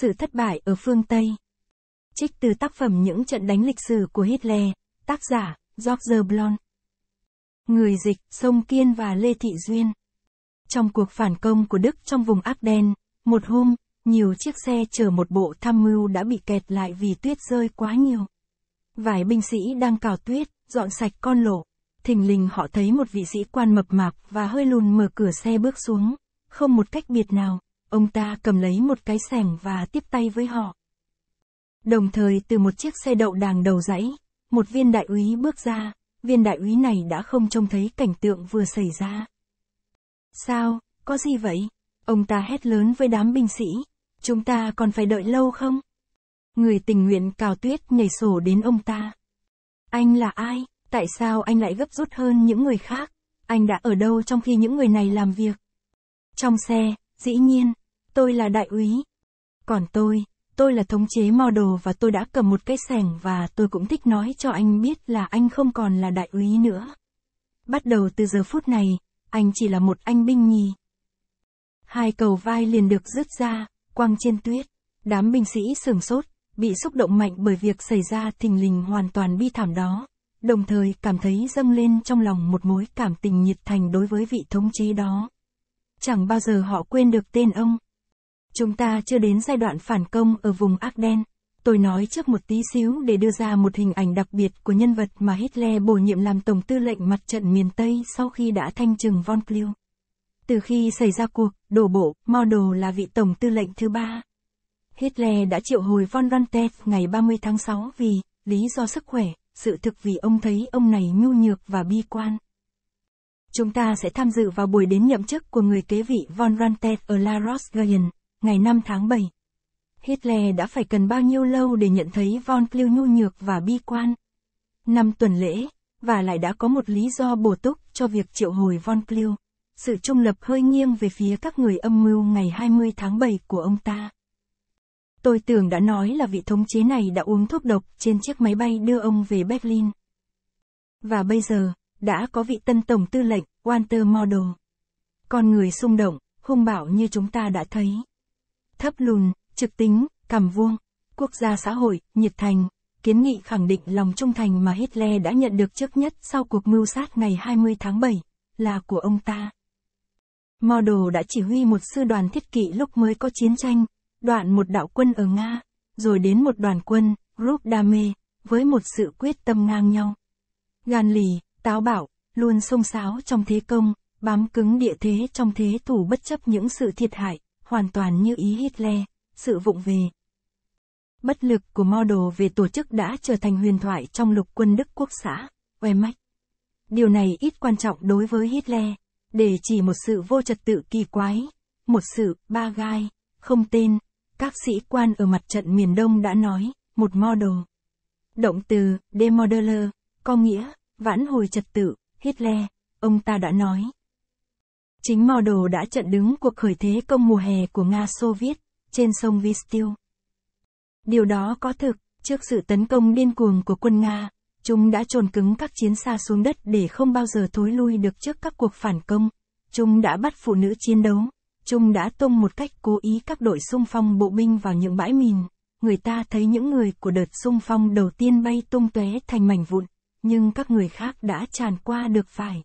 sự thất bại ở phương Tây. Trích từ tác phẩm Những trận đánh lịch sử của Hitler, tác giả, George Blon. Người dịch, Sông Kiên và Lê Thị Duyên. Trong cuộc phản công của Đức trong vùng Ác Đen, một hôm, nhiều chiếc xe chở một bộ tham mưu đã bị kẹt lại vì tuyết rơi quá nhiều. Vài binh sĩ đang cào tuyết, dọn sạch con lộ. Thình lình họ thấy một vị sĩ quan mập mạp và hơi lùn mở cửa xe bước xuống, không một cách biệt nào. Ông ta cầm lấy một cái sẻng và tiếp tay với họ. Đồng thời từ một chiếc xe đậu đàng đầu dãy, một viên đại úy bước ra, viên đại úy này đã không trông thấy cảnh tượng vừa xảy ra. Sao, có gì vậy? Ông ta hét lớn với đám binh sĩ, chúng ta còn phải đợi lâu không? Người tình nguyện cào tuyết nhảy sổ đến ông ta. Anh là ai? Tại sao anh lại gấp rút hơn những người khác? Anh đã ở đâu trong khi những người này làm việc? Trong xe, Dĩ nhiên, tôi là đại úy. Còn tôi, tôi là thống chế mò đồ và tôi đã cầm một cái sẻng và tôi cũng thích nói cho anh biết là anh không còn là đại úy nữa. Bắt đầu từ giờ phút này, anh chỉ là một anh binh nhì. Hai cầu vai liền được rứt ra, quăng trên tuyết. Đám binh sĩ sửng sốt, bị xúc động mạnh bởi việc xảy ra thình lình hoàn toàn bi thảm đó, đồng thời cảm thấy dâng lên trong lòng một mối cảm tình nhiệt thành đối với vị thống chế đó chẳng bao giờ họ quên được tên ông. Chúng ta chưa đến giai đoạn phản công ở vùng ác đen. Tôi nói trước một tí xíu để đưa ra một hình ảnh đặc biệt của nhân vật mà Hitler bổ nhiệm làm Tổng tư lệnh mặt trận miền Tây sau khi đã thanh trừng von Kluh. Từ khi xảy ra cuộc đổ bộ, Model là vị Tổng tư lệnh thứ ba. Hitler đã triệu hồi von Rantef ngày 30 tháng 6 vì lý do sức khỏe, sự thực vì ông thấy ông này nhu nhược và bi quan. Chúng ta sẽ tham dự vào buổi đến nhậm chức của người kế vị Von Rantet ở La Rosgien, ngày 5 tháng 7. Hitler đã phải cần bao nhiêu lâu để nhận thấy Von Kliu nhu nhược và bi quan? Năm tuần lễ, và lại đã có một lý do bổ túc cho việc triệu hồi Von Kliu. Sự trung lập hơi nghiêng về phía các người âm mưu ngày 20 tháng 7 của ông ta. Tôi tưởng đã nói là vị thống chế này đã uống thuốc độc trên chiếc máy bay đưa ông về Berlin. Và bây giờ, đã có vị tân tổng tư lệnh, Walter Model. Con người xung động, hung bạo như chúng ta đã thấy. Thấp lùn, trực tính, cằm vuông, quốc gia xã hội, nhiệt thành, kiến nghị khẳng định lòng trung thành mà Hitler đã nhận được trước nhất sau cuộc mưu sát ngày 20 tháng 7, là của ông ta. Model đã chỉ huy một sư đoàn thiết kỵ lúc mới có chiến tranh, đoạn một đạo quân ở Nga, rồi đến một đoàn quân, Group Dame, với một sự quyết tâm ngang nhau. Gan lì, táo bảo, luôn xông xáo trong thế công, bám cứng địa thế trong thế thủ bất chấp những sự thiệt hại, hoàn toàn như ý Hitler, sự vụng về. Bất lực của model về tổ chức đã trở thành huyền thoại trong lục quân Đức Quốc xã, Wehrmacht. Điều này ít quan trọng đối với Hitler, để chỉ một sự vô trật tự kỳ quái, một sự ba gai, không tên, các sĩ quan ở mặt trận miền Đông đã nói, một model. Động từ, demodeler, có nghĩa vãn hồi trật tự, Hitler, ông ta đã nói. Chính Mao Đồ đã chặn đứng cuộc khởi thế công mùa hè của Nga Xô Viết, trên sông Vistil. Điều đó có thực, trước sự tấn công điên cuồng của quân Nga, chúng đã trồn cứng các chiến xa xuống đất để không bao giờ thối lui được trước các cuộc phản công. Chúng đã bắt phụ nữ chiến đấu, chúng đã tung một cách cố ý các đội xung phong bộ binh vào những bãi mìn. Người ta thấy những người của đợt xung phong đầu tiên bay tung tóe thành mảnh vụn, nhưng các người khác đã tràn qua được phải.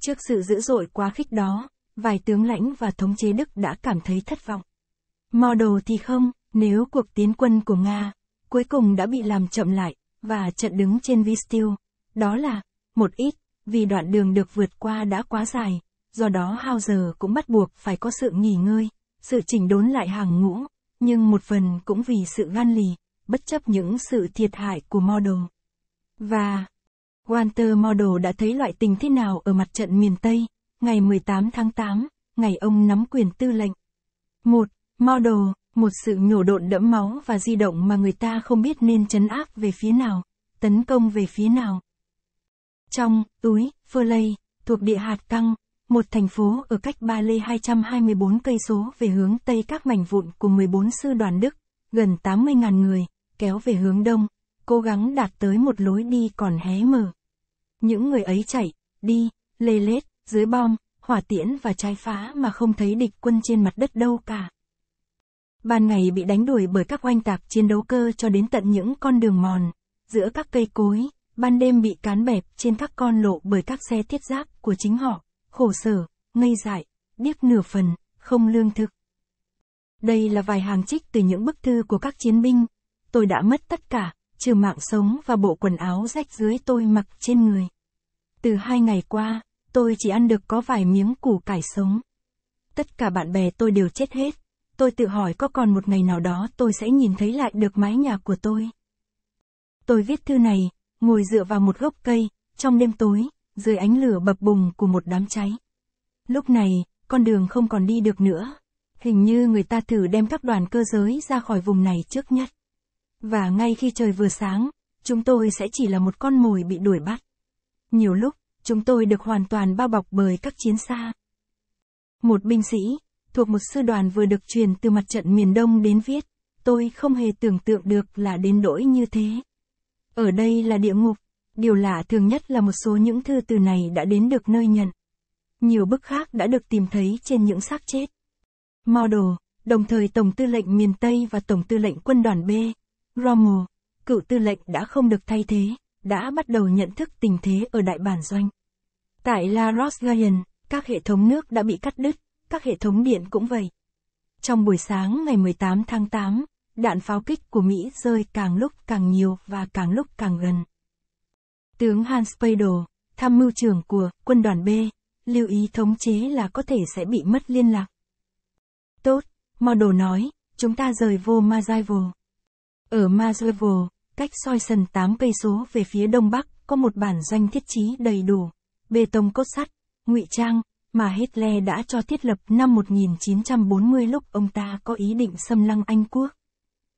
Trước sự dữ dội quá khích đó, vài tướng lãnh và thống chế Đức đã cảm thấy thất vọng. Model thì không, nếu cuộc tiến quân của Nga cuối cùng đã bị làm chậm lại, và trận đứng trên Vistil, đó là, một ít, vì đoạn đường được vượt qua đã quá dài, do đó Hauser cũng bắt buộc phải có sự nghỉ ngơi, sự chỉnh đốn lại hàng ngũ, nhưng một phần cũng vì sự gan lì, bất chấp những sự thiệt hại của Model. Và, Walter Model đã thấy loại tình thế nào ở mặt trận miền Tây, ngày 18 tháng 8, ngày ông nắm quyền tư lệnh. một Model, một sự nhổ độn đẫm máu và di động mà người ta không biết nên chấn áp về phía nào, tấn công về phía nào. Trong, túi, Phurley, thuộc địa hạt căng, một thành phố ở cách Ba Lê 224 cây số về hướng Tây các mảnh vụn của 14 sư đoàn Đức, gần 80.000 người, kéo về hướng Đông, cố gắng đạt tới một lối đi còn hé mở. Những người ấy chạy, đi, lê lết, dưới bom, hỏa tiễn và trái phá mà không thấy địch quân trên mặt đất đâu cả. Ban ngày bị đánh đuổi bởi các oanh tạc chiến đấu cơ cho đến tận những con đường mòn, giữa các cây cối, ban đêm bị cán bẹp trên các con lộ bởi các xe thiết giáp của chính họ, khổ sở, ngây dại, điếc nửa phần, không lương thực. Đây là vài hàng trích từ những bức thư của các chiến binh. Tôi đã mất tất cả, trừ mạng sống và bộ quần áo rách dưới tôi mặc trên người. Từ hai ngày qua, tôi chỉ ăn được có vài miếng củ cải sống. Tất cả bạn bè tôi đều chết hết. Tôi tự hỏi có còn một ngày nào đó tôi sẽ nhìn thấy lại được mái nhà của tôi. Tôi viết thư này, ngồi dựa vào một gốc cây, trong đêm tối, dưới ánh lửa bập bùng của một đám cháy. Lúc này, con đường không còn đi được nữa. Hình như người ta thử đem các đoàn cơ giới ra khỏi vùng này trước nhất. Và ngay khi trời vừa sáng, chúng tôi sẽ chỉ là một con mồi bị đuổi bắt. Nhiều lúc, chúng tôi được hoàn toàn bao bọc bởi các chiến xa. Một binh sĩ, thuộc một sư đoàn vừa được truyền từ mặt trận miền Đông đến viết, tôi không hề tưởng tượng được là đến đổi như thế. Ở đây là địa ngục, điều lạ thường nhất là một số những thư từ này đã đến được nơi nhận. Nhiều bức khác đã được tìm thấy trên những xác chết. Model, đồng thời Tổng tư lệnh miền Tây và Tổng tư lệnh quân đoàn B, Rommel, cựu tư lệnh đã không được thay thế, đã bắt đầu nhận thức tình thế ở đại bản doanh. Tại La Rosgalion, các hệ thống nước đã bị cắt đứt, các hệ thống điện cũng vậy. Trong buổi sáng ngày 18 tháng 8, đạn pháo kích của Mỹ rơi càng lúc càng nhiều và càng lúc càng gần. Tướng Hans Speidel, tham mưu trưởng của quân đoàn B, lưu ý thống chế là có thể sẽ bị mất liên lạc. Tốt, Model nói, chúng ta rời vô Mazival. Ở Mazovo, cách soi sần 8 cây số về phía đông bắc, có một bản doanh thiết trí đầy đủ, bê tông cốt sắt, ngụy trang, mà Hitler đã cho thiết lập năm 1940 lúc ông ta có ý định xâm lăng Anh quốc.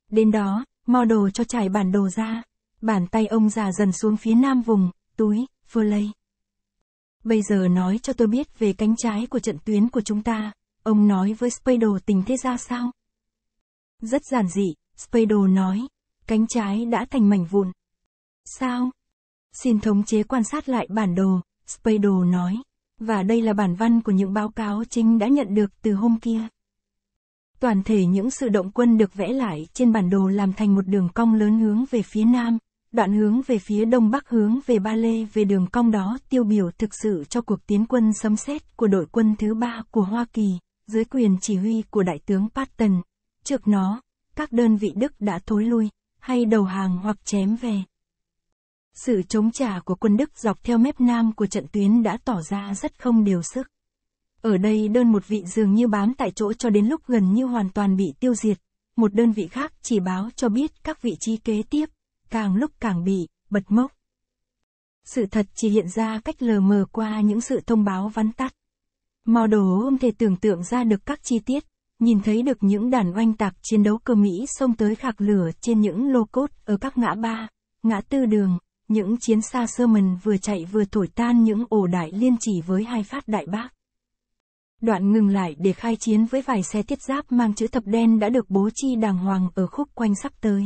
Đến đó, đồ cho trải bản đồ ra, bàn tay ông già dần xuống phía nam vùng, túi, phơ lây. Bây giờ nói cho tôi biết về cánh trái của trận tuyến của chúng ta, ông nói với Spado tình thế ra sao? Rất giản dị, Spado nói, cánh trái đã thành mảnh vụn. Sao? Xin thống chế quan sát lại bản đồ, Spado nói, và đây là bản văn của những báo cáo Trinh đã nhận được từ hôm kia. Toàn thể những sự động quân được vẽ lại trên bản đồ làm thành một đường cong lớn hướng về phía nam, đoạn hướng về phía đông bắc hướng về ba lê về đường cong đó tiêu biểu thực sự cho cuộc tiến quân sấm sét của đội quân thứ ba của Hoa Kỳ, dưới quyền chỉ huy của Đại tướng Patton. Trước nó, các đơn vị Đức đã thối lui, hay đầu hàng hoặc chém về. Sự chống trả của quân Đức dọc theo mép nam của trận tuyến đã tỏ ra rất không điều sức. Ở đây đơn một vị dường như bám tại chỗ cho đến lúc gần như hoàn toàn bị tiêu diệt, một đơn vị khác chỉ báo cho biết các vị trí kế tiếp, càng lúc càng bị, bật mốc. Sự thật chỉ hiện ra cách lờ mờ qua những sự thông báo vắn tắt. Mao đồ không thể tưởng tượng ra được các chi tiết, nhìn thấy được những đàn oanh tạc chiến đấu cơ Mỹ xông tới khạc lửa trên những lô cốt ở các ngã ba, ngã tư đường, những chiến xa Sherman vừa chạy vừa thổi tan những ổ đại liên chỉ với hai phát đại bác. Đoạn ngừng lại để khai chiến với vài xe thiết giáp mang chữ thập đen đã được bố trí đàng hoàng ở khúc quanh sắp tới.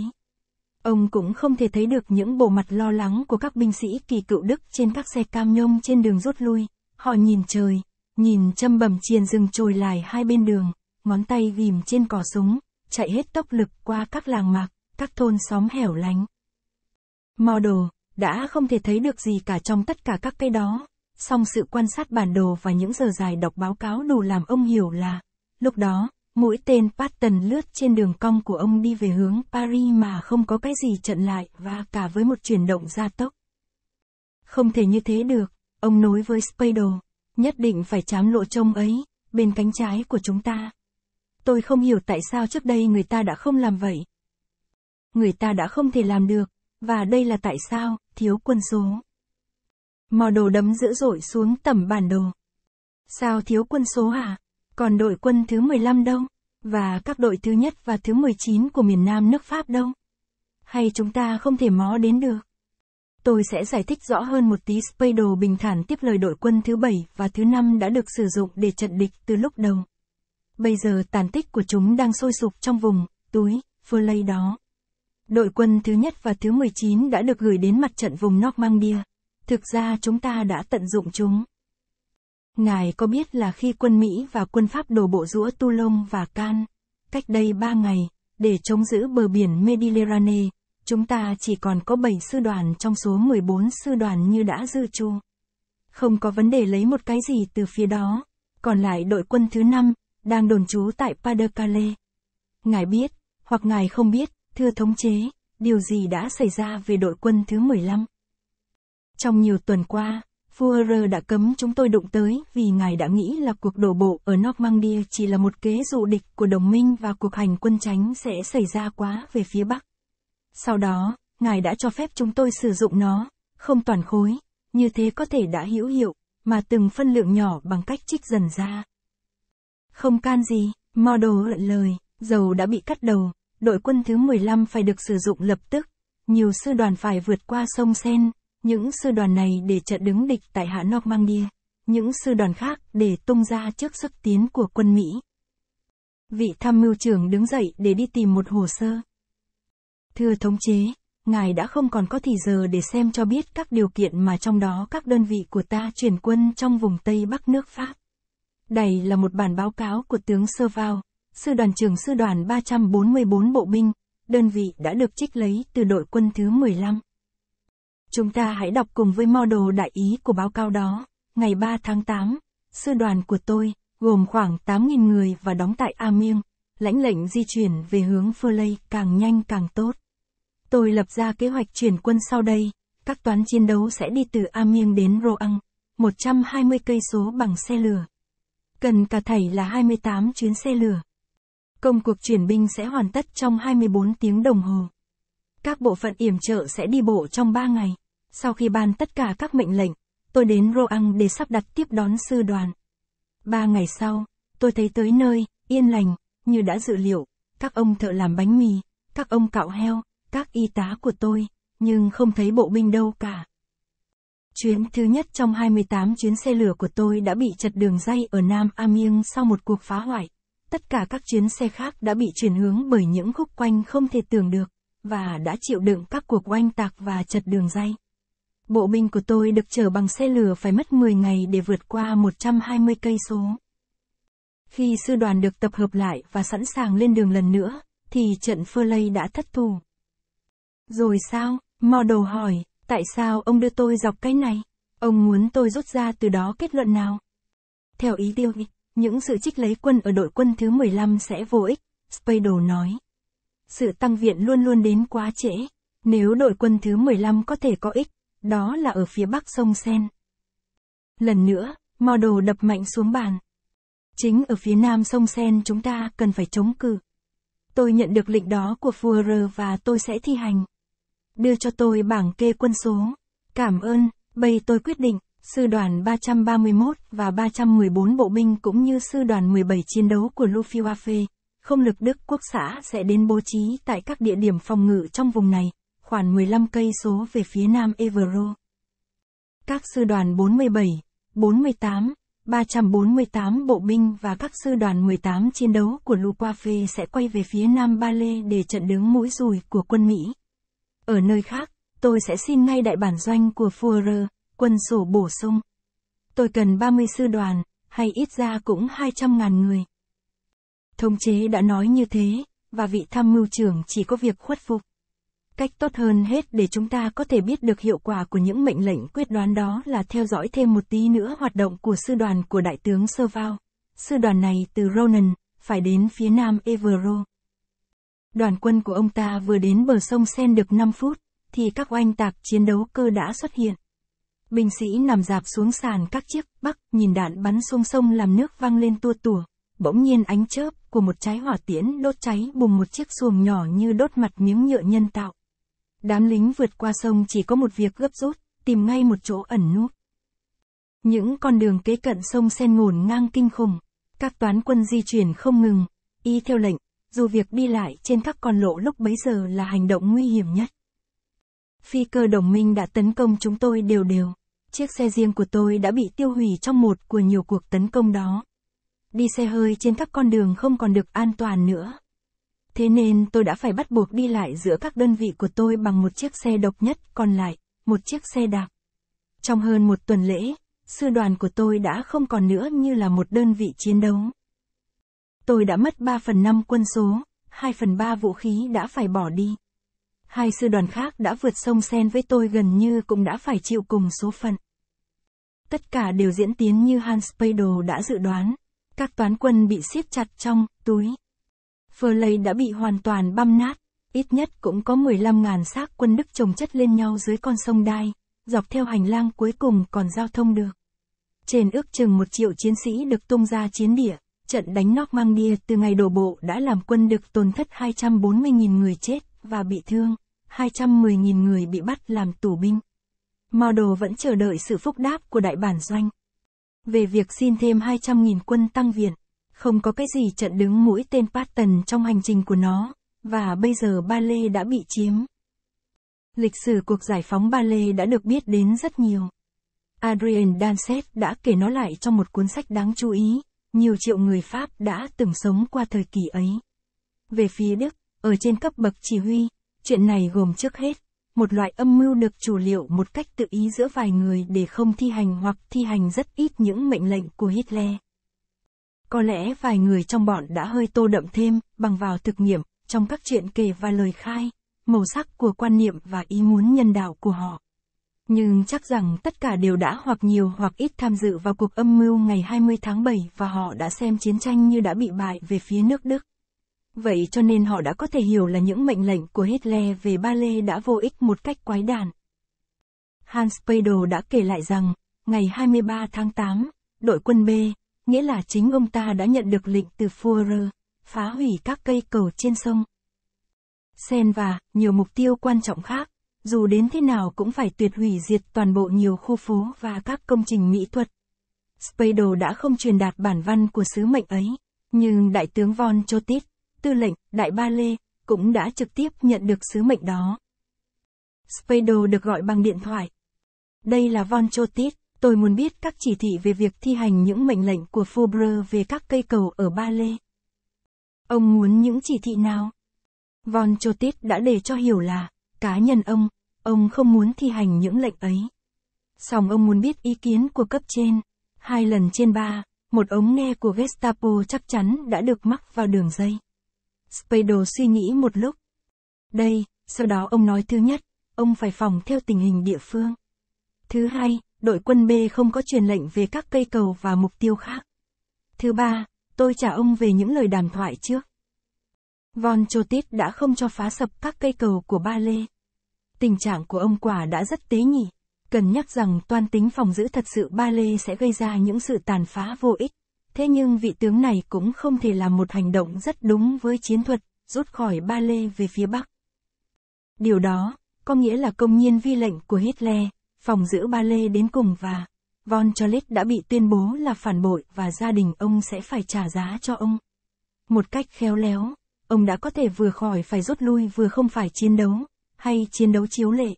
Ông cũng không thể thấy được những bộ mặt lo lắng của các binh sĩ kỳ cựu Đức trên các xe cam nhông trên đường rút lui. Họ nhìn trời, nhìn châm bầm chiền rừng trồi lại hai bên đường, ngón tay ghim trên cò súng, chạy hết tốc lực qua các làng mạc, các thôn xóm hẻo lánh. Mò đã không thể thấy được gì cả trong tất cả các cây đó, song sự quan sát bản đồ và những giờ dài đọc báo cáo đủ làm ông hiểu là, lúc đó, mũi tên Patton lướt trên đường cong của ông đi về hướng Paris mà không có cái gì chặn lại và cả với một chuyển động gia tốc. Không thể như thế được, ông nối với Spadel, nhất định phải chám lộ trông ấy, bên cánh trái của chúng ta tôi không hiểu tại sao trước đây người ta đã không làm vậy. Người ta đã không thể làm được, và đây là tại sao, thiếu quân số. Mò đồ đấm dữ dội xuống tầm bản đồ. Sao thiếu quân số hả? Còn đội quân thứ 15 đâu? Và các đội thứ nhất và thứ 19 của miền Nam nước Pháp đâu? Hay chúng ta không thể mó đến được? Tôi sẽ giải thích rõ hơn một tí Spadal bình thản tiếp lời đội quân thứ 7 và thứ 5 đã được sử dụng để trận địch từ lúc đầu. Bây giờ tàn tích của chúng đang sôi sục trong vùng, túi, Fley đó. Đội quân thứ nhất và thứ 19 đã được gửi đến mặt trận vùng nóc mang bia Thực ra chúng ta đã tận dụng chúng. Ngài có biết là khi quân Mỹ và quân Pháp đổ bộ giữa Toulon và Can, cách đây ba ngày, để chống giữ bờ biển Mediterranean, chúng ta chỉ còn có 7 sư đoàn trong số 14 sư đoàn như đã dự chu. Không có vấn đề lấy một cái gì từ phía đó. Còn lại đội quân thứ năm đang đồn trú tại Padercale. Ngài biết, hoặc ngài không biết, thưa thống chế, điều gì đã xảy ra về đội quân thứ 15. Trong nhiều tuần qua, Fuhrer đã cấm chúng tôi đụng tới vì ngài đã nghĩ là cuộc đổ bộ ở Normandy chỉ là một kế dụ địch của đồng minh và cuộc hành quân tránh sẽ xảy ra quá về phía Bắc. Sau đó, ngài đã cho phép chúng tôi sử dụng nó, không toàn khối, như thế có thể đã hữu hiệu, mà từng phân lượng nhỏ bằng cách trích dần ra. Không can gì, model lận lời, dầu đã bị cắt đầu, đội quân thứ 15 phải được sử dụng lập tức. Nhiều sư đoàn phải vượt qua sông Sen, những sư đoàn này để chặn đứng địch tại hạ Normandy, những sư đoàn khác để tung ra trước sức tiến của quân Mỹ. Vị tham mưu trưởng đứng dậy để đi tìm một hồ sơ. Thưa thống chế, ngài đã không còn có thì giờ để xem cho biết các điều kiện mà trong đó các đơn vị của ta chuyển quân trong vùng Tây Bắc nước Pháp. Đây là một bản báo cáo của tướng Sơ Vào, sư đoàn trưởng sư đoàn 344 bộ binh, đơn vị đã được trích lấy từ đội quân thứ 15. Chúng ta hãy đọc cùng với model đại ý của báo cáo đó. Ngày 3 tháng 8, sư đoàn của tôi, gồm khoảng 8.000 người và đóng tại A Miêng, lãnh lệnh di chuyển về hướng Phơ Lây càng nhanh càng tốt. Tôi lập ra kế hoạch chuyển quân sau đây, các toán chiến đấu sẽ đi từ A Miêng đến Roang, 120 cây số bằng xe lửa, cần cả thảy là 28 chuyến xe lửa. Công cuộc chuyển binh sẽ hoàn tất trong 24 tiếng đồng hồ. Các bộ phận yểm trợ sẽ đi bộ trong 3 ngày. Sau khi ban tất cả các mệnh lệnh, tôi đến Roang để sắp đặt tiếp đón sư đoàn. Ba ngày sau, tôi thấy tới nơi, yên lành, như đã dự liệu, các ông thợ làm bánh mì, các ông cạo heo, các y tá của tôi, nhưng không thấy bộ binh đâu cả. Chuyến thứ nhất trong 28 chuyến xe lửa của tôi đã bị chật đường dây ở Nam Amiens sau một cuộc phá hoại. Tất cả các chuyến xe khác đã bị chuyển hướng bởi những khúc quanh không thể tưởng được, và đã chịu đựng các cuộc oanh tạc và chật đường dây. Bộ binh của tôi được chở bằng xe lửa phải mất 10 ngày để vượt qua 120 cây số. Khi sư đoàn được tập hợp lại và sẵn sàng lên đường lần nữa, thì trận Phơ Lây đã thất thủ. Rồi sao? Mò đầu hỏi. Tại sao ông đưa tôi dọc cái này? Ông muốn tôi rút ra từ đó kết luận nào? Theo ý tiêu, những sự trích lấy quân ở đội quân thứ 15 sẽ vô ích, Spadel nói. Sự tăng viện luôn luôn đến quá trễ. Nếu đội quân thứ 15 có thể có ích, đó là ở phía bắc sông Sen. Lần nữa, Model đập mạnh xuống bàn. Chính ở phía nam sông Sen chúng ta cần phải chống cự. Tôi nhận được lệnh đó của Fuhrer và tôi sẽ thi hành. Đưa cho tôi bảng kê quân số. Cảm ơn, bây tôi quyết định, sư đoàn 331 và 314 bộ binh cũng như sư đoàn 17 chiến đấu của Luffy Wafe, không lực Đức Quốc xã sẽ đến bố trí tại các địa điểm phòng ngự trong vùng này, khoảng 15 cây số về phía nam Evero. Các sư đoàn 47, 48, 348 bộ binh và các sư đoàn 18 chiến đấu của Luquafe sẽ quay về phía Nam Ba Lê để trận đứng mũi dùi của quân Mỹ. Ở nơi khác, tôi sẽ xin ngay đại bản doanh của Führer, quân sổ bổ sung. Tôi cần 30 sư đoàn, hay ít ra cũng 200.000 người. Thống chế đã nói như thế, và vị tham mưu trưởng chỉ có việc khuất phục. Cách tốt hơn hết để chúng ta có thể biết được hiệu quả của những mệnh lệnh quyết đoán đó là theo dõi thêm một tí nữa hoạt động của sư đoàn của Đại tướng Sơ Vào. Sư đoàn này từ Ronan, phải đến phía nam Evero. Đoàn quân của ông ta vừa đến bờ sông Sen được 5 phút, thì các oanh tạc chiến đấu cơ đã xuất hiện. Binh sĩ nằm dạp xuống sàn các chiếc, bắc, nhìn đạn bắn xuống sông làm nước văng lên tua tủa. Bỗng nhiên ánh chớp của một trái hỏa tiễn đốt cháy bùng một chiếc xuồng nhỏ như đốt mặt miếng nhựa nhân tạo. Đám lính vượt qua sông chỉ có một việc gấp rút, tìm ngay một chỗ ẩn núp. Những con đường kế cận sông sen ngổn ngang kinh khủng, các toán quân di chuyển không ngừng, y theo lệnh, dù việc đi lại trên các con lộ lúc bấy giờ là hành động nguy hiểm nhất. Phi cơ đồng minh đã tấn công chúng tôi đều đều. Chiếc xe riêng của tôi đã bị tiêu hủy trong một của nhiều cuộc tấn công đó. Đi xe hơi trên các con đường không còn được an toàn nữa. Thế nên tôi đã phải bắt buộc đi lại giữa các đơn vị của tôi bằng một chiếc xe độc nhất còn lại, một chiếc xe đạp. Trong hơn một tuần lễ, sư đoàn của tôi đã không còn nữa như là một đơn vị chiến đấu. Tôi đã mất 3 phần 5 quân số, 2 phần 3 vũ khí đã phải bỏ đi. Hai sư đoàn khác đã vượt sông sen với tôi gần như cũng đã phải chịu cùng số phận. Tất cả đều diễn tiến như Hans Spado đã dự đoán. Các toán quân bị siết chặt trong túi. Fley đã bị hoàn toàn băm nát. Ít nhất cũng có 15.000 xác quân Đức chồng chất lên nhau dưới con sông Đai, dọc theo hành lang cuối cùng còn giao thông được. Trên ước chừng một triệu chiến sĩ được tung ra chiến địa. Trận đánh nóc mang bia từ ngày đổ bộ đã làm quân được tổn thất 240.000 người chết và bị thương, 210.000 người bị bắt làm tù binh. Mao vẫn chờ đợi sự phúc đáp của đại bản doanh. Về việc xin thêm 200.000 quân tăng viện, không có cái gì trận đứng mũi tên Patton trong hành trình của nó, và bây giờ Ba Lê đã bị chiếm. Lịch sử cuộc giải phóng Ba Lê đã được biết đến rất nhiều. Adrian Danset đã kể nó lại trong một cuốn sách đáng chú ý nhiều triệu người Pháp đã từng sống qua thời kỳ ấy. Về phía Đức, ở trên cấp bậc chỉ huy, chuyện này gồm trước hết, một loại âm mưu được chủ liệu một cách tự ý giữa vài người để không thi hành hoặc thi hành rất ít những mệnh lệnh của Hitler. Có lẽ vài người trong bọn đã hơi tô đậm thêm, bằng vào thực nghiệm, trong các chuyện kể và lời khai, màu sắc của quan niệm và ý muốn nhân đạo của họ nhưng chắc rằng tất cả đều đã hoặc nhiều hoặc ít tham dự vào cuộc âm mưu ngày 20 tháng 7 và họ đã xem chiến tranh như đã bị bại về phía nước Đức. Vậy cho nên họ đã có thể hiểu là những mệnh lệnh của Hitler về Ba Lê đã vô ích một cách quái đản. Hans Speidel đã kể lại rằng, ngày 23 tháng 8, đội quân B, nghĩa là chính ông ta đã nhận được lệnh từ Führer, phá hủy các cây cầu trên sông. Sen và nhiều mục tiêu quan trọng khác, dù đến thế nào cũng phải tuyệt hủy diệt toàn bộ nhiều khu phố và các công trình mỹ thuật. Spedo đã không truyền đạt bản văn của sứ mệnh ấy, nhưng Đại tướng Von Chotit, tư lệnh, Đại Ba Lê, cũng đã trực tiếp nhận được sứ mệnh đó. Spedo được gọi bằng điện thoại. Đây là Von Chotit, tôi muốn biết các chỉ thị về việc thi hành những mệnh lệnh của Foubrer về các cây cầu ở Ba Lê. Ông muốn những chỉ thị nào? Von Chotit đã để cho hiểu là, cá nhân ông, Ông không muốn thi hành những lệnh ấy. Song ông muốn biết ý kiến của cấp trên. Hai lần trên ba, một ống nghe của Gestapo chắc chắn đã được mắc vào đường dây. Spado suy nghĩ một lúc. Đây, sau đó ông nói thứ nhất, ông phải phòng theo tình hình địa phương. Thứ hai, đội quân B không có truyền lệnh về các cây cầu và mục tiêu khác. Thứ ba, tôi trả ông về những lời đàm thoại trước. Von Chotit đã không cho phá sập các cây cầu của Ba Lê tình trạng của ông quả đã rất tế nhị. Cần nhắc rằng toan tính phòng giữ thật sự ba lê sẽ gây ra những sự tàn phá vô ích. Thế nhưng vị tướng này cũng không thể làm một hành động rất đúng với chiến thuật, rút khỏi ba lê về phía Bắc. Điều đó, có nghĩa là công nhiên vi lệnh của Hitler, phòng giữ ba lê đến cùng và Von Cholet đã bị tuyên bố là phản bội và gia đình ông sẽ phải trả giá cho ông. Một cách khéo léo, ông đã có thể vừa khỏi phải rút lui vừa không phải chiến đấu, hay chiến đấu chiếu lệ.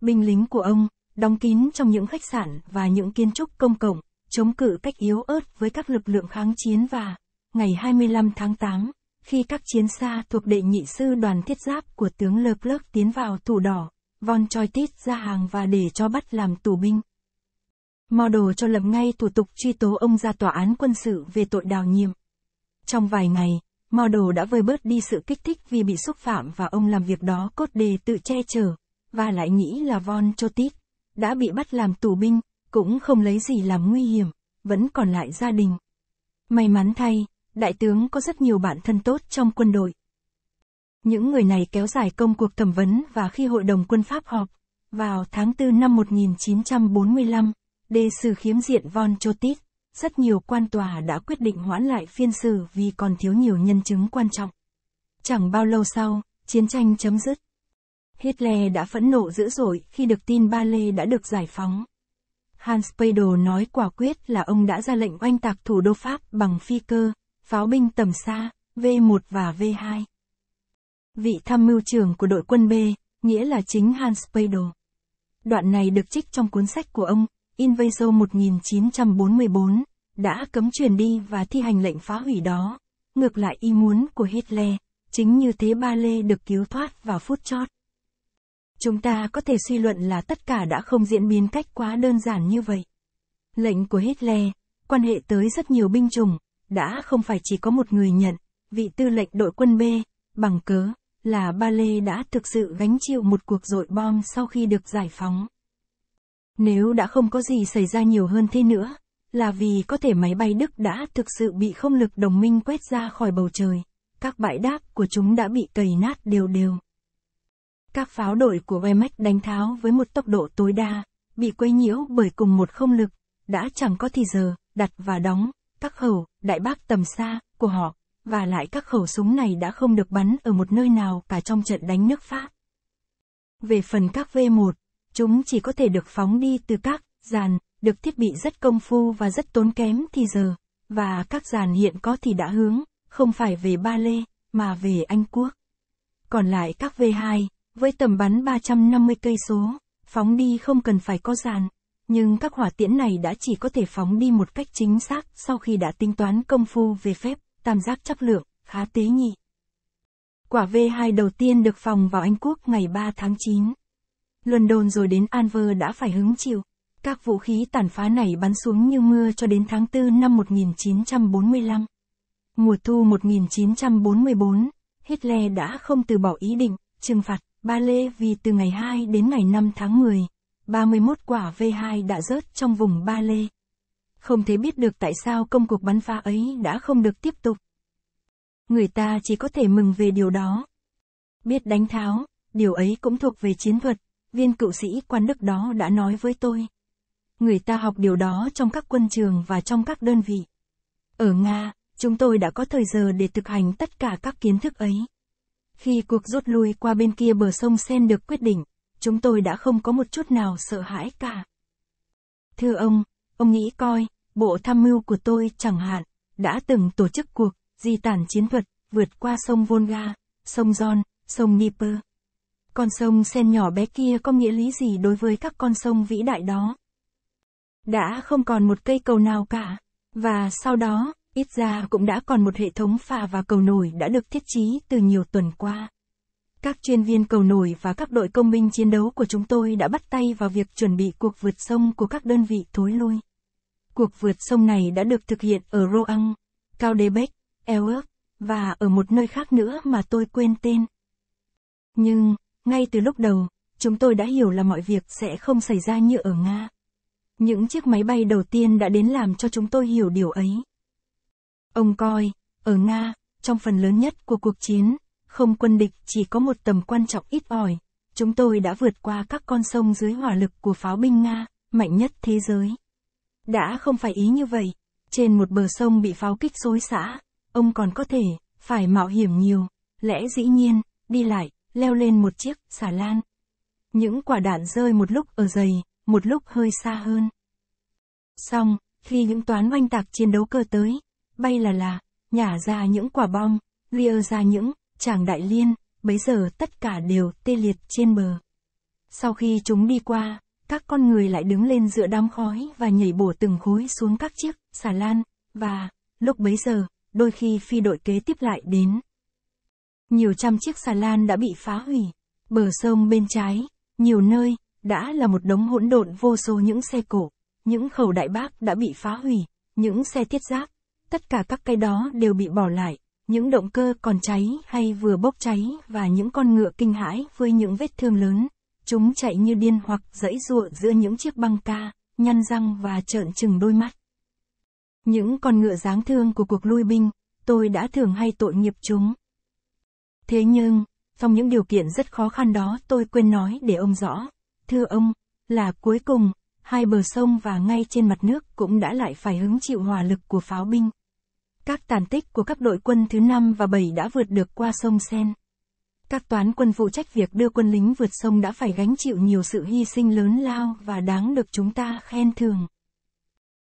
Binh lính của ông, đóng kín trong những khách sạn và những kiến trúc công cộng, chống cự cách yếu ớt với các lực lượng kháng chiến và, ngày 25 tháng 8, khi các chiến xa thuộc đệ nhị sư đoàn thiết giáp của tướng Lơ Plớc tiến vào thủ đỏ, Von Choi Tít ra hàng và để cho bắt làm tù binh. Model cho lập ngay thủ tục truy tố ông ra tòa án quân sự về tội đào nhiệm. Trong vài ngày, Model đã vơi bớt đi sự kích thích vì bị xúc phạm và ông làm việc đó cốt đề tự che chở, và lại nghĩ là Von Chotit, đã bị bắt làm tù binh, cũng không lấy gì làm nguy hiểm, vẫn còn lại gia đình. May mắn thay, đại tướng có rất nhiều bạn thân tốt trong quân đội. Những người này kéo dài công cuộc thẩm vấn và khi Hội đồng quân Pháp họp, vào tháng 4 năm 1945, đề xử khiếm diện Von Chotit rất nhiều quan tòa đã quyết định hoãn lại phiên xử vì còn thiếu nhiều nhân chứng quan trọng. Chẳng bao lâu sau, chiến tranh chấm dứt. Hitler đã phẫn nộ dữ dội khi được tin Ba Lê đã được giải phóng. Hans Speidel nói quả quyết là ông đã ra lệnh oanh tạc thủ đô Pháp bằng phi cơ, pháo binh tầm xa, V1 và V2. Vị tham mưu trưởng của đội quân B, nghĩa là chính Hans Speidel. Đoạn này được trích trong cuốn sách của ông, Invaso 1944, đã cấm truyền đi và thi hành lệnh phá hủy đó. Ngược lại ý muốn của Hitler, chính như thế ba lê được cứu thoát vào phút chót. Chúng ta có thể suy luận là tất cả đã không diễn biến cách quá đơn giản như vậy. Lệnh của Hitler, quan hệ tới rất nhiều binh chủng, đã không phải chỉ có một người nhận, vị tư lệnh đội quân B, bằng cớ, là ba lê đã thực sự gánh chịu một cuộc dội bom sau khi được giải phóng. Nếu đã không có gì xảy ra nhiều hơn thế nữa, là vì có thể máy bay Đức đã thực sự bị không lực đồng minh quét ra khỏi bầu trời, các bãi đáp của chúng đã bị cầy nát đều đều. Các pháo đội của Wemex đánh tháo với một tốc độ tối đa, bị quấy nhiễu bởi cùng một không lực, đã chẳng có thì giờ, đặt và đóng, các khẩu, đại bác tầm xa, của họ, và lại các khẩu súng này đã không được bắn ở một nơi nào cả trong trận đánh nước Pháp. Về phần các V1, Chúng chỉ có thể được phóng đi từ các dàn, được thiết bị rất công phu và rất tốn kém thì giờ, và các dàn hiện có thì đã hướng, không phải về Ba Lê, mà về Anh Quốc. Còn lại các V2, với tầm bắn 350 cây số, phóng đi không cần phải có dàn, nhưng các hỏa tiễn này đã chỉ có thể phóng đi một cách chính xác sau khi đã tính toán công phu về phép, tam giác chấp lượng, khá tế nhị. Quả V2 đầu tiên được phòng vào Anh Quốc ngày 3 tháng 9. London rồi đến Anver đã phải hứng chịu. Các vũ khí tàn phá này bắn xuống như mưa cho đến tháng 4 năm 1945. Mùa thu 1944, Hitler đã không từ bỏ ý định trừng phạt Ba Lê vì từ ngày 2 đến ngày 5 tháng 10, 31 quả V2 đã rớt trong vùng Ba Lê. Không thể biết được tại sao công cuộc bắn phá ấy đã không được tiếp tục. Người ta chỉ có thể mừng về điều đó. Biết đánh tháo, điều ấy cũng thuộc về chiến thuật, viên cựu sĩ quan đức đó đã nói với tôi. Người ta học điều đó trong các quân trường và trong các đơn vị. Ở Nga, chúng tôi đã có thời giờ để thực hành tất cả các kiến thức ấy. Khi cuộc rút lui qua bên kia bờ sông Sen được quyết định, chúng tôi đã không có một chút nào sợ hãi cả. Thưa ông, ông nghĩ coi, bộ tham mưu của tôi chẳng hạn, đã từng tổ chức cuộc di tản chiến thuật vượt qua sông Volga, sông Don, sông Dnieper. Con sông sen nhỏ bé kia có nghĩa lý gì đối với các con sông vĩ đại đó? Đã không còn một cây cầu nào cả. Và sau đó, ít ra cũng đã còn một hệ thống phà và cầu nổi đã được thiết trí từ nhiều tuần qua. Các chuyên viên cầu nổi và các đội công binh chiến đấu của chúng tôi đã bắt tay vào việc chuẩn bị cuộc vượt sông của các đơn vị thối lui. Cuộc vượt sông này đã được thực hiện ở Roang, Cao đê Bách, Eo và ở một nơi khác nữa mà tôi quên tên. Nhưng, ngay từ lúc đầu, chúng tôi đã hiểu là mọi việc sẽ không xảy ra như ở Nga. Những chiếc máy bay đầu tiên đã đến làm cho chúng tôi hiểu điều ấy. Ông coi, ở Nga, trong phần lớn nhất của cuộc chiến, không quân địch chỉ có một tầm quan trọng ít ỏi. Chúng tôi đã vượt qua các con sông dưới hỏa lực của pháo binh Nga, mạnh nhất thế giới. Đã không phải ý như vậy, trên một bờ sông bị pháo kích xối xả, ông còn có thể, phải mạo hiểm nhiều, lẽ dĩ nhiên, đi lại, leo lên một chiếc xà lan. Những quả đạn rơi một lúc ở dày, một lúc hơi xa hơn. Xong, khi những toán oanh tạc chiến đấu cơ tới, bay là là, nhả ra những quả bom, ria ra những, chàng đại liên, bấy giờ tất cả đều tê liệt trên bờ. Sau khi chúng đi qua, các con người lại đứng lên giữa đám khói và nhảy bổ từng khối xuống các chiếc xà lan, và, lúc bấy giờ, đôi khi phi đội kế tiếp lại đến nhiều trăm chiếc xà lan đã bị phá hủy. Bờ sông bên trái, nhiều nơi, đã là một đống hỗn độn vô số những xe cổ, những khẩu đại bác đã bị phá hủy, những xe thiết giáp, tất cả các cái đó đều bị bỏ lại, những động cơ còn cháy hay vừa bốc cháy và những con ngựa kinh hãi với những vết thương lớn, chúng chạy như điên hoặc dẫy giụa giữa những chiếc băng ca, nhăn răng và trợn trừng đôi mắt. Những con ngựa dáng thương của cuộc lui binh, tôi đã thường hay tội nghiệp chúng. Thế nhưng, trong những điều kiện rất khó khăn đó tôi quên nói để ông rõ. Thưa ông, là cuối cùng, hai bờ sông và ngay trên mặt nước cũng đã lại phải hứng chịu hỏa lực của pháo binh. Các tàn tích của các đội quân thứ 5 và 7 đã vượt được qua sông Sen. Các toán quân phụ trách việc đưa quân lính vượt sông đã phải gánh chịu nhiều sự hy sinh lớn lao và đáng được chúng ta khen thường.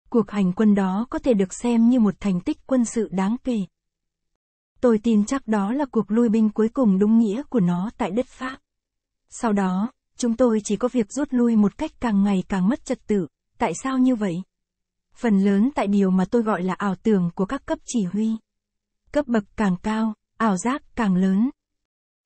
Cuộc hành quân đó có thể được xem như một thành tích quân sự đáng kể. Tôi tin chắc đó là cuộc lui binh cuối cùng đúng nghĩa của nó tại đất Pháp. Sau đó, chúng tôi chỉ có việc rút lui một cách càng ngày càng mất trật tự. Tại sao như vậy? Phần lớn tại điều mà tôi gọi là ảo tưởng của các cấp chỉ huy. Cấp bậc càng cao, ảo giác càng lớn.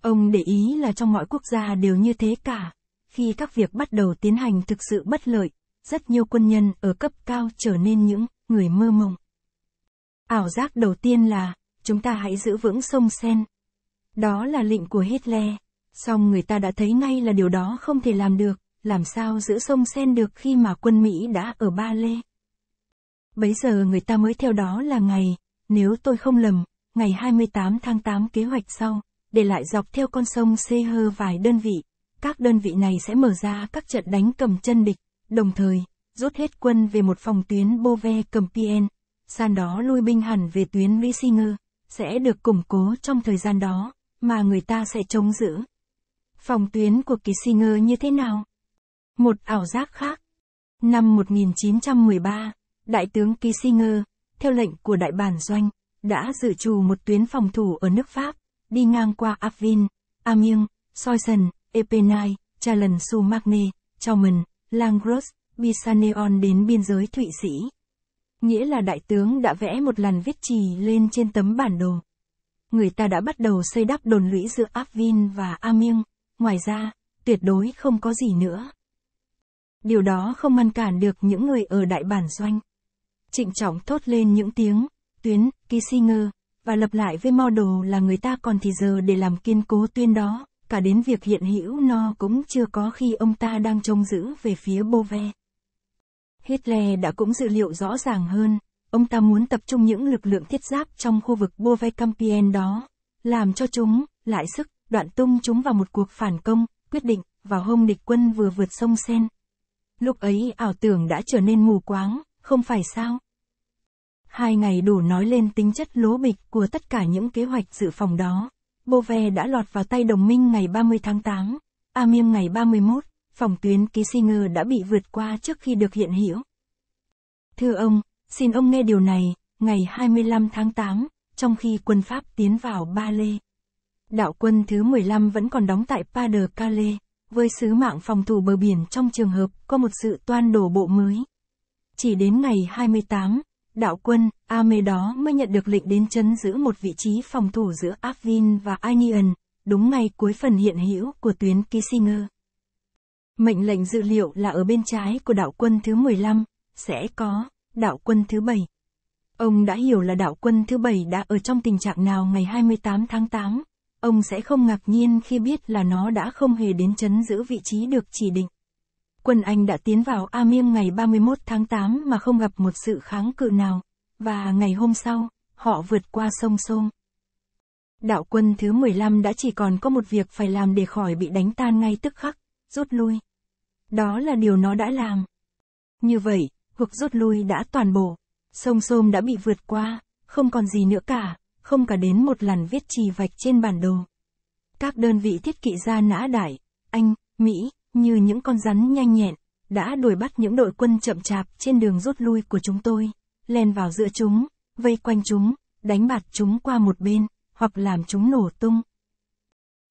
Ông để ý là trong mọi quốc gia đều như thế cả. Khi các việc bắt đầu tiến hành thực sự bất lợi, rất nhiều quân nhân ở cấp cao trở nên những người mơ mộng. Ảo giác đầu tiên là chúng ta hãy giữ vững sông Sen. Đó là lệnh của Hitler. Song người ta đã thấy ngay là điều đó không thể làm được, làm sao giữ sông Sen được khi mà quân Mỹ đã ở Ba Lê. Bấy giờ người ta mới theo đó là ngày, nếu tôi không lầm, ngày 28 tháng 8 kế hoạch sau, để lại dọc theo con sông Seher vài đơn vị. Các đơn vị này sẽ mở ra các trận đánh cầm chân địch, đồng thời, rút hết quân về một phòng tuyến Bove cầm Pien, san đó lui binh hẳn về tuyến Risinger, sẽ được củng cố trong thời gian đó, mà người ta sẽ chống giữ. Phòng tuyến của Kissinger như thế nào? Một ảo giác khác. Năm 1913, Đại tướng Kissinger, theo lệnh của Đại bản Doanh, đã dự trù một tuyến phòng thủ ở nước Pháp, đi ngang qua Avin, Amiens, Soissons, Epenai, Chalon-sur-Marne, Chaumont, Langros, Bisaneon đến biên giới Thụy Sĩ. Nghĩa là đại tướng đã vẽ một làn viết trì lên trên tấm bản đồ. Người ta đã bắt đầu xây đắp đồn lũy giữa Avin và Amiens, ngoài ra, tuyệt đối không có gì nữa. Điều đó không ngăn cản được những người ở đại bản doanh. Trịnh trọng thốt lên những tiếng, tuyến, kỳ si ngơ và lập lại với đồ là người ta còn thì giờ để làm kiên cố tuyên đó, cả đến việc hiện hữu no cũng chưa có khi ông ta đang trông giữ về phía Bove. Hitler đã cũng dự liệu rõ ràng hơn, ông ta muốn tập trung những lực lượng thiết giáp trong khu vực Campion đó, làm cho chúng, lại sức, đoạn tung chúng vào một cuộc phản công, quyết định, vào hôm địch quân vừa vượt sông Sen. Lúc ấy ảo tưởng đã trở nên mù quáng, không phải sao? Hai ngày đủ nói lên tính chất lố bịch của tất cả những kế hoạch dự phòng đó. Bove đã lọt vào tay đồng minh ngày 30 tháng 8, Amiens ngày 31, phòng tuyến Kissinger đã bị vượt qua trước khi được hiện hữu. Thưa ông, xin ông nghe điều này, ngày 25 tháng 8, trong khi quân Pháp tiến vào Ba Lê. Đạo quân thứ 15 vẫn còn đóng tại Pa de Calais, với sứ mạng phòng thủ bờ biển trong trường hợp có một sự toan đổ bộ mới. Chỉ đến ngày 28, đạo quân Ame đó mới nhận được lệnh đến chấn giữ một vị trí phòng thủ giữa Afvin và Anion, đúng ngay cuối phần hiện hữu của tuyến Kissinger. Mệnh lệnh dự liệu là ở bên trái của đạo quân thứ 15, sẽ có đạo quân thứ 7. Ông đã hiểu là đạo quân thứ 7 đã ở trong tình trạng nào ngày 28 tháng 8. Ông sẽ không ngạc nhiên khi biết là nó đã không hề đến chấn giữ vị trí được chỉ định. Quân Anh đã tiến vào Amiêm ngày 31 tháng 8 mà không gặp một sự kháng cự nào, và ngày hôm sau, họ vượt qua sông sông. Đạo quân thứ 15 đã chỉ còn có một việc phải làm để khỏi bị đánh tan ngay tức khắc rút lui. Đó là điều nó đã làm. Như vậy, cuộc rút lui đã toàn bộ. Sông Sôm đã bị vượt qua, không còn gì nữa cả, không cả đến một làn viết trì vạch trên bản đồ. Các đơn vị thiết kỵ gia nã đại, Anh, Mỹ, như những con rắn nhanh nhẹn, đã đuổi bắt những đội quân chậm chạp trên đường rút lui của chúng tôi, len vào giữa chúng, vây quanh chúng, đánh bạt chúng qua một bên, hoặc làm chúng nổ tung.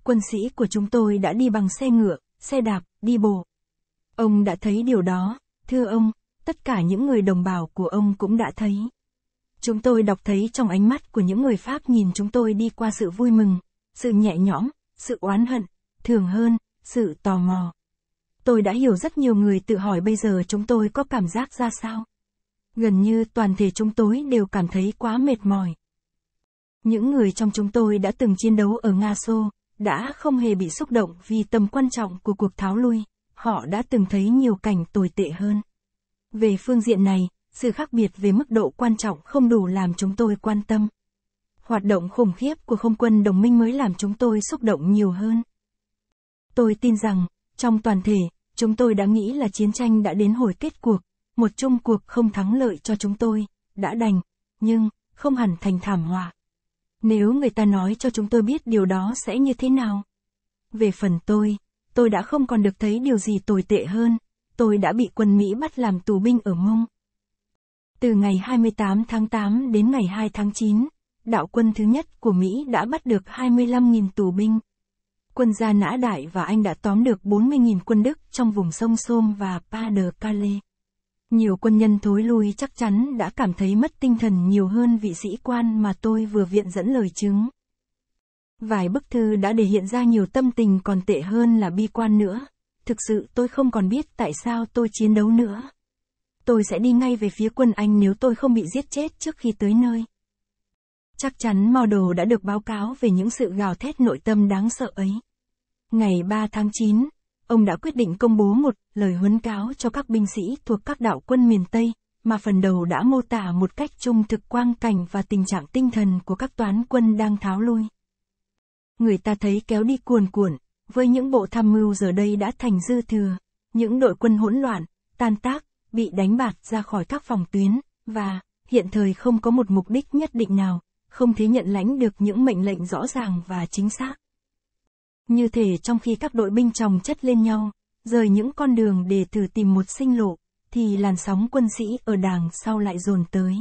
Quân sĩ của chúng tôi đã đi bằng xe ngựa, xe đạp, đi bộ. Ông đã thấy điều đó, thưa ông, tất cả những người đồng bào của ông cũng đã thấy. Chúng tôi đọc thấy trong ánh mắt của những người Pháp nhìn chúng tôi đi qua sự vui mừng, sự nhẹ nhõm, sự oán hận, thường hơn, sự tò mò. Tôi đã hiểu rất nhiều người tự hỏi bây giờ chúng tôi có cảm giác ra sao. Gần như toàn thể chúng tôi đều cảm thấy quá mệt mỏi. Những người trong chúng tôi đã từng chiến đấu ở Nga Xô, đã không hề bị xúc động vì tầm quan trọng của cuộc tháo lui, họ đã từng thấy nhiều cảnh tồi tệ hơn. Về phương diện này, sự khác biệt về mức độ quan trọng không đủ làm chúng tôi quan tâm. Hoạt động khủng khiếp của không quân đồng minh mới làm chúng tôi xúc động nhiều hơn. Tôi tin rằng, trong toàn thể, chúng tôi đã nghĩ là chiến tranh đã đến hồi kết cuộc, một chung cuộc không thắng lợi cho chúng tôi, đã đành, nhưng, không hẳn thành thảm họa. Nếu người ta nói cho chúng tôi biết điều đó sẽ như thế nào? Về phần tôi, tôi đã không còn được thấy điều gì tồi tệ hơn. Tôi đã bị quân Mỹ bắt làm tù binh ở Mông. Từ ngày 28 tháng 8 đến ngày 2 tháng 9, đạo quân thứ nhất của Mỹ đã bắt được 25.000 tù binh. Quân gia Nã Đại và Anh đã tóm được 40.000 quân Đức trong vùng sông Somme và Pas de Calais. Nhiều quân nhân thối lui chắc chắn đã cảm thấy mất tinh thần nhiều hơn vị sĩ quan mà tôi vừa viện dẫn lời chứng. Vài bức thư đã để hiện ra nhiều tâm tình còn tệ hơn là bi quan nữa. Thực sự tôi không còn biết tại sao tôi chiến đấu nữa. Tôi sẽ đi ngay về phía quân Anh nếu tôi không bị giết chết trước khi tới nơi. Chắc chắn Mao đã được báo cáo về những sự gào thét nội tâm đáng sợ ấy. Ngày 3 tháng 9, ông đã quyết định công bố một lời huấn cáo cho các binh sĩ thuộc các đạo quân miền Tây, mà phần đầu đã mô tả một cách trung thực quang cảnh và tình trạng tinh thần của các toán quân đang tháo lui. Người ta thấy kéo đi cuồn cuộn, với những bộ tham mưu giờ đây đã thành dư thừa, những đội quân hỗn loạn, tan tác, bị đánh bạt ra khỏi các phòng tuyến, và, hiện thời không có một mục đích nhất định nào, không thể nhận lãnh được những mệnh lệnh rõ ràng và chính xác. Như thể trong khi các đội binh chồng chất lên nhau, rời những con đường để thử tìm một sinh lộ, thì làn sóng quân sĩ ở đàng sau lại dồn tới.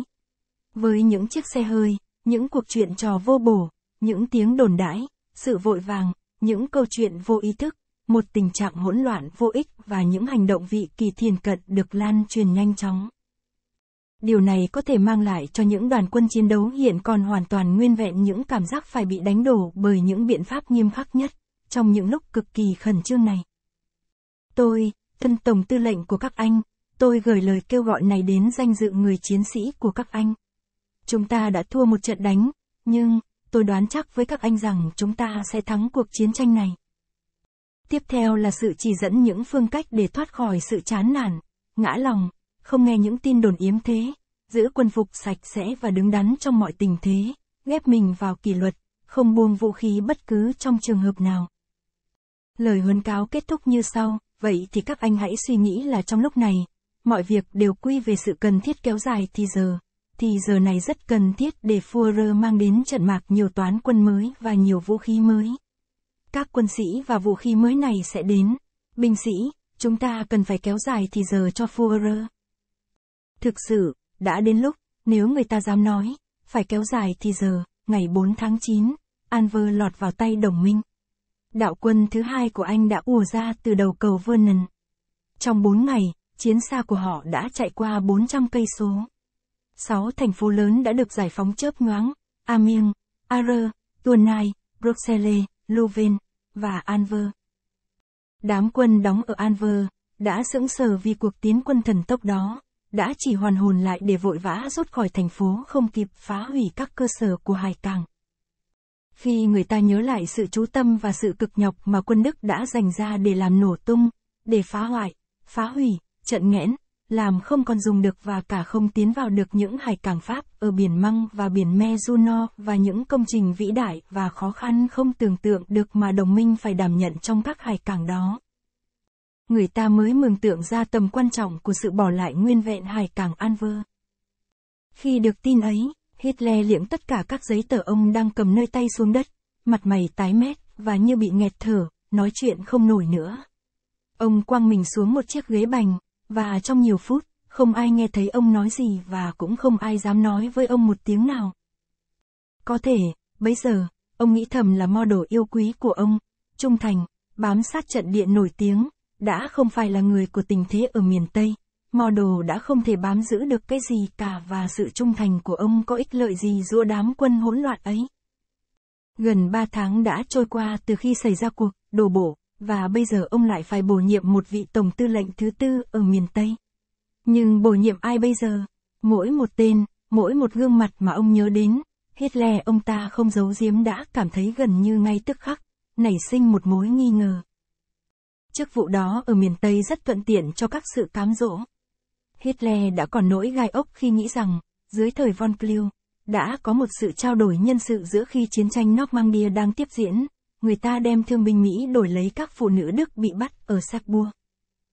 Với những chiếc xe hơi, những cuộc chuyện trò vô bổ, những tiếng đồn đãi, sự vội vàng, những câu chuyện vô ý thức, một tình trạng hỗn loạn vô ích và những hành động vị kỳ thiền cận được lan truyền nhanh chóng. Điều này có thể mang lại cho những đoàn quân chiến đấu hiện còn hoàn toàn nguyên vẹn những cảm giác phải bị đánh đổ bởi những biện pháp nghiêm khắc nhất trong những lúc cực kỳ khẩn trương này. Tôi, thân tổng tư lệnh của các anh, tôi gửi lời kêu gọi này đến danh dự người chiến sĩ của các anh. Chúng ta đã thua một trận đánh, nhưng, tôi đoán chắc với các anh rằng chúng ta sẽ thắng cuộc chiến tranh này. Tiếp theo là sự chỉ dẫn những phương cách để thoát khỏi sự chán nản, ngã lòng, không nghe những tin đồn yếm thế, giữ quân phục sạch sẽ và đứng đắn trong mọi tình thế, ghép mình vào kỷ luật, không buông vũ khí bất cứ trong trường hợp nào. Lời huấn cáo kết thúc như sau, vậy thì các anh hãy suy nghĩ là trong lúc này, mọi việc đều quy về sự cần thiết kéo dài thì giờ. Thì giờ này rất cần thiết để Fuhrer mang đến trận mạc nhiều toán quân mới và nhiều vũ khí mới. Các quân sĩ và vũ khí mới này sẽ đến. Binh sĩ, chúng ta cần phải kéo dài thì giờ cho Fuhrer. Thực sự, đã đến lúc, nếu người ta dám nói, phải kéo dài thì giờ, ngày 4 tháng 9, Anver lọt vào tay đồng minh đạo quân thứ hai của anh đã ùa ra từ đầu cầu Vernon. Trong bốn ngày, chiến xa của họ đã chạy qua 400 cây số. Sáu thành phố lớn đã được giải phóng chớp nhoáng, Amiens, Arras, Tournai, Bruxelles, Louvain và Anvers. Đám quân đóng ở Anvers đã sững sờ vì cuộc tiến quân thần tốc đó, đã chỉ hoàn hồn lại để vội vã rút khỏi thành phố không kịp phá hủy các cơ sở của hải cảng. Khi người ta nhớ lại sự chú tâm và sự cực nhọc mà quân Đức đã dành ra để làm nổ tung, để phá hoại, phá hủy, trận nghẽn, làm không còn dùng được và cả không tiến vào được những hải cảng Pháp ở biển Măng và biển Mezuno và những công trình vĩ đại và khó khăn không tưởng tượng được mà đồng minh phải đảm nhận trong các hải cảng đó. Người ta mới mường tượng ra tầm quan trọng của sự bỏ lại nguyên vẹn hải cảng Anver. Khi được tin ấy, Hitler liễng tất cả các giấy tờ ông đang cầm nơi tay xuống đất, mặt mày tái mét, và như bị nghẹt thở, nói chuyện không nổi nữa. Ông quăng mình xuống một chiếc ghế bành, và trong nhiều phút, không ai nghe thấy ông nói gì và cũng không ai dám nói với ông một tiếng nào. Có thể, bây giờ, ông nghĩ thầm là model yêu quý của ông, trung thành, bám sát trận địa nổi tiếng, đã không phải là người của tình thế ở miền Tây, Model đã không thể bám giữ được cái gì cả và sự trung thành của ông có ích lợi gì giữa đám quân hỗn loạn ấy. Gần 3 tháng đã trôi qua từ khi xảy ra cuộc đổ bộ, và bây giờ ông lại phải bổ nhiệm một vị tổng tư lệnh thứ tư ở miền Tây. Nhưng bổ nhiệm ai bây giờ? Mỗi một tên, mỗi một gương mặt mà ông nhớ đến, Hitler ông ta không giấu giếm đã cảm thấy gần như ngay tức khắc, nảy sinh một mối nghi ngờ. Chức vụ đó ở miền Tây rất thuận tiện cho các sự cám dỗ. Hitler đã còn nỗi gai ốc khi nghĩ rằng, dưới thời von Kluh, đã có một sự trao đổi nhân sự giữa khi chiến tranh Normandia đang tiếp diễn, người ta đem thương binh Mỹ đổi lấy các phụ nữ Đức bị bắt ở Sarkbua.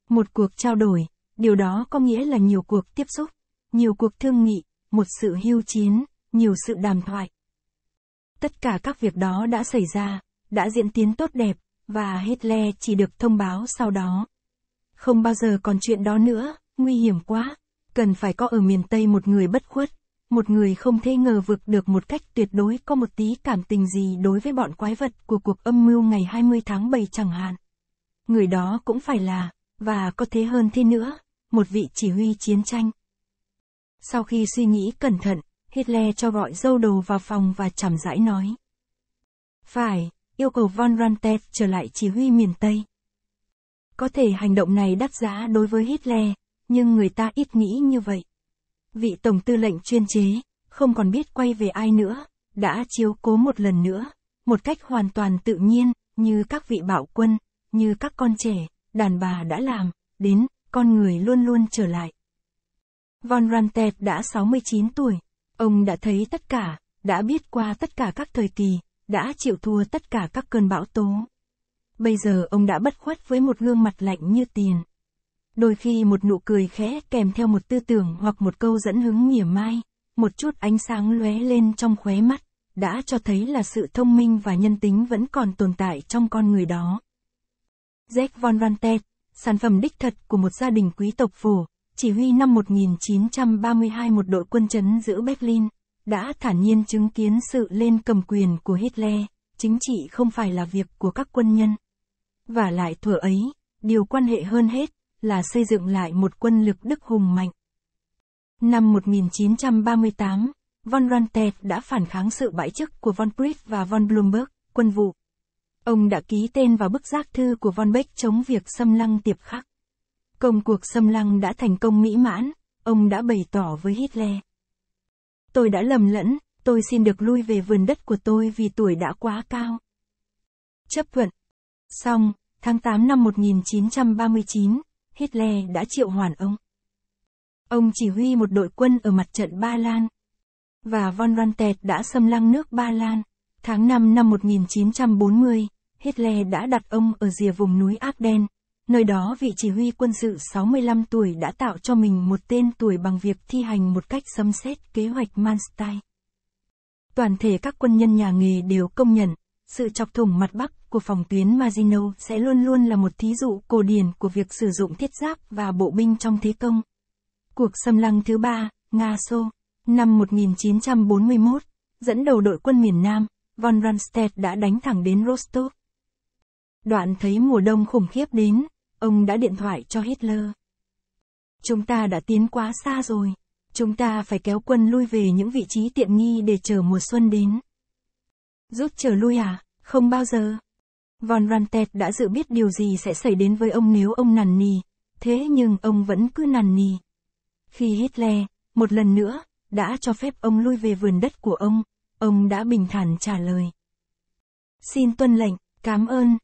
Một cuộc trao đổi, điều đó có nghĩa là nhiều cuộc tiếp xúc, nhiều cuộc thương nghị, một sự hưu chiến, nhiều sự đàm thoại. Tất cả các việc đó đã xảy ra, đã diễn tiến tốt đẹp, và Hitler chỉ được thông báo sau đó. Không bao giờ còn chuyện đó nữa, Nguy hiểm quá, cần phải có ở miền Tây một người bất khuất, một người không thể ngờ vực được một cách tuyệt đối có một tí cảm tình gì đối với bọn quái vật của cuộc âm mưu ngày 20 tháng 7 chẳng hạn. Người đó cũng phải là, và có thế hơn thế nữa, một vị chỉ huy chiến tranh. Sau khi suy nghĩ cẩn thận, Hitler cho gọi dâu đồ vào phòng và chảm rãi nói. Phải, yêu cầu Von Rantet trở lại chỉ huy miền Tây. Có thể hành động này đắt giá đối với Hitler, nhưng người ta ít nghĩ như vậy. Vị Tổng Tư lệnh chuyên chế, không còn biết quay về ai nữa, đã chiếu cố một lần nữa, một cách hoàn toàn tự nhiên, như các vị bảo quân, như các con trẻ, đàn bà đã làm, đến, con người luôn luôn trở lại. Von Rantet đã 69 tuổi, ông đã thấy tất cả, đã biết qua tất cả các thời kỳ, đã chịu thua tất cả các cơn bão tố. Bây giờ ông đã bất khuất với một gương mặt lạnh như tiền. Đôi khi một nụ cười khẽ kèm theo một tư tưởng hoặc một câu dẫn hứng mỉa mai, một chút ánh sáng lóe lên trong khóe mắt, đã cho thấy là sự thông minh và nhân tính vẫn còn tồn tại trong con người đó. Jack von Rantet, sản phẩm đích thật của một gia đình quý tộc phổ, chỉ huy năm 1932 một đội quân chấn giữ Berlin, đã thản nhiên chứng kiến sự lên cầm quyền của Hitler, chính trị không phải là việc của các quân nhân. Và lại thừa ấy, điều quan hệ hơn hết là xây dựng lại một quân lực đức hùng mạnh. Năm 1938, von Rantet đã phản kháng sự bãi chức của von Pritz và von Bloomberg, quân vụ. Ông đã ký tên vào bức giác thư của von Beck chống việc xâm lăng tiệp khắc. Công cuộc xâm lăng đã thành công mỹ mãn, ông đã bày tỏ với Hitler. Tôi đã lầm lẫn, tôi xin được lui về vườn đất của tôi vì tuổi đã quá cao. Chấp thuận. Xong, tháng 8 năm 1939, Hitler đã triệu hoàn ông. Ông chỉ huy một đội quân ở mặt trận Ba Lan. Và von Rantet đã xâm lăng nước Ba Lan. Tháng 5 năm 1940, Hitler đã đặt ông ở rìa vùng núi Ardennes, nơi đó vị chỉ huy quân sự 65 tuổi đã tạo cho mình một tên tuổi bằng việc thi hành một cách xâm xét kế hoạch Manstein. Toàn thể các quân nhân nhà nghề đều công nhận, sự chọc thủng mặt bắc của phòng tuyến Maginot sẽ luôn luôn là một thí dụ cổ điển của việc sử dụng thiết giáp và bộ binh trong thế công. Cuộc xâm lăng thứ ba, Nga Xô, năm 1941, dẫn đầu đội quân miền Nam, von Rundstedt đã đánh thẳng đến Rostov. Đoạn thấy mùa đông khủng khiếp đến, ông đã điện thoại cho Hitler. Chúng ta đã tiến quá xa rồi, chúng ta phải kéo quân lui về những vị trí tiện nghi để chờ mùa xuân đến. Rút trở lui à? Không bao giờ. Von Rantet đã dự biết điều gì sẽ xảy đến với ông nếu ông nằn nì, thế nhưng ông vẫn cứ nằn nì. Khi Hitler, một lần nữa, đã cho phép ông lui về vườn đất của ông, ông đã bình thản trả lời. Xin tuân lệnh, cảm ơn.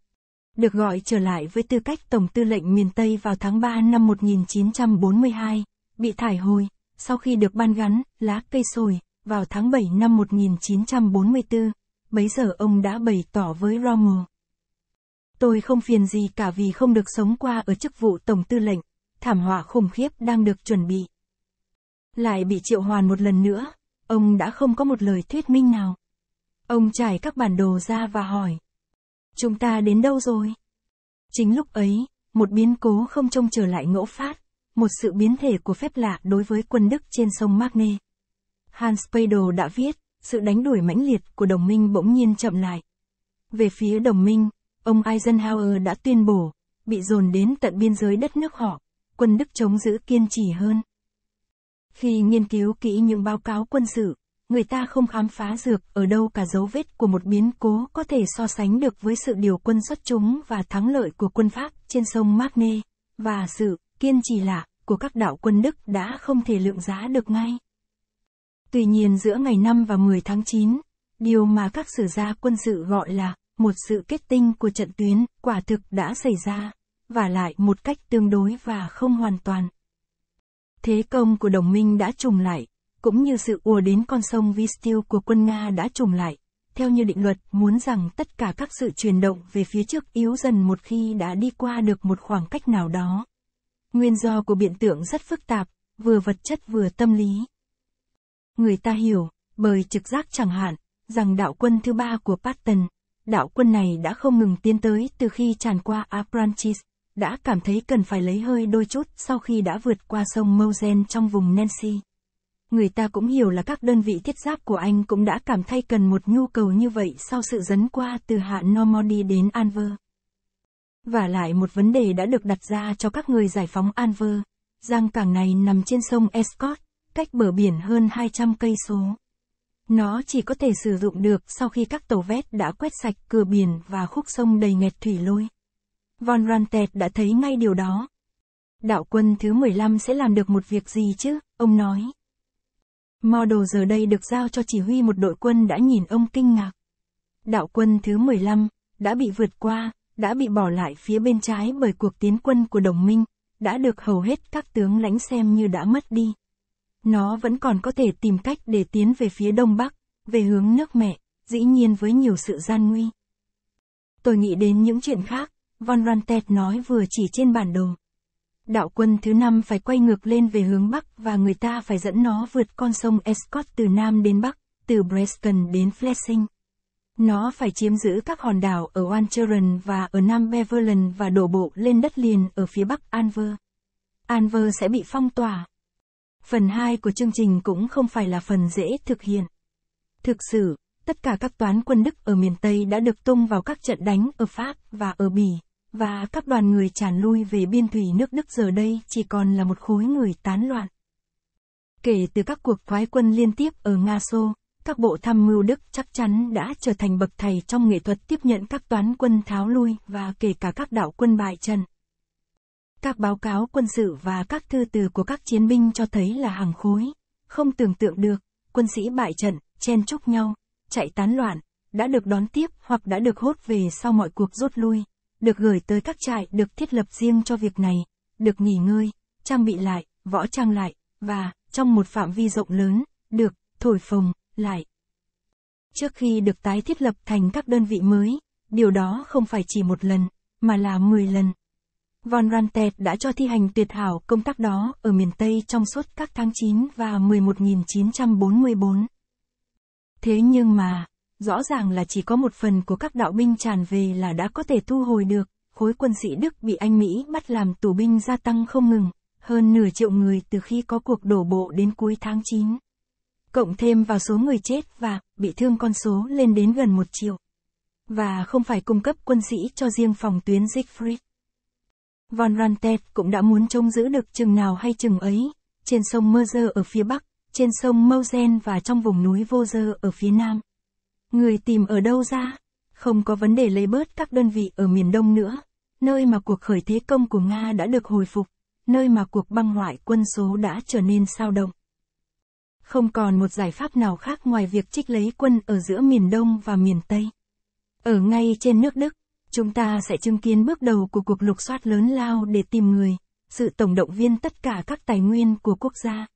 Được gọi trở lại với tư cách Tổng tư lệnh miền Tây vào tháng 3 năm 1942, bị thải hồi, sau khi được ban gắn, lá cây sồi, vào tháng 7 năm 1944 bấy giờ ông đã bày tỏ với Rommel. Tôi không phiền gì cả vì không được sống qua ở chức vụ Tổng tư lệnh, thảm họa khủng khiếp đang được chuẩn bị. Lại bị triệu hoàn một lần nữa, ông đã không có một lời thuyết minh nào. Ông trải các bản đồ ra và hỏi. Chúng ta đến đâu rồi? Chính lúc ấy, một biến cố không trông chờ lại ngẫu phát, một sự biến thể của phép lạ đối với quân Đức trên sông Magne. Hans Speidel đã viết, sự đánh đuổi mãnh liệt của đồng minh bỗng nhiên chậm lại. Về phía đồng minh, ông Eisenhower đã tuyên bố, bị dồn đến tận biên giới đất nước họ, quân Đức chống giữ kiên trì hơn. Khi nghiên cứu kỹ những báo cáo quân sự, người ta không khám phá được ở đâu cả dấu vết của một biến cố có thể so sánh được với sự điều quân xuất chúng và thắng lợi của quân Pháp trên sông Magne và sự kiên trì lạ của các đảo quân Đức đã không thể lượng giá được ngay. Tuy nhiên giữa ngày 5 và 10 tháng 9, điều mà các sử gia quân sự gọi là một sự kết tinh của trận tuyến quả thực đã xảy ra, và lại một cách tương đối và không hoàn toàn. Thế công của đồng minh đã trùng lại, cũng như sự ùa đến con sông Vistil của quân Nga đã trùng lại, theo như định luật muốn rằng tất cả các sự chuyển động về phía trước yếu dần một khi đã đi qua được một khoảng cách nào đó. Nguyên do của biện tượng rất phức tạp, vừa vật chất vừa tâm lý. Người ta hiểu, bởi trực giác chẳng hạn, rằng đạo quân thứ ba của Patton, đạo quân này đã không ngừng tiến tới từ khi tràn qua Apranchis, đã cảm thấy cần phải lấy hơi đôi chút sau khi đã vượt qua sông Mosen trong vùng Nancy. Người ta cũng hiểu là các đơn vị thiết giáp của anh cũng đã cảm thấy cần một nhu cầu như vậy sau sự dấn qua từ hạ Normandy đến Anver. Và lại một vấn đề đã được đặt ra cho các người giải phóng Anver, rằng cảng này nằm trên sông Escort, cách bờ biển hơn 200 cây số. Nó chỉ có thể sử dụng được sau khi các tàu vét đã quét sạch cửa biển và khúc sông đầy nghẹt thủy lôi. Von Rantet đã thấy ngay điều đó. Đạo quân thứ 15 sẽ làm được một việc gì chứ, ông nói. Model giờ đây được giao cho chỉ huy một đội quân đã nhìn ông kinh ngạc. Đạo quân thứ 15, đã bị vượt qua, đã bị bỏ lại phía bên trái bởi cuộc tiến quân của đồng minh, đã được hầu hết các tướng lãnh xem như đã mất đi nó vẫn còn có thể tìm cách để tiến về phía đông bắc, về hướng nước mẹ, dĩ nhiên với nhiều sự gian nguy. Tôi nghĩ đến những chuyện khác, Von Rantet nói vừa chỉ trên bản đồ. Đạo quân thứ năm phải quay ngược lên về hướng bắc và người ta phải dẫn nó vượt con sông Escott từ nam đến bắc, từ Bresken đến Fleshing. Nó phải chiếm giữ các hòn đảo ở Wancheren và ở Nam Beverland và đổ bộ lên đất liền ở phía bắc Anver. Anver sẽ bị phong tỏa, Phần 2 của chương trình cũng không phải là phần dễ thực hiện. Thực sự, tất cả các toán quân Đức ở miền Tây đã được tung vào các trận đánh ở Pháp và ở Bỉ, và các đoàn người tràn lui về biên thủy nước Đức giờ đây chỉ còn là một khối người tán loạn. Kể từ các cuộc thoái quân liên tiếp ở Nga Xô, các bộ tham mưu Đức chắc chắn đã trở thành bậc thầy trong nghệ thuật tiếp nhận các toán quân tháo lui và kể cả các đạo quân bại trận. Các báo cáo quân sự và các thư từ của các chiến binh cho thấy là hàng khối. Không tưởng tượng được, quân sĩ bại trận, chen chúc nhau, chạy tán loạn, đã được đón tiếp hoặc đã được hốt về sau mọi cuộc rút lui, được gửi tới các trại được thiết lập riêng cho việc này, được nghỉ ngơi, trang bị lại, võ trang lại, và, trong một phạm vi rộng lớn, được, thổi phồng, lại. Trước khi được tái thiết lập thành các đơn vị mới, điều đó không phải chỉ một lần, mà là 10 lần, Von Rantet đã cho thi hành tuyệt hảo công tác đó ở miền Tây trong suốt các tháng 9 và 11.944. Thế nhưng mà, rõ ràng là chỉ có một phần của các đạo binh tràn về là đã có thể thu hồi được, khối quân sĩ Đức bị Anh Mỹ bắt làm tù binh gia tăng không ngừng, hơn nửa triệu người từ khi có cuộc đổ bộ đến cuối tháng 9. Cộng thêm vào số người chết và bị thương con số lên đến gần một triệu. Và không phải cung cấp quân sĩ cho riêng phòng tuyến Siegfried. Von Rantet cũng đã muốn trông giữ được chừng nào hay chừng ấy, trên sông Meuse ở phía bắc, trên sông Mosen và trong vùng núi Vosơ ở phía nam. Người tìm ở đâu ra? Không có vấn đề lấy bớt các đơn vị ở miền đông nữa, nơi mà cuộc khởi thế công của Nga đã được hồi phục, nơi mà cuộc băng hoại quân số đã trở nên sao động. Không còn một giải pháp nào khác ngoài việc trích lấy quân ở giữa miền đông và miền tây. Ở ngay trên nước Đức, chúng ta sẽ chứng kiến bước đầu của cuộc lục soát lớn lao để tìm người, sự tổng động viên tất cả các tài nguyên của quốc gia.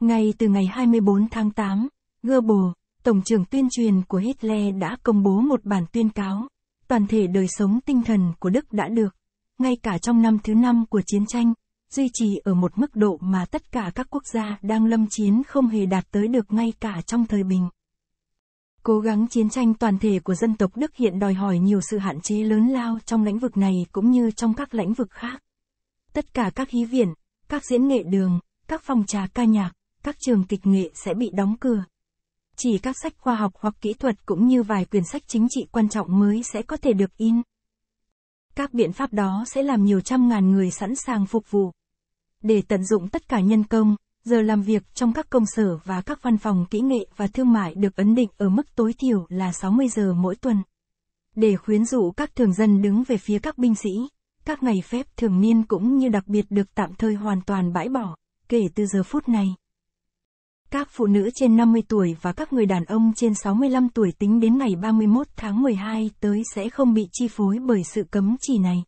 Ngay từ ngày 24 tháng 8, Goebbels, Tổng trưởng tuyên truyền của Hitler đã công bố một bản tuyên cáo, toàn thể đời sống tinh thần của Đức đã được, ngay cả trong năm thứ năm của chiến tranh, duy trì ở một mức độ mà tất cả các quốc gia đang lâm chiến không hề đạt tới được ngay cả trong thời bình. Cố gắng chiến tranh toàn thể của dân tộc Đức hiện đòi hỏi nhiều sự hạn chế lớn lao trong lĩnh vực này cũng như trong các lĩnh vực khác. Tất cả các hí viện, các diễn nghệ đường, các phòng trà ca nhạc, các trường kịch nghệ sẽ bị đóng cửa. Chỉ các sách khoa học hoặc kỹ thuật cũng như vài quyển sách chính trị quan trọng mới sẽ có thể được in. Các biện pháp đó sẽ làm nhiều trăm ngàn người sẵn sàng phục vụ. Để tận dụng tất cả nhân công, giờ làm việc trong các công sở và các văn phòng kỹ nghệ và thương mại được ấn định ở mức tối thiểu là 60 giờ mỗi tuần. Để khuyến dụ các thường dân đứng về phía các binh sĩ, các ngày phép thường niên cũng như đặc biệt được tạm thời hoàn toàn bãi bỏ, kể từ giờ phút này. Các phụ nữ trên 50 tuổi và các người đàn ông trên 65 tuổi tính đến ngày 31 tháng 12 tới sẽ không bị chi phối bởi sự cấm chỉ này.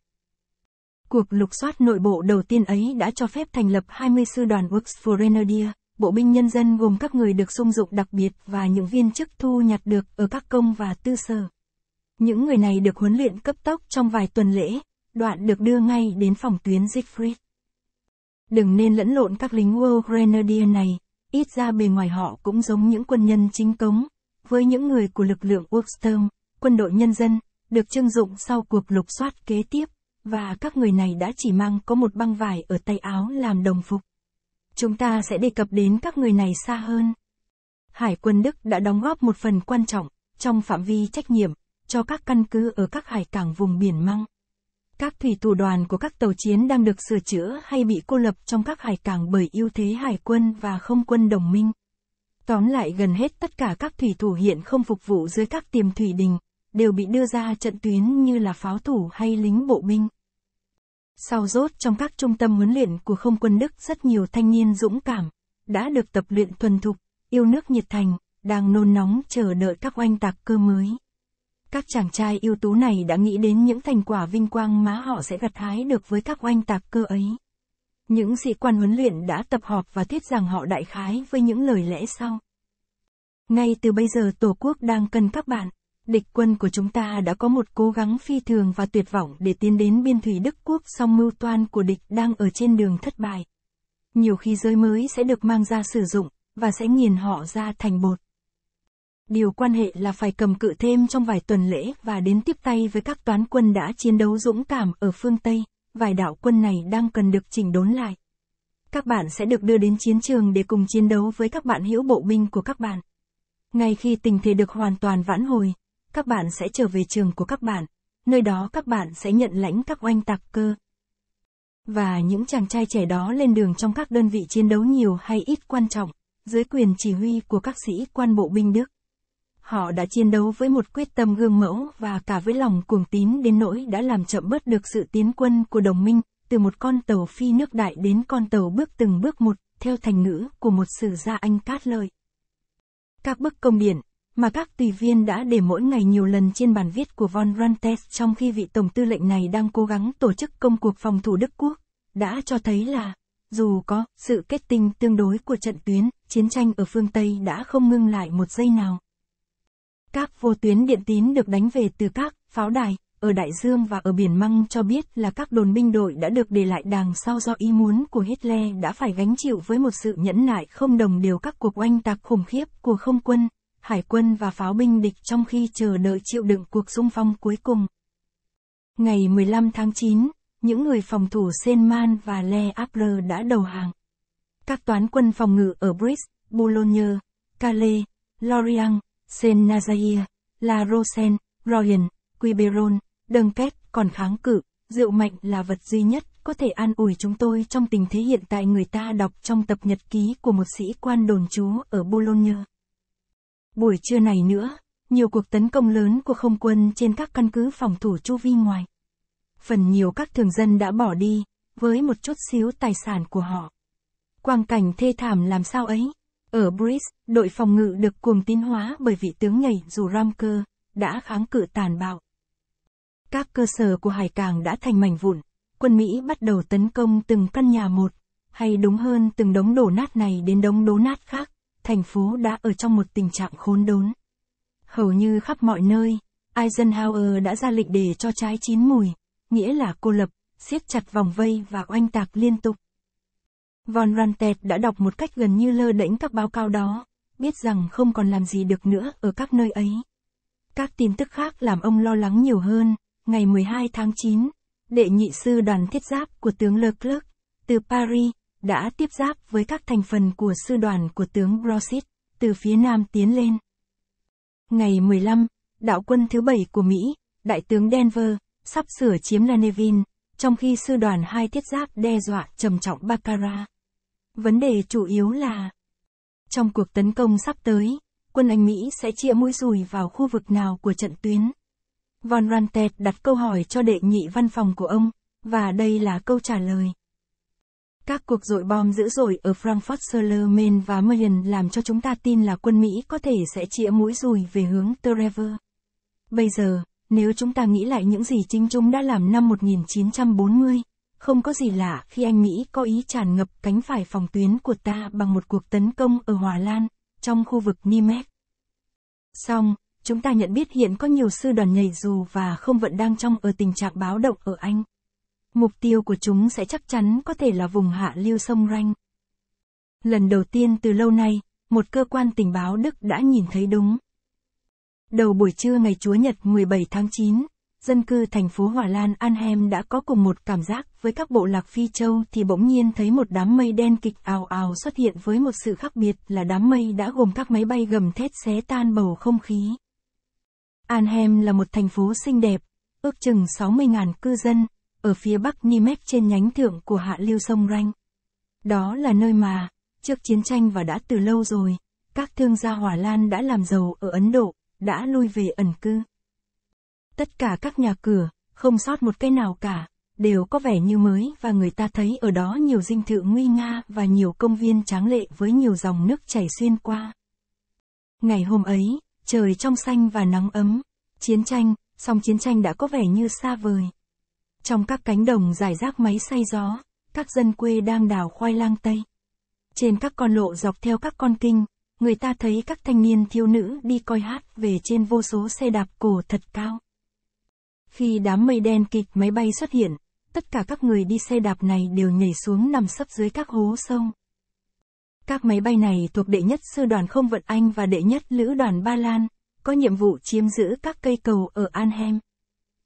Cuộc lục soát nội bộ đầu tiên ấy đã cho phép thành lập 20 sư đoàn Works for Grenadier, bộ binh nhân dân gồm các người được sung dụng đặc biệt và những viên chức thu nhặt được ở các công và tư sở. Những người này được huấn luyện cấp tốc trong vài tuần lễ, đoạn được đưa ngay đến phòng tuyến Siegfried. Đừng nên lẫn lộn các lính World Grenadier này, ít ra bề ngoài họ cũng giống những quân nhân chính cống, với những người của lực lượng Workstorm, quân đội nhân dân, được trưng dụng sau cuộc lục soát kế tiếp. Và các người này đã chỉ mang có một băng vải ở tay áo làm đồng phục. Chúng ta sẽ đề cập đến các người này xa hơn. Hải quân Đức đã đóng góp một phần quan trọng, trong phạm vi trách nhiệm, cho các căn cứ ở các hải cảng vùng biển măng. Các thủy thủ đoàn của các tàu chiến đang được sửa chữa hay bị cô lập trong các hải cảng bởi ưu thế hải quân và không quân đồng minh. Tóm lại gần hết tất cả các thủy thủ hiện không phục vụ dưới các tiềm thủy đình, đều bị đưa ra trận tuyến như là pháo thủ hay lính bộ binh. Sau rốt trong các trung tâm huấn luyện của không quân Đức rất nhiều thanh niên dũng cảm, đã được tập luyện thuần thục, yêu nước nhiệt thành, đang nôn nóng chờ đợi các oanh tạc cơ mới. Các chàng trai ưu tú này đã nghĩ đến những thành quả vinh quang mà họ sẽ gặt hái được với các oanh tạc cơ ấy. Những sĩ quan huấn luyện đã tập họp và thiết rằng họ đại khái với những lời lẽ sau. Ngay từ bây giờ Tổ quốc đang cần các bạn. Địch quân của chúng ta đã có một cố gắng phi thường và tuyệt vọng để tiến đến biên thủy Đức Quốc song mưu toan của địch đang ở trên đường thất bại. Nhiều khi giới mới sẽ được mang ra sử dụng, và sẽ nghiền họ ra thành bột. Điều quan hệ là phải cầm cự thêm trong vài tuần lễ và đến tiếp tay với các toán quân đã chiến đấu dũng cảm ở phương Tây, vài đạo quân này đang cần được chỉnh đốn lại. Các bạn sẽ được đưa đến chiến trường để cùng chiến đấu với các bạn hữu bộ binh của các bạn. Ngay khi tình thế được hoàn toàn vãn hồi, các bạn sẽ trở về trường của các bạn, nơi đó các bạn sẽ nhận lãnh các oanh tạc cơ. Và những chàng trai trẻ đó lên đường trong các đơn vị chiến đấu nhiều hay ít quan trọng, dưới quyền chỉ huy của các sĩ quan bộ binh Đức. Họ đã chiến đấu với một quyết tâm gương mẫu và cả với lòng cuồng tín đến nỗi đã làm chậm bớt được sự tiến quân của đồng minh, từ một con tàu phi nước đại đến con tàu bước từng bước một, theo thành ngữ của một sử gia Anh Cát Lợi. Các bức công điển mà các tùy viên đã để mỗi ngày nhiều lần trên bản viết của von Rantes trong khi vị tổng tư lệnh này đang cố gắng tổ chức công cuộc phòng thủ Đức Quốc, đã cho thấy là, dù có sự kết tinh tương đối của trận tuyến, chiến tranh ở phương Tây đã không ngưng lại một giây nào. Các vô tuyến điện tín được đánh về từ các pháo đài, ở Đại Dương và ở Biển Măng cho biết là các đồn binh đội đã được để lại đằng sau do ý muốn của Hitler đã phải gánh chịu với một sự nhẫn nại không đồng đều các cuộc oanh tạc khủng khiếp của không quân, hải quân và pháo binh địch trong khi chờ đợi chịu đựng cuộc xung phong cuối cùng. Ngày 15 tháng 9, những người phòng thủ Senman và Le Havre đã đầu hàng. Các toán quân phòng ngự ở Brest, Boulogne, Calais, Lorient, Seine-Nazaire, La Rochelle, Royan, Quiberon, Dunkerque còn kháng cự, rượu mạnh là vật duy nhất có thể an ủi chúng tôi trong tình thế hiện tại người ta đọc trong tập nhật ký của một sĩ quan đồn trú ở Boulogne. Buổi trưa này nữa, nhiều cuộc tấn công lớn của không quân trên các căn cứ phòng thủ chu vi ngoài. Phần nhiều các thường dân đã bỏ đi, với một chút xíu tài sản của họ. Quang cảnh thê thảm làm sao ấy. Ở bris, đội phòng ngự được cuồng tín hóa bởi vị tướng nhảy dù Ramker, đã kháng cự tàn bạo. Các cơ sở của hải cảng đã thành mảnh vụn, quân Mỹ bắt đầu tấn công từng căn nhà một, hay đúng hơn từng đống đổ nát này đến đống đố nát khác thành phố đã ở trong một tình trạng khốn đốn. Hầu như khắp mọi nơi, Eisenhower đã ra lệnh để cho trái chín mùi, nghĩa là cô lập, siết chặt vòng vây và oanh tạc liên tục. Von Rantet đã đọc một cách gần như lơ đễnh các báo cáo đó, biết rằng không còn làm gì được nữa ở các nơi ấy. Các tin tức khác làm ông lo lắng nhiều hơn, ngày 12 tháng 9, đệ nhị sư đoàn thiết giáp của tướng Leclerc, từ Paris, đã tiếp giáp với các thành phần của sư đoàn của tướng Brosit, từ phía nam tiến lên. Ngày 15, đạo quân thứ bảy của Mỹ, đại tướng Denver, sắp sửa chiếm La trong khi sư đoàn hai thiết giáp đe dọa trầm trọng Baccarat. Vấn đề chủ yếu là trong cuộc tấn công sắp tới, quân Anh Mỹ sẽ chia mũi dùi vào khu vực nào của trận tuyến. Von Rantet đặt câu hỏi cho đệ nhị văn phòng của ông, và đây là câu trả lời. Các cuộc dội bom dữ dội ở Frankfurt Sölder Main và Meulen làm cho chúng ta tin là quân Mỹ có thể sẽ chĩa mũi dùi về hướng Trevor. Bây giờ, nếu chúng ta nghĩ lại những gì chính chúng đã làm năm 1940, không có gì lạ khi anh Mỹ có ý tràn ngập cánh phải phòng tuyến của ta bằng một cuộc tấn công ở Hòa Lan, trong khu vực Nimes. Song, chúng ta nhận biết hiện có nhiều sư đoàn nhảy dù và không vận đang trong ở tình trạng báo động ở Anh. Mục tiêu của chúng sẽ chắc chắn có thể là vùng hạ lưu sông Ranh. Lần đầu tiên từ lâu nay, một cơ quan tình báo Đức đã nhìn thấy đúng. Đầu buổi trưa ngày Chúa Nhật 17 tháng 9, dân cư thành phố Hòa Lan Anhem đã có cùng một cảm giác với các bộ lạc Phi Châu thì bỗng nhiên thấy một đám mây đen kịch ào ào xuất hiện với một sự khác biệt là đám mây đã gồm các máy bay gầm thét xé tan bầu không khí. Anhem là một thành phố xinh đẹp, ước chừng 60.000 cư dân, ở phía bắc Nimet trên nhánh thượng của hạ lưu sông Ranh. Đó là nơi mà, trước chiến tranh và đã từ lâu rồi, các thương gia Hỏa Lan đã làm giàu ở Ấn Độ, đã lui về ẩn cư. Tất cả các nhà cửa, không sót một cái nào cả, đều có vẻ như mới và người ta thấy ở đó nhiều dinh thự nguy nga và nhiều công viên tráng lệ với nhiều dòng nước chảy xuyên qua. Ngày hôm ấy, trời trong xanh và nắng ấm, chiến tranh, song chiến tranh đã có vẻ như xa vời. Trong các cánh đồng giải rác máy xay gió, các dân quê đang đào khoai lang tây. Trên các con lộ dọc theo các con kinh, người ta thấy các thanh niên thiếu nữ đi coi hát về trên vô số xe đạp cổ thật cao. Khi đám mây đen kịch máy bay xuất hiện, tất cả các người đi xe đạp này đều nhảy xuống nằm sấp dưới các hố sông. Các máy bay này thuộc đệ nhất sư đoàn không vận Anh và đệ nhất lữ đoàn Ba Lan, có nhiệm vụ chiếm giữ các cây cầu ở Anhem.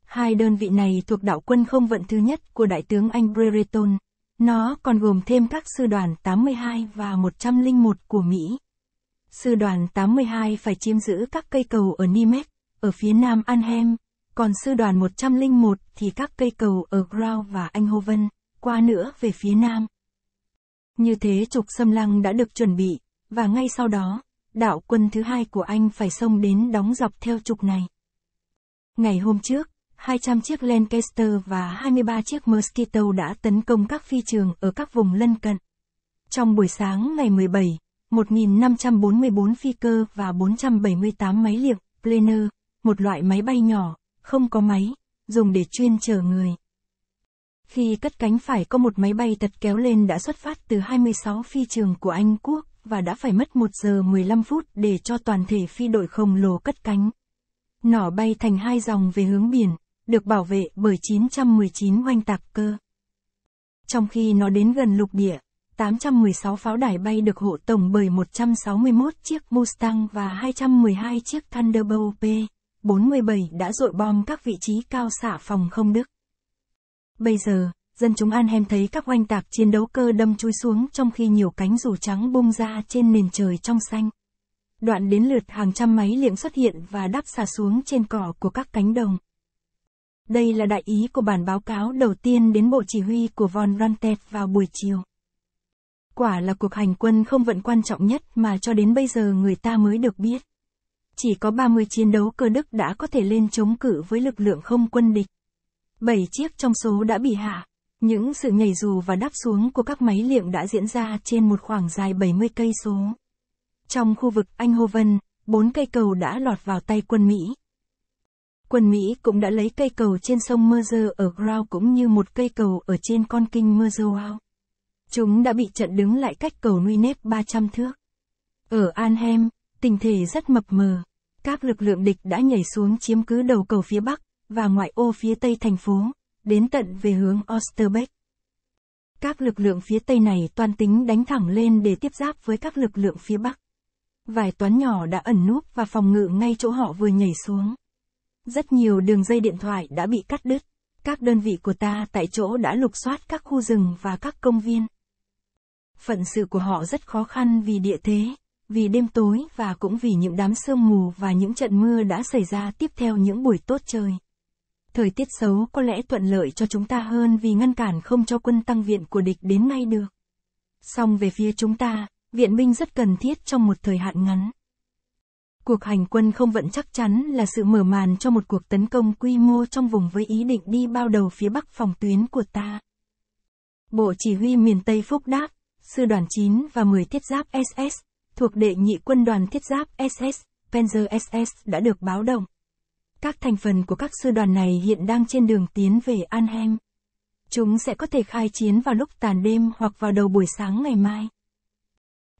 Hai đơn vị này thuộc đạo quân không vận thứ nhất của Đại tướng Anh Brereton. Nó còn gồm thêm các sư đoàn 82 và 101 của Mỹ. Sư đoàn 82 phải chiếm giữ các cây cầu ở Nimes, ở phía nam Anhem, còn sư đoàn 101 thì các cây cầu ở Grau và Anh Eindhoven, qua nữa về phía nam. Như thế trục xâm lăng đã được chuẩn bị, và ngay sau đó, đạo quân thứ hai của anh phải xông đến đóng dọc theo trục này. Ngày hôm trước, 200 chiếc Lancaster và 23 chiếc Mosquito đã tấn công các phi trường ở các vùng lân cận. Trong buổi sáng ngày 17, 1.544 phi cơ và 478 máy liệp, planer, một loại máy bay nhỏ, không có máy, dùng để chuyên chở người. Khi cất cánh phải có một máy bay tật kéo lên đã xuất phát từ 26 phi trường của Anh Quốc và đã phải mất 1 giờ 15 phút để cho toàn thể phi đội khổng lồ cất cánh. Nỏ bay thành hai dòng về hướng biển, được bảo vệ bởi 919 oanh tạc cơ. Trong khi nó đến gần lục địa, 816 pháo đài bay được hộ tổng bởi 161 chiếc Mustang và 212 chiếc Thunderbolt P-47 đã dội bom các vị trí cao xả phòng không Đức. Bây giờ, dân chúng Anhem thấy các oanh tạc chiến đấu cơ đâm chui xuống trong khi nhiều cánh dù trắng bung ra trên nền trời trong xanh. Đoạn đến lượt hàng trăm máy liệm xuất hiện và đáp xả xuống trên cỏ của các cánh đồng. Đây là đại ý của bản báo cáo đầu tiên đến Bộ Chỉ huy của Von Rantet vào buổi chiều. Quả là cuộc hành quân không vận quan trọng nhất mà cho đến bây giờ người ta mới được biết. Chỉ có 30 chiến đấu cơ Đức đã có thể lên chống cự với lực lượng không quân địch. Bảy chiếc trong số đã bị hạ. Những sự nhảy dù và đáp xuống của các máy liệm đã diễn ra trên một khoảng dài 70 cây số. Trong khu vực Anh Hô Vân, bốn cây cầu đã lọt vào tay quân Mỹ, Quân Mỹ cũng đã lấy cây cầu trên sông Mersey ở Grau cũng như một cây cầu ở trên con kinh Mersey. Chúng đã bị chặn đứng lại cách cầu nuôi nếp 300 thước. Ở Anhem, tình thể rất mập mờ. Các lực lượng địch đã nhảy xuống chiếm cứ đầu cầu phía Bắc, và ngoại ô phía Tây thành phố, đến tận về hướng Osterbeck. Các lực lượng phía Tây này toàn tính đánh thẳng lên để tiếp giáp với các lực lượng phía Bắc. Vài toán nhỏ đã ẩn núp và phòng ngự ngay chỗ họ vừa nhảy xuống. Rất nhiều đường dây điện thoại đã bị cắt đứt. Các đơn vị của ta tại chỗ đã lục soát các khu rừng và các công viên. Phận sự của họ rất khó khăn vì địa thế, vì đêm tối và cũng vì những đám sương mù và những trận mưa đã xảy ra tiếp theo những buổi tốt trời. Thời tiết xấu có lẽ thuận lợi cho chúng ta hơn vì ngăn cản không cho quân tăng viện của địch đến ngay được. Song về phía chúng ta, viện binh rất cần thiết trong một thời hạn ngắn. Cuộc hành quân không vận chắc chắn là sự mở màn cho một cuộc tấn công quy mô trong vùng với ý định đi bao đầu phía bắc phòng tuyến của ta. Bộ Chỉ huy miền Tây Phúc Đáp, Sư đoàn 9 và 10 thiết giáp SS, thuộc đệ nhị quân đoàn thiết giáp SS, Panzer SS đã được báo động. Các thành phần của các sư đoàn này hiện đang trên đường tiến về Anhem. Chúng sẽ có thể khai chiến vào lúc tàn đêm hoặc vào đầu buổi sáng ngày mai.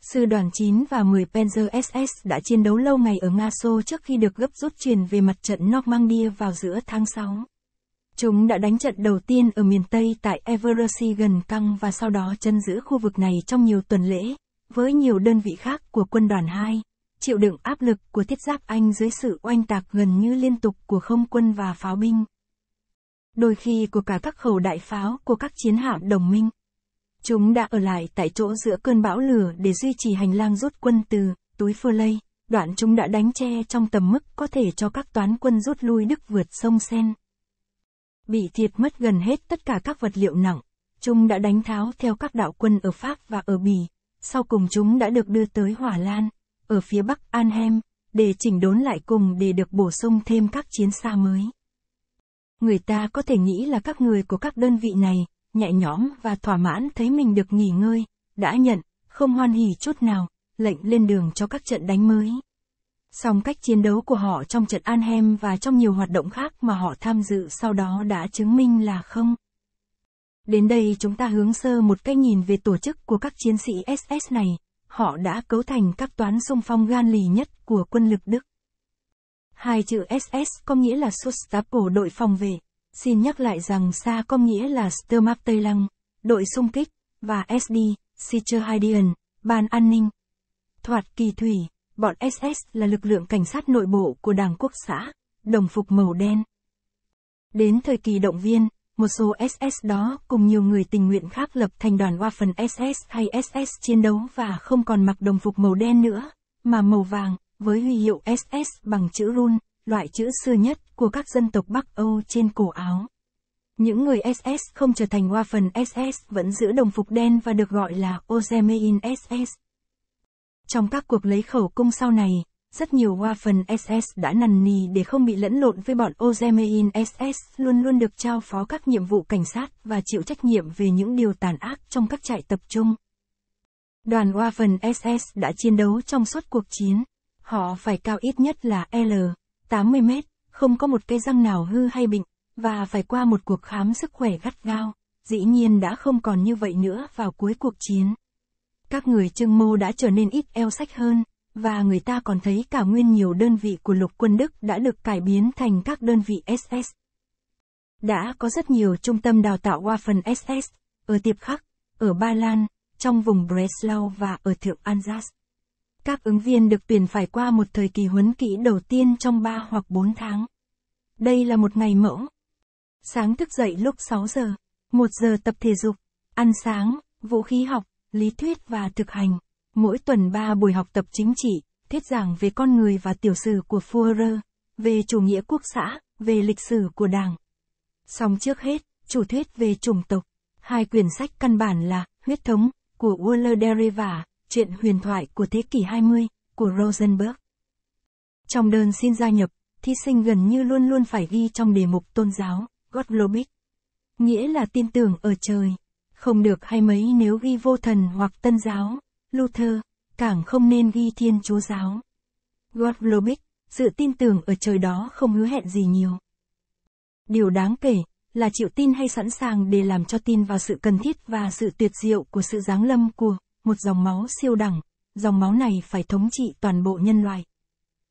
Sư đoàn 9 và 10 Panzer SS đã chiến đấu lâu ngày ở Nga Xô trước khi được gấp rút chuyển về mặt trận Normandy vào giữa tháng 6. Chúng đã đánh trận đầu tiên ở miền Tây tại Eversea gần Căng và sau đó chân giữ khu vực này trong nhiều tuần lễ, với nhiều đơn vị khác của quân đoàn 2, chịu đựng áp lực của thiết giáp Anh dưới sự oanh tạc gần như liên tục của không quân và pháo binh. Đôi khi của cả các khẩu đại pháo của các chiến hạm đồng minh. Chúng đã ở lại tại chỗ giữa cơn bão lửa để duy trì hành lang rút quân từ túi phơ lây. Đoạn chúng đã đánh che trong tầm mức có thể cho các toán quân rút lui Đức vượt sông Sen. Bị thiệt mất gần hết tất cả các vật liệu nặng. Chúng đã đánh tháo theo các đạo quân ở Pháp và ở Bỉ. Sau cùng chúng đã được đưa tới Hỏa Lan, ở phía Bắc Anhem, để chỉnh đốn lại cùng để được bổ sung thêm các chiến xa mới. Người ta có thể nghĩ là các người của các đơn vị này, nhẹ nhõm và thỏa mãn thấy mình được nghỉ ngơi, đã nhận, không hoan hỉ chút nào, lệnh lên đường cho các trận đánh mới. Song cách chiến đấu của họ trong trận Anhem và trong nhiều hoạt động khác mà họ tham dự sau đó đã chứng minh là không. Đến đây chúng ta hướng sơ một cách nhìn về tổ chức của các chiến sĩ SS này, họ đã cấu thành các toán xung phong gan lì nhất của quân lực Đức. Hai chữ SS có nghĩa là Schutzstaffel đội phòng vệ, Xin nhắc lại rằng Sa có nghĩa là Sturmap Tây Lăng, đội xung kích, và SD, Sicherheitsdienst, Ban An ninh. Thoạt kỳ thủy, bọn SS là lực lượng cảnh sát nội bộ của Đảng Quốc xã, đồng phục màu đen. Đến thời kỳ động viên, một số SS đó cùng nhiều người tình nguyện khác lập thành đoàn Waffen SS hay SS chiến đấu và không còn mặc đồng phục màu đen nữa, mà màu vàng, với huy hiệu SS bằng chữ run, loại chữ xưa nhất của các dân tộc Bắc Âu trên cổ áo. Những người SS không trở thành hoa phần SS vẫn giữ đồng phục đen và được gọi là Ozemein SS. Trong các cuộc lấy khẩu cung sau này, rất nhiều hoa phần SS đã nằn nì để không bị lẫn lộn với bọn Ozemein SS luôn luôn được trao phó các nhiệm vụ cảnh sát và chịu trách nhiệm về những điều tàn ác trong các trại tập trung. Đoàn Waffen SS đã chiến đấu trong suốt cuộc chiến. Họ phải cao ít nhất là L. 80 mét, không có một cây răng nào hư hay bệnh, và phải qua một cuộc khám sức khỏe gắt gao, dĩ nhiên đã không còn như vậy nữa vào cuối cuộc chiến. Các người trưng mô đã trở nên ít eo sách hơn, và người ta còn thấy cả nguyên nhiều đơn vị của lục quân Đức đã được cải biến thành các đơn vị SS. Đã có rất nhiều trung tâm đào tạo Waffen SS, ở Tiệp Khắc, ở Ba Lan, trong vùng Breslau và ở Thượng Anjas các ứng viên được tuyển phải qua một thời kỳ huấn kỹ đầu tiên trong 3 hoặc 4 tháng. Đây là một ngày mẫu. Sáng thức dậy lúc 6 giờ, 1 giờ tập thể dục, ăn sáng, vũ khí học, lý thuyết và thực hành. Mỗi tuần 3 buổi học tập chính trị, thuyết giảng về con người và tiểu sử của Führer, về chủ nghĩa quốc xã, về lịch sử của Đảng. Song trước hết, chủ thuyết về chủng tộc. Hai quyển sách căn bản là Huyết thống của Wöller Deriva Chuyện huyền thoại của thế kỷ 20, của Rosenberg. Trong đơn xin gia nhập, thí sinh gần như luôn luôn phải ghi trong đề mục tôn giáo, Gottlobic. Nghĩa là tin tưởng ở trời. Không được hay mấy nếu ghi vô thần hoặc tân giáo, Luther, càng không nên ghi thiên chúa giáo. Gottlobic, sự tin tưởng ở trời đó không hứa hẹn gì nhiều. Điều đáng kể, là chịu tin hay sẵn sàng để làm cho tin vào sự cần thiết và sự tuyệt diệu của sự giáng lâm của một dòng máu siêu đẳng, dòng máu này phải thống trị toàn bộ nhân loại.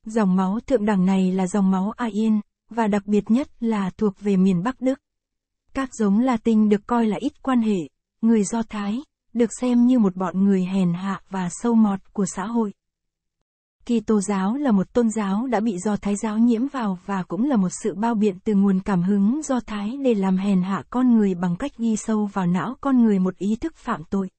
Dòng máu thượng đẳng này là dòng máu Aryan, và đặc biệt nhất là thuộc về miền Bắc Đức. Các giống Latin được coi là ít quan hệ, người Do Thái, được xem như một bọn người hèn hạ và sâu mọt của xã hội. Kitô giáo là một tôn giáo đã bị Do Thái giáo nhiễm vào và cũng là một sự bao biện từ nguồn cảm hứng Do Thái để làm hèn hạ con người bằng cách ghi sâu vào não con người một ý thức phạm tội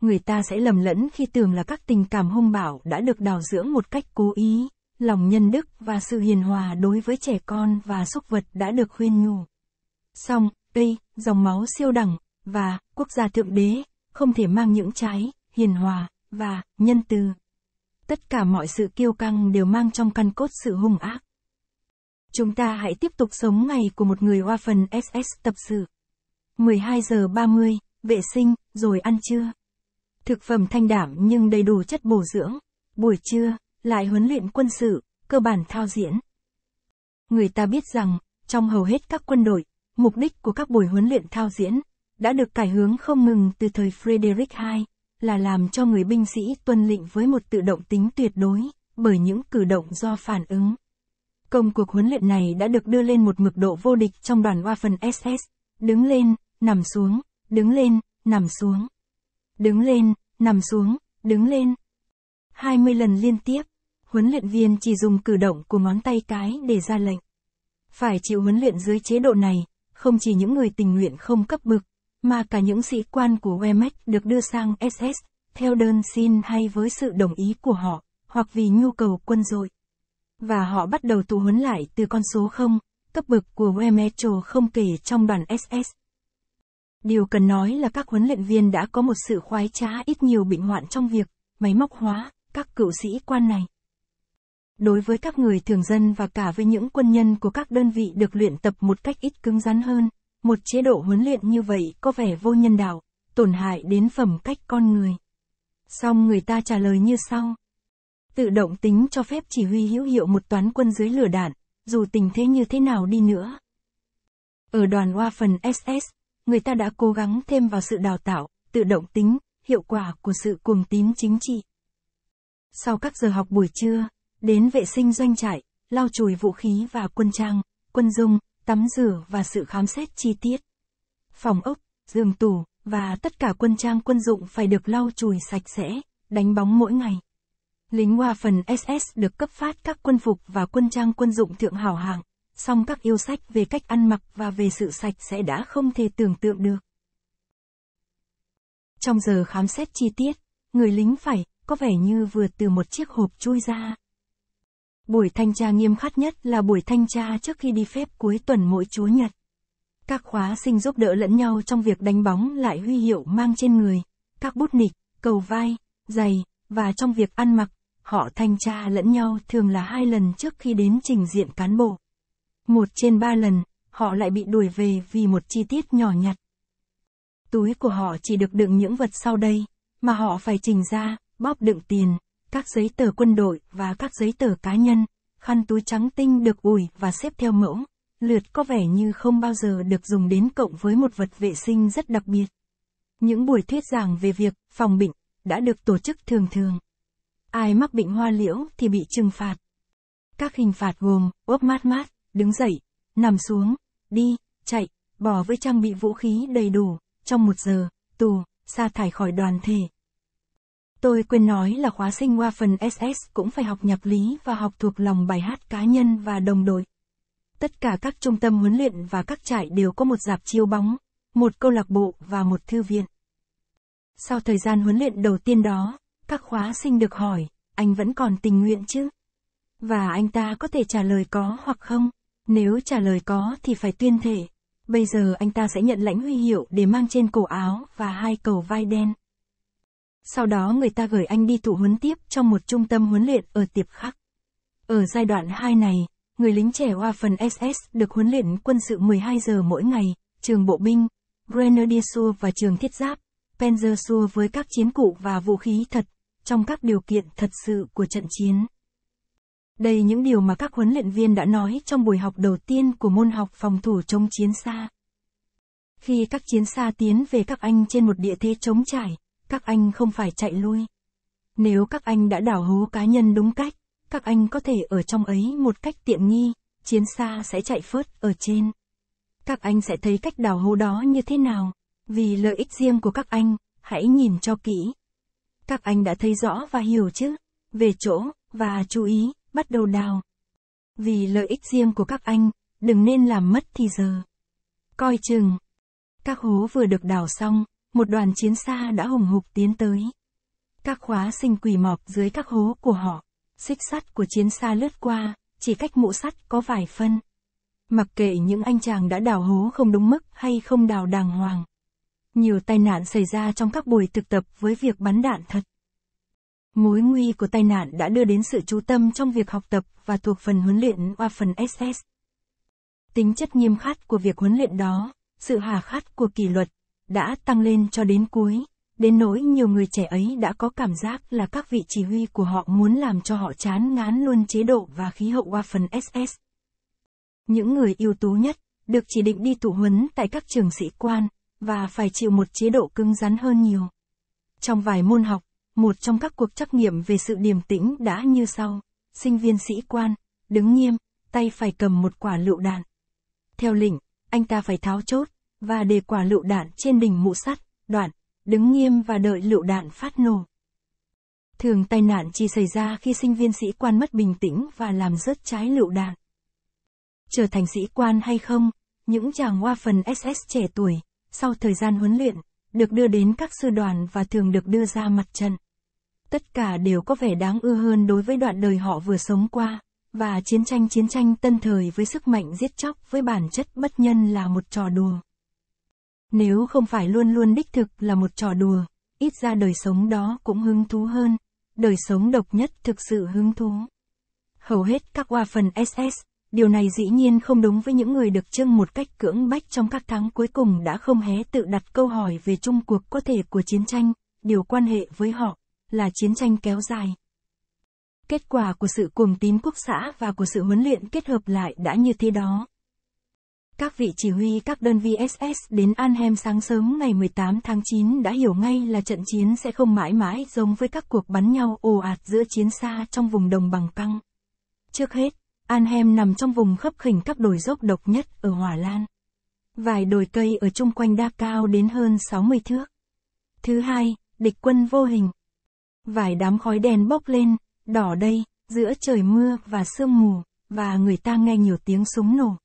người ta sẽ lầm lẫn khi tưởng là các tình cảm hung bạo đã được đào dưỡng một cách cố ý, lòng nhân đức và sự hiền hòa đối với trẻ con và súc vật đã được khuyên nhủ. Song, đây, dòng máu siêu đẳng, và, quốc gia thượng đế, không thể mang những trái, hiền hòa, và, nhân từ. Tất cả mọi sự kiêu căng đều mang trong căn cốt sự hung ác. Chúng ta hãy tiếp tục sống ngày của một người hoa phần SS tập sự. 12 giờ 30, vệ sinh, rồi ăn trưa. Thực phẩm thanh đảm nhưng đầy đủ chất bổ dưỡng. Buổi trưa, lại huấn luyện quân sự, cơ bản thao diễn. Người ta biết rằng, trong hầu hết các quân đội, mục đích của các buổi huấn luyện thao diễn đã được cải hướng không ngừng từ thời Frederick II, là làm cho người binh sĩ tuân lệnh với một tự động tính tuyệt đối bởi những cử động do phản ứng. Công cuộc huấn luyện này đã được đưa lên một mực độ vô địch trong đoàn Waffen SS, đứng lên, nằm xuống, đứng lên, nằm xuống đứng lên, nằm xuống, đứng lên. 20 lần liên tiếp, huấn luyện viên chỉ dùng cử động của ngón tay cái để ra lệnh. Phải chịu huấn luyện dưới chế độ này, không chỉ những người tình nguyện không cấp bực, mà cả những sĩ quan của UEMEC được đưa sang SS, theo đơn xin hay với sự đồng ý của họ, hoặc vì nhu cầu quân đội. Và họ bắt đầu tụ huấn lại từ con số 0, cấp bực của UEMETRO không kể trong đoàn SS. Điều cần nói là các huấn luyện viên đã có một sự khoái trá ít nhiều bệnh hoạn trong việc máy móc hóa các cựu sĩ quan này. Đối với các người thường dân và cả với những quân nhân của các đơn vị được luyện tập một cách ít cứng rắn hơn, một chế độ huấn luyện như vậy có vẻ vô nhân đạo, tổn hại đến phẩm cách con người. Song người ta trả lời như sau. Tự động tính cho phép chỉ huy hữu hiệu một toán quân dưới lửa đạn, dù tình thế như thế nào đi nữa. Ở đoàn Waffen SS, người ta đã cố gắng thêm vào sự đào tạo, tự động tính, hiệu quả của sự cuồng tín chính trị. Sau các giờ học buổi trưa, đến vệ sinh doanh trại, lau chùi vũ khí và quân trang, quân dung, tắm rửa và sự khám xét chi tiết. Phòng ốc, giường tủ, và tất cả quân trang quân dụng phải được lau chùi sạch sẽ, đánh bóng mỗi ngày. Lính Hoa phần SS được cấp phát các quân phục và quân trang quân dụng thượng hảo hạng song các yêu sách về cách ăn mặc và về sự sạch sẽ đã không thể tưởng tượng được. Trong giờ khám xét chi tiết, người lính phải, có vẻ như vừa từ một chiếc hộp chui ra. Buổi thanh tra nghiêm khắc nhất là buổi thanh tra trước khi đi phép cuối tuần mỗi Chúa Nhật. Các khóa sinh giúp đỡ lẫn nhau trong việc đánh bóng lại huy hiệu mang trên người, các bút nịch, cầu vai, giày, và trong việc ăn mặc, họ thanh tra lẫn nhau thường là hai lần trước khi đến trình diện cán bộ. Một trên ba lần, họ lại bị đuổi về vì một chi tiết nhỏ nhặt. Túi của họ chỉ được đựng những vật sau đây, mà họ phải trình ra, bóp đựng tiền, các giấy tờ quân đội và các giấy tờ cá nhân, khăn túi trắng tinh được ủi và xếp theo mẫu, lượt có vẻ như không bao giờ được dùng đến cộng với một vật vệ sinh rất đặc biệt. Những buổi thuyết giảng về việc phòng bệnh đã được tổ chức thường thường. Ai mắc bệnh hoa liễu thì bị trừng phạt. Các hình phạt gồm ốp mát mát, đứng dậy, nằm xuống, đi, chạy, bỏ với trang bị vũ khí đầy đủ, trong một giờ, tù, sa thải khỏi đoàn thể. Tôi quên nói là khóa sinh qua phần SS cũng phải học nhạc lý và học thuộc lòng bài hát cá nhân và đồng đội. Tất cả các trung tâm huấn luyện và các trại đều có một dạp chiêu bóng, một câu lạc bộ và một thư viện. Sau thời gian huấn luyện đầu tiên đó, các khóa sinh được hỏi, anh vẫn còn tình nguyện chứ? Và anh ta có thể trả lời có hoặc không. Nếu trả lời có thì phải tuyên thể. Bây giờ anh ta sẽ nhận lãnh huy hiệu để mang trên cổ áo và hai cầu vai đen. Sau đó người ta gửi anh đi thụ huấn tiếp trong một trung tâm huấn luyện ở Tiệp Khắc. Ở giai đoạn 2 này, người lính trẻ hoa phần SS được huấn luyện quân sự 12 giờ mỗi ngày, trường bộ binh, Grenadier Sua và trường thiết giáp, Panzer Sua với các chiến cụ và vũ khí thật, trong các điều kiện thật sự của trận chiến. Đây những điều mà các huấn luyện viên đã nói trong buổi học đầu tiên của môn học phòng thủ chống chiến xa. Khi các chiến xa tiến về các anh trên một địa thế chống trải, các anh không phải chạy lui. Nếu các anh đã đảo hố cá nhân đúng cách, các anh có thể ở trong ấy một cách tiện nghi, chiến xa sẽ chạy phớt ở trên. Các anh sẽ thấy cách đảo hố đó như thế nào, vì lợi ích riêng của các anh, hãy nhìn cho kỹ. Các anh đã thấy rõ và hiểu chứ, về chỗ, và chú ý, bắt đầu đào. Vì lợi ích riêng của các anh, đừng nên làm mất thì giờ. Coi chừng. Các hố vừa được đào xong, một đoàn chiến xa đã hùng hục tiến tới. Các khóa sinh quỷ mọc dưới các hố của họ, xích sắt của chiến xa lướt qua, chỉ cách mũ sắt có vài phân. Mặc kệ những anh chàng đã đào hố không đúng mức hay không đào đàng hoàng. Nhiều tai nạn xảy ra trong các buổi thực tập với việc bắn đạn thật. Mối nguy của tai nạn đã đưa đến sự chú tâm trong việc học tập và thuộc phần huấn luyện qua phần SS. Tính chất nghiêm khắc của việc huấn luyện đó, sự hà khắc của kỷ luật, đã tăng lên cho đến cuối, đến nỗi nhiều người trẻ ấy đã có cảm giác là các vị chỉ huy của họ muốn làm cho họ chán ngán luôn chế độ và khí hậu qua phần SS. Những người ưu tú nhất, được chỉ định đi tụ huấn tại các trường sĩ quan, và phải chịu một chế độ cứng rắn hơn nhiều. Trong vài môn học, một trong các cuộc trắc nghiệm về sự điềm tĩnh đã như sau. Sinh viên sĩ quan, đứng nghiêm, tay phải cầm một quả lựu đạn. Theo lệnh, anh ta phải tháo chốt, và để quả lựu đạn trên đỉnh mũ sắt, đoạn, đứng nghiêm và đợi lựu đạn phát nổ. Thường tai nạn chỉ xảy ra khi sinh viên sĩ quan mất bình tĩnh và làm rớt trái lựu đạn. Trở thành sĩ quan hay không, những chàng hoa phần SS trẻ tuổi, sau thời gian huấn luyện, được đưa đến các sư đoàn và thường được đưa ra mặt trận. Tất cả đều có vẻ đáng ưa hơn đối với đoạn đời họ vừa sống qua, và chiến tranh chiến tranh tân thời với sức mạnh giết chóc với bản chất bất nhân là một trò đùa. Nếu không phải luôn luôn đích thực là một trò đùa, ít ra đời sống đó cũng hứng thú hơn, đời sống độc nhất thực sự hứng thú. Hầu hết các oa phần SS Điều này dĩ nhiên không đúng với những người được trưng một cách cưỡng bách trong các tháng cuối cùng đã không hé tự đặt câu hỏi về chung cuộc có thể của chiến tranh, điều quan hệ với họ là chiến tranh kéo dài. Kết quả của sự cuồng tín quốc xã và của sự huấn luyện kết hợp lại đã như thế đó. Các vị chỉ huy các đơn vị SS đến Anhem sáng sớm ngày 18 tháng 9 đã hiểu ngay là trận chiến sẽ không mãi mãi giống với các cuộc bắn nhau ồ ạt giữa chiến xa trong vùng đồng bằng căng. Trước hết, Anhem nằm trong vùng khấp khỉnh các đồi dốc độc nhất ở Hỏa Lan. Vài đồi cây ở chung quanh đa cao đến hơn 60 thước. Thứ hai, địch quân vô hình. Vài đám khói đen bốc lên, đỏ đây, giữa trời mưa và sương mù, và người ta nghe nhiều tiếng súng nổ.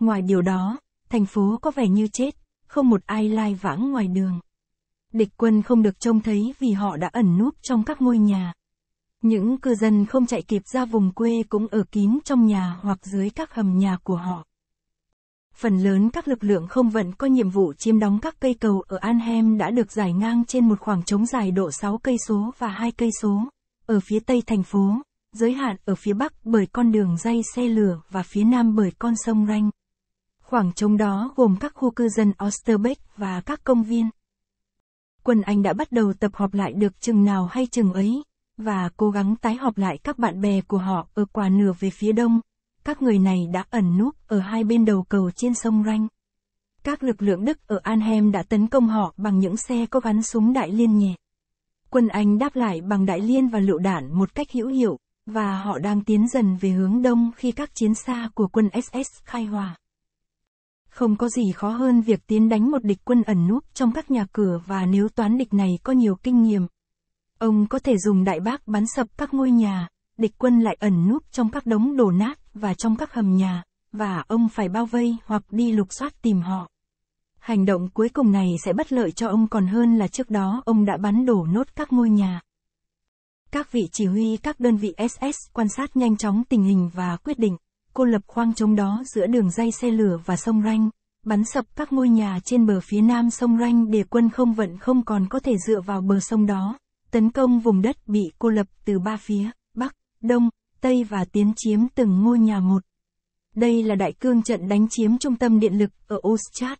Ngoài điều đó, thành phố có vẻ như chết, không một ai lai vãng ngoài đường. Địch quân không được trông thấy vì họ đã ẩn núp trong các ngôi nhà, những cư dân không chạy kịp ra vùng quê cũng ở kín trong nhà hoặc dưới các hầm nhà của họ. Phần lớn các lực lượng không vận có nhiệm vụ chiếm đóng các cây cầu ở Anhem đã được giải ngang trên một khoảng trống dài độ 6 cây số và 2 cây số ở phía tây thành phố, giới hạn ở phía bắc bởi con đường dây xe lửa và phía nam bởi con sông Ranh. Khoảng trống đó gồm các khu cư dân Osterbeck và các công viên. Quân Anh đã bắt đầu tập họp lại được chừng nào hay chừng ấy, và cố gắng tái họp lại các bạn bè của họ ở quả nửa về phía đông. Các người này đã ẩn núp ở hai bên đầu cầu trên sông Ranh. Các lực lượng Đức ở Anhem đã tấn công họ bằng những xe có gắn súng đại liên nhẹ. Quân Anh đáp lại bằng đại liên và lựu đạn một cách hữu hiệu, và họ đang tiến dần về hướng đông khi các chiến xa của quân SS khai hòa. Không có gì khó hơn việc tiến đánh một địch quân ẩn núp trong các nhà cửa và nếu toán địch này có nhiều kinh nghiệm, Ông có thể dùng đại bác bắn sập các ngôi nhà, địch quân lại ẩn núp trong các đống đổ nát và trong các hầm nhà, và ông phải bao vây hoặc đi lục soát tìm họ. Hành động cuối cùng này sẽ bất lợi cho ông còn hơn là trước đó ông đã bắn đổ nốt các ngôi nhà. Các vị chỉ huy các đơn vị SS quan sát nhanh chóng tình hình và quyết định cô lập khoang trống đó giữa đường dây xe lửa và sông Ranh, bắn sập các ngôi nhà trên bờ phía nam sông Ranh để quân không vận không còn có thể dựa vào bờ sông đó tấn công vùng đất bị cô lập từ ba phía, Bắc, Đông, Tây và tiến chiếm từng ngôi nhà một. Đây là đại cương trận đánh chiếm trung tâm điện lực ở Ostrat.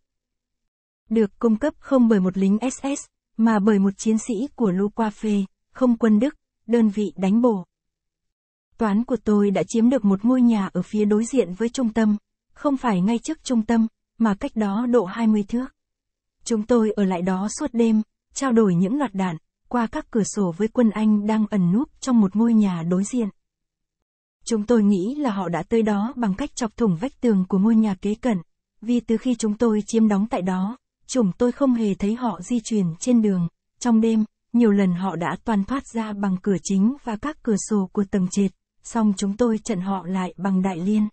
Được cung cấp không bởi một lính SS, mà bởi một chiến sĩ của Luftwaffe, không quân Đức, đơn vị đánh bổ. Toán của tôi đã chiếm được một ngôi nhà ở phía đối diện với trung tâm, không phải ngay trước trung tâm, mà cách đó độ 20 thước. Chúng tôi ở lại đó suốt đêm, trao đổi những loạt đạn, qua các cửa sổ với quân Anh đang ẩn núp trong một ngôi nhà đối diện. Chúng tôi nghĩ là họ đã tới đó bằng cách chọc thủng vách tường của ngôi nhà kế cận, vì từ khi chúng tôi chiếm đóng tại đó, chúng tôi không hề thấy họ di chuyển trên đường. Trong đêm, nhiều lần họ đã toàn thoát ra bằng cửa chính và các cửa sổ của tầng trệt, song chúng tôi chặn họ lại bằng đại liên.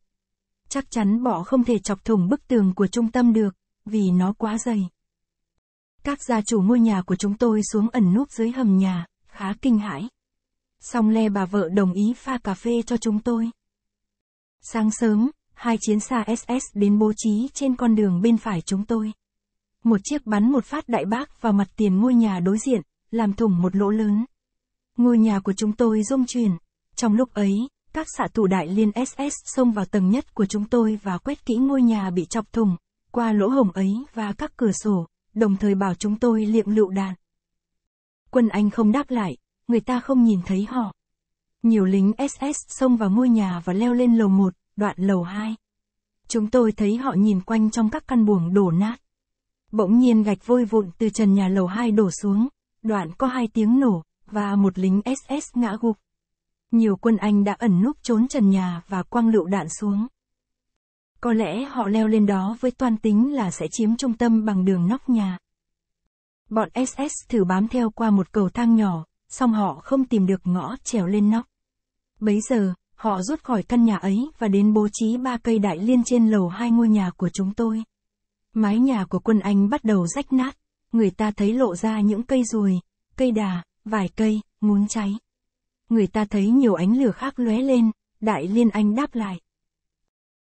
Chắc chắn bỏ không thể chọc thủng bức tường của trung tâm được, vì nó quá dày. Các gia chủ ngôi nhà của chúng tôi xuống ẩn núp dưới hầm nhà, khá kinh hãi. Song le bà vợ đồng ý pha cà phê cho chúng tôi. Sáng sớm, hai chiến xa SS đến bố trí trên con đường bên phải chúng tôi. Một chiếc bắn một phát đại bác vào mặt tiền ngôi nhà đối diện, làm thủng một lỗ lớn. Ngôi nhà của chúng tôi rung chuyển. Trong lúc ấy, các xạ thủ đại liên SS xông vào tầng nhất của chúng tôi và quét kỹ ngôi nhà bị chọc thủng, qua lỗ hổng ấy và các cửa sổ, đồng thời bảo chúng tôi liệm lựu đạn. Quân Anh không đáp lại, người ta không nhìn thấy họ. Nhiều lính SS xông vào ngôi nhà và leo lên lầu 1, đoạn lầu 2. Chúng tôi thấy họ nhìn quanh trong các căn buồng đổ nát. Bỗng nhiên gạch vôi vụn từ trần nhà lầu 2 đổ xuống, đoạn có hai tiếng nổ, và một lính SS ngã gục. Nhiều quân Anh đã ẩn núp trốn trần nhà và quăng lựu đạn xuống. Có lẽ họ leo lên đó với toan tính là sẽ chiếm trung tâm bằng đường nóc nhà. Bọn SS thử bám theo qua một cầu thang nhỏ, song họ không tìm được ngõ trèo lên nóc. Bấy giờ, họ rút khỏi căn nhà ấy và đến bố trí ba cây đại liên trên lầu hai ngôi nhà của chúng tôi. Mái nhà của quân Anh bắt đầu rách nát, người ta thấy lộ ra những cây ruồi, cây đà, vài cây, muốn cháy. Người ta thấy nhiều ánh lửa khác lóe lên, đại liên Anh đáp lại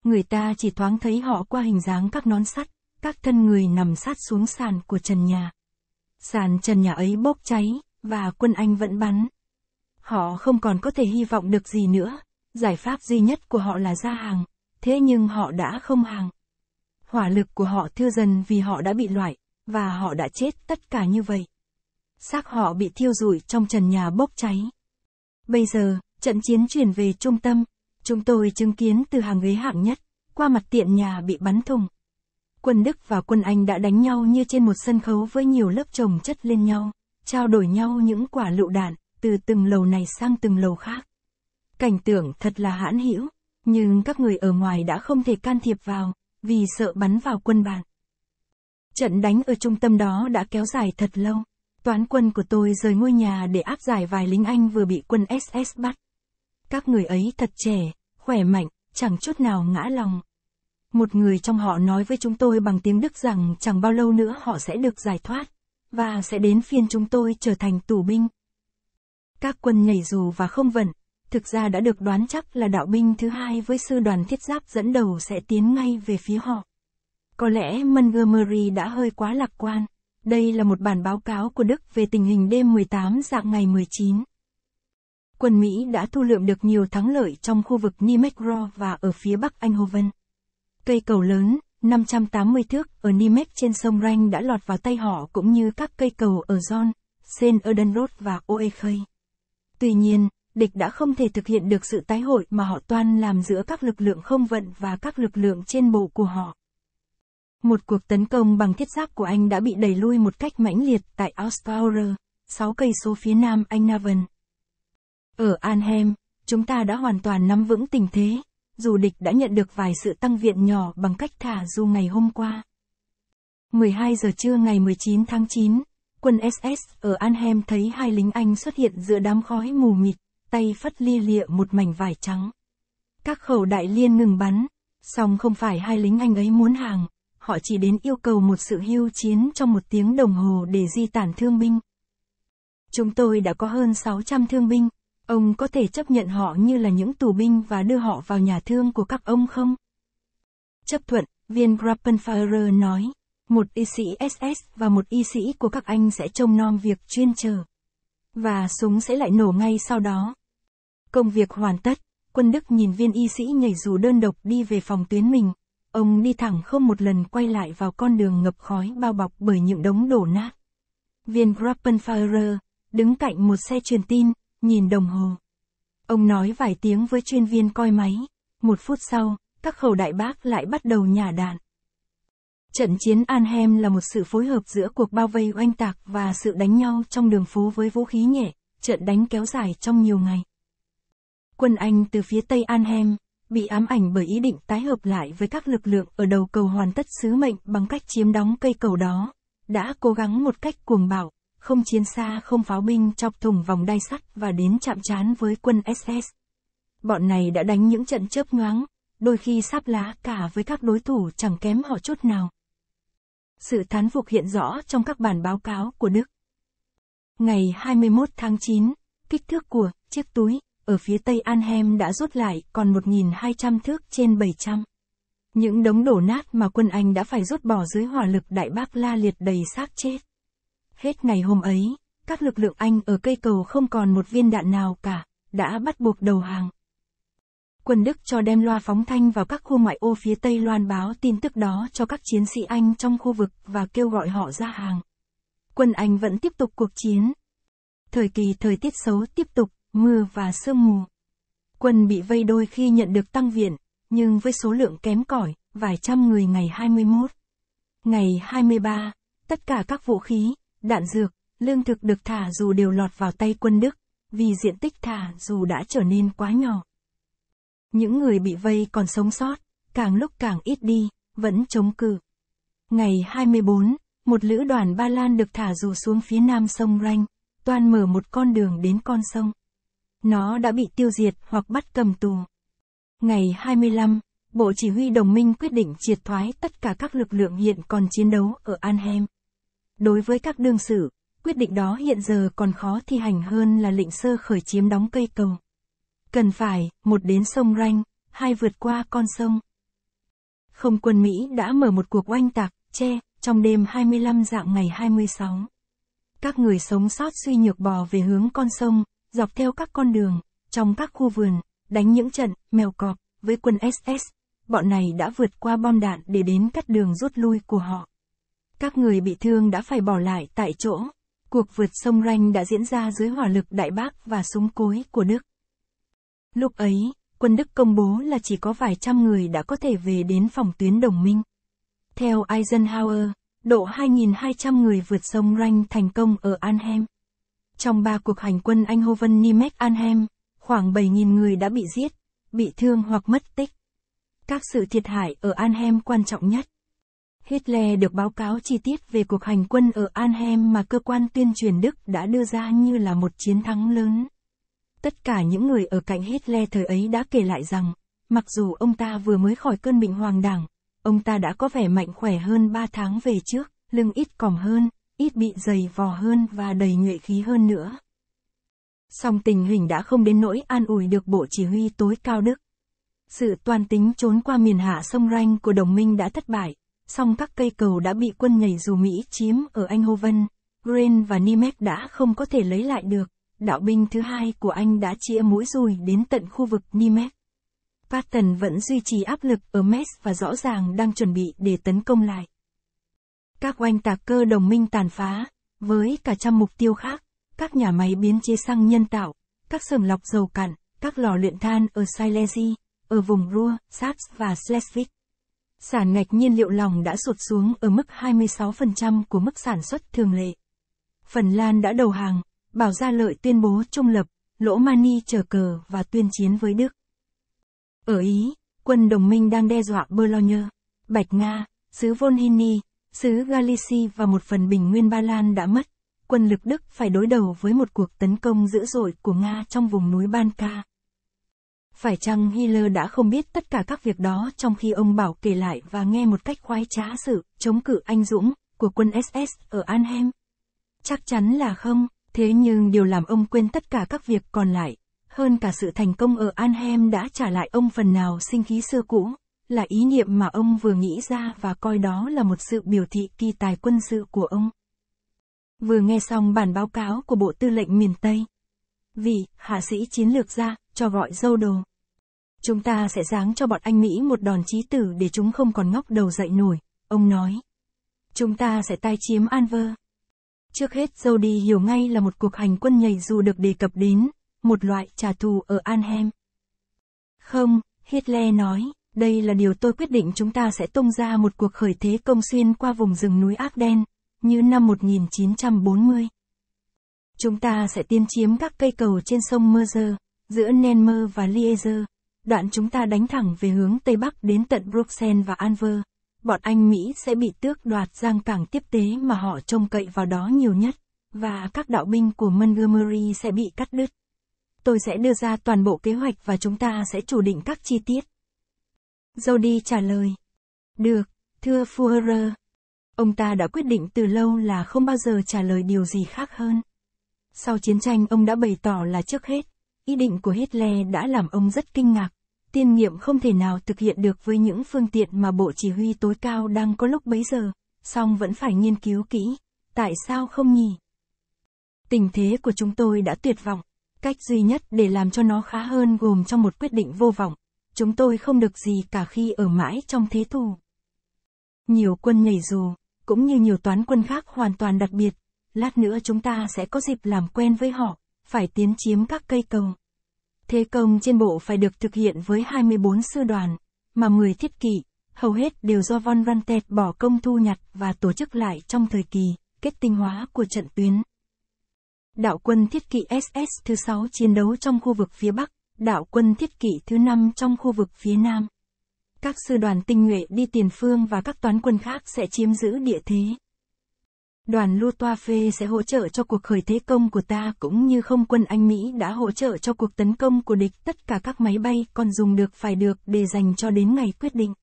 người ta chỉ thoáng thấy họ qua hình dáng các nón sắt, các thân người nằm sát xuống sàn của trần nhà. Sàn trần nhà ấy bốc cháy, và quân Anh vẫn bắn. Họ không còn có thể hy vọng được gì nữa, giải pháp duy nhất của họ là ra hàng, thế nhưng họ đã không hàng. Hỏa lực của họ thưa dần vì họ đã bị loại, và họ đã chết tất cả như vậy. Xác họ bị thiêu rụi trong trần nhà bốc cháy. Bây giờ, trận chiến chuyển về trung tâm, Chúng tôi chứng kiến từ hàng ghế hạng nhất, qua mặt tiện nhà bị bắn thùng. Quân Đức và quân Anh đã đánh nhau như trên một sân khấu với nhiều lớp chồng chất lên nhau, trao đổi nhau những quả lựu đạn, từ từng lầu này sang từng lầu khác. Cảnh tượng thật là hãn hữu, nhưng các người ở ngoài đã không thể can thiệp vào, vì sợ bắn vào quân bạn. Trận đánh ở trung tâm đó đã kéo dài thật lâu. Toán quân của tôi rời ngôi nhà để áp giải vài lính Anh vừa bị quân SS bắt. Các người ấy thật trẻ, khỏe mạnh, chẳng chút nào ngã lòng. Một người trong họ nói với chúng tôi bằng tiếng Đức rằng chẳng bao lâu nữa họ sẽ được giải thoát, và sẽ đến phiên chúng tôi trở thành tù binh. Các quân nhảy dù và không vận, thực ra đã được đoán chắc là đạo binh thứ hai với sư đoàn thiết giáp dẫn đầu sẽ tiến ngay về phía họ. Có lẽ Montgomery đã hơi quá lạc quan. Đây là một bản báo cáo của Đức về tình hình đêm 18 dạng ngày 19. Quân Mỹ đã thu lượm được nhiều thắng lợi trong khu vực Nimegro và ở phía bắc Eindhoven. Cây cầu lớn, 580 thước, ở Nimek trên sông Rhine đã lọt vào tay họ cũng như các cây cầu ở John, Sen Erdenrod và Oekhay. Tuy nhiên, địch đã không thể thực hiện được sự tái hội mà họ toan làm giữa các lực lượng không vận và các lực lượng trên bộ của họ. Một cuộc tấn công bằng thiết giáp của Anh đã bị đẩy lui một cách mãnh liệt tại Austauer, 6 cây số phía nam Anh Navan. Ở Anhem, chúng ta đã hoàn toàn nắm vững tình thế, dù địch đã nhận được vài sự tăng viện nhỏ bằng cách thả du ngày hôm qua. 12 giờ trưa ngày 19 tháng 9, quân SS ở Anhem thấy hai lính Anh xuất hiện giữa đám khói mù mịt, tay phất lia lịa một mảnh vải trắng. Các khẩu đại liên ngừng bắn, song không phải hai lính Anh ấy muốn hàng, họ chỉ đến yêu cầu một sự hưu chiến trong một tiếng đồng hồ để di tản thương binh. Chúng tôi đã có hơn 600 thương binh, Ông có thể chấp nhận họ như là những tù binh và đưa họ vào nhà thương của các ông không? Chấp thuận, viên Grappenfauer nói. Một y sĩ SS và một y sĩ của các anh sẽ trông nom việc chuyên chờ. Và súng sẽ lại nổ ngay sau đó. Công việc hoàn tất, quân Đức nhìn viên y sĩ nhảy dù đơn độc đi về phòng tuyến mình. Ông đi thẳng không một lần quay lại vào con đường ngập khói bao bọc bởi những đống đổ nát. Viên Grappenfauer, đứng cạnh một xe truyền tin, nhìn đồng hồ. Ông nói vài tiếng với chuyên viên coi máy. Một phút sau, các khẩu đại bác lại bắt đầu nhả đạn. Trận chiến Anhem là một sự phối hợp giữa cuộc bao vây oanh tạc và sự đánh nhau trong đường phố với vũ khí nhẹ, trận đánh kéo dài trong nhiều ngày. Quân Anh từ phía Tây Anhem, bị ám ảnh bởi ý định tái hợp lại với các lực lượng ở đầu cầu hoàn tất sứ mệnh bằng cách chiếm đóng cây cầu đó, đã cố gắng một cách cuồng bạo, không chiến xa không pháo binh chọc thủng vòng đai sắt và đến chạm trán với quân SS. Bọn này đã đánh những trận chớp nhoáng, đôi khi sáp lá cả với các đối thủ chẳng kém họ chút nào. Sự thán phục hiện rõ trong các bản báo cáo của Đức. Ngày 21 tháng 9, kích thước của chiếc túi ở phía tây Anhem đã rút lại còn 1.200 thước trên 700. Những đống đổ nát mà quân Anh đã phải rút bỏ dưới hỏa lực đại bác la liệt đầy xác chết. Hết ngày hôm ấy, các lực lượng Anh ở cây cầu không còn một viên đạn nào cả, đã bắt buộc đầu hàng. Quân Đức cho đem loa phóng thanh vào các khu ngoại ô phía Tây loan báo tin tức đó cho các chiến sĩ Anh trong khu vực và kêu gọi họ ra hàng. Quân Anh vẫn tiếp tục cuộc chiến. Thời kỳ thời tiết xấu tiếp tục, mưa và sương mù. Quân bị vây đôi khi nhận được tăng viện, nhưng với số lượng kém cỏi, vài trăm người ngày 21. Ngày 23, tất cả các vũ khí, đạn dược, lương thực được thả dù đều lọt vào tay quân Đức, vì diện tích thả dù đã trở nên quá nhỏ. Những người bị vây còn sống sót, càng lúc càng ít đi, vẫn chống cự. Ngày 24, một lữ đoàn Ba Lan được thả dù xuống phía nam sông Ranh, toàn mở một con đường đến con sông. Nó đã bị tiêu diệt hoặc bắt cầm tù. Ngày 25, Bộ Chỉ huy Đồng minh quyết định triệt thoái tất cả các lực lượng hiện còn chiến đấu ở Anhem. Đối với các đương sự, quyết định đó hiện giờ còn khó thi hành hơn là lệnh sơ khởi chiếm đóng cây cầu. Cần phải, một đến sông Ranh, hai vượt qua con sông. Không quân Mỹ đã mở một cuộc oanh tạc, che, trong đêm 25 dạng ngày 26. Các người sống sót suy nhược bò về hướng con sông, dọc theo các con đường, trong các khu vườn, đánh những trận, mèo cọp, với quân SS. Bọn này đã vượt qua bom đạn để đến cắt đường rút lui của họ. Các người bị thương đã phải bỏ lại tại chỗ. Cuộc vượt sông Ranh đã diễn ra dưới hỏa lực Đại Bác và súng cối của Đức. Lúc ấy, quân Đức công bố là chỉ có vài trăm người đã có thể về đến phòng tuyến đồng minh. Theo Eisenhower, độ 2.200 người vượt sông Ranh thành công ở Anhem. Trong ba cuộc hành quân Anh hô vân Nimek Anhem, khoảng 7.000 người đã bị giết, bị thương hoặc mất tích. Các sự thiệt hại ở Anhem quan trọng nhất Hitler được báo cáo chi tiết về cuộc hành quân ở Anhem mà cơ quan tuyên truyền Đức đã đưa ra như là một chiến thắng lớn. Tất cả những người ở cạnh Hitler thời ấy đã kể lại rằng, mặc dù ông ta vừa mới khỏi cơn bệnh hoàng đảng, ông ta đã có vẻ mạnh khỏe hơn 3 tháng về trước, lưng ít còm hơn, ít bị dày vò hơn và đầy nhuệ khí hơn nữa. Song tình hình đã không đến nỗi an ủi được Bộ Chỉ huy tối cao Đức. Sự toàn tính trốn qua miền hạ sông Ranh của đồng minh đã thất bại, song các cây cầu đã bị quân nhảy dù Mỹ chiếm ở Anh hô vân Green và Nimek đã không có thể lấy lại được. Đạo binh thứ hai của Anh đã chia mũi dùi đến tận khu vực Nimek. Patton vẫn duy trì áp lực ở Metz và rõ ràng đang chuẩn bị để tấn công lại. Các oanh tạc cơ đồng minh tàn phá, với cả trăm mục tiêu khác, các nhà máy biến chế xăng nhân tạo, các xưởng lọc dầu cặn các lò luyện than ở Silesia, ở vùng Ruhr, Saps và Schleswig. Sản ngạch nhiên liệu lòng đã sụt xuống ở mức 26% của mức sản xuất thường lệ. Phần Lan đã đầu hàng, Bảo Gia Lợi tuyên bố trung lập, Lỗ Mani chờ cờ và tuyên chiến với Đức. Ở Ý, quân đồng minh đang đe dọa Bologna, Bạch Nga, xứ Volhynie, xứ Galicia và một phần bình nguyên Ba Lan đã mất. Quân lực Đức phải đối đầu với một cuộc tấn công dữ dội của Nga trong vùng núi Ban Ca. Phải chăng Hitler đã không biết tất cả các việc đó trong khi ông Bảo kể lại và nghe một cách khoái trá sự chống cự anh dũng của quân SS ở Anhem? Chắc chắn là không, thế nhưng điều làm ông quên tất cả các việc còn lại, hơn cả sự thành công ở Anhem đã trả lại ông phần nào sinh khí xưa cũ, là ý niệm mà ông vừa nghĩ ra và coi đó là một sự biểu thị kỳ tài quân sự của ông. Vừa nghe xong bản báo cáo của Bộ Tư lệnh miền Tây, vì, hạ sĩ chiến lược ra, cho gọi dâu đồ. Chúng ta sẽ giáng cho bọn anh Mỹ một đòn chí tử để chúng không còn ngóc đầu dậy nổi, ông nói. Chúng ta sẽ tai chiếm Anver. Trước hết dâu đi hiểu ngay là một cuộc hành quân nhảy dù được đề cập đến, một loại trả thù ở Anhem. Không, Hitler nói, đây là điều tôi quyết định chúng ta sẽ tung ra một cuộc khởi thế công xuyên qua vùng rừng núi Ác Đen, như năm 1940. Chúng ta sẽ tiêm chiếm các cây cầu trên sông Meuse, giữa Nenmer và Liège. Đoạn chúng ta đánh thẳng về hướng Tây Bắc đến tận Bruxelles và Anvers. Bọn Anh Mỹ sẽ bị tước đoạt giang cảng tiếp tế mà họ trông cậy vào đó nhiều nhất, và các đạo binh của Montgomery sẽ bị cắt đứt. Tôi sẽ đưa ra toàn bộ kế hoạch và chúng ta sẽ chủ định các chi tiết. Jody trả lời. Được, thưa Fuhrer. Ông ta đã quyết định từ lâu là không bao giờ trả lời điều gì khác hơn. Sau chiến tranh ông đã bày tỏ là trước hết, ý định của Hitler đã làm ông rất kinh ngạc. Tiên nghiệm không thể nào thực hiện được với những phương tiện mà Bộ Chỉ huy tối cao đang có lúc bấy giờ, song vẫn phải nghiên cứu kỹ. Tại sao không nhỉ? Tình thế của chúng tôi đã tuyệt vọng. Cách duy nhất để làm cho nó khá hơn gồm trong một quyết định vô vọng. Chúng tôi không được gì cả khi ở mãi trong thế thù. Nhiều quân nhảy dù, cũng như nhiều toán quân khác hoàn toàn đặc biệt, lát nữa chúng ta sẽ có dịp làm quen với họ, phải tiến chiếm các cây cầu. Thế công trên bộ phải được thực hiện với 24 sư đoàn, mà người thiết kỵ, hầu hết đều do Von Rantet bỏ công thu nhặt và tổ chức lại trong thời kỳ kết tinh hóa của trận tuyến. Đạo quân thiết kỵ SS thứ 6 chiến đấu trong khu vực phía Bắc, đạo quân thiết kỵ thứ 5 trong khu vực phía Nam. Các sư đoàn tinh nhuệ đi tiền phương và các toán quân khác sẽ chiếm giữ địa thế. Đoàn Lua Toa Phê sẽ hỗ trợ cho cuộc khởi thế công của ta cũng như không quân Anh Mỹ đã hỗ trợ cho cuộc tấn công của địch tất cả các máy bay còn dùng được phải được để dành cho đến ngày quyết định.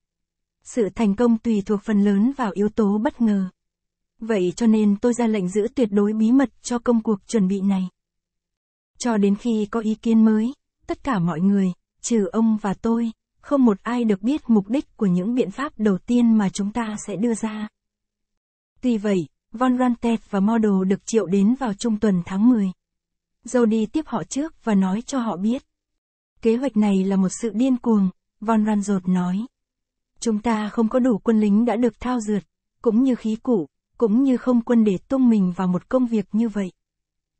Sự thành công tùy thuộc phần lớn vào yếu tố bất ngờ. Vậy cho nên tôi ra lệnh giữ tuyệt đối bí mật cho công cuộc chuẩn bị này. Cho đến khi có ý kiến mới, tất cả mọi người, trừ ông và tôi, không một ai được biết mục đích của những biện pháp đầu tiên mà chúng ta sẽ đưa ra. Tuy vậy, Von Rantet và Model được triệu đến vào trung tuần tháng 10. Jody tiếp họ trước và nói cho họ biết. Kế hoạch này là một sự điên cuồng, Von Ranjot nói. Chúng ta không có đủ quân lính đã được thao dượt, cũng như khí cụ, cũng như không quân để tung mình vào một công việc như vậy.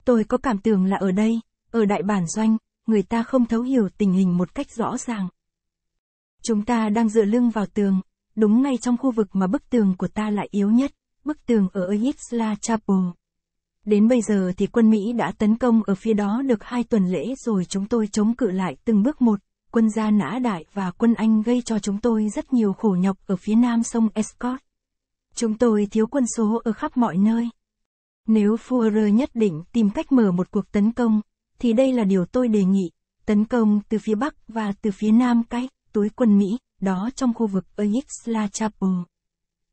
Tôi có cảm tưởng là ở đây, ở đại bản doanh, người ta không thấu hiểu tình hình một cách rõ ràng. Chúng ta đang dựa lưng vào tường, đúng ngay trong khu vực mà bức tường của ta lại yếu nhất bức tường ở Isla Chapel. Đến bây giờ thì quân Mỹ đã tấn công ở phía đó được hai tuần lễ rồi chúng tôi chống cự lại từng bước một, quân gia nã đại và quân Anh gây cho chúng tôi rất nhiều khổ nhọc ở phía nam sông Escort. Chúng tôi thiếu quân số ở khắp mọi nơi. Nếu Fuhrer nhất định tìm cách mở một cuộc tấn công, thì đây là điều tôi đề nghị, tấn công từ phía Bắc và từ phía Nam cách túi quân Mỹ, đó trong khu vực Isla Chapel.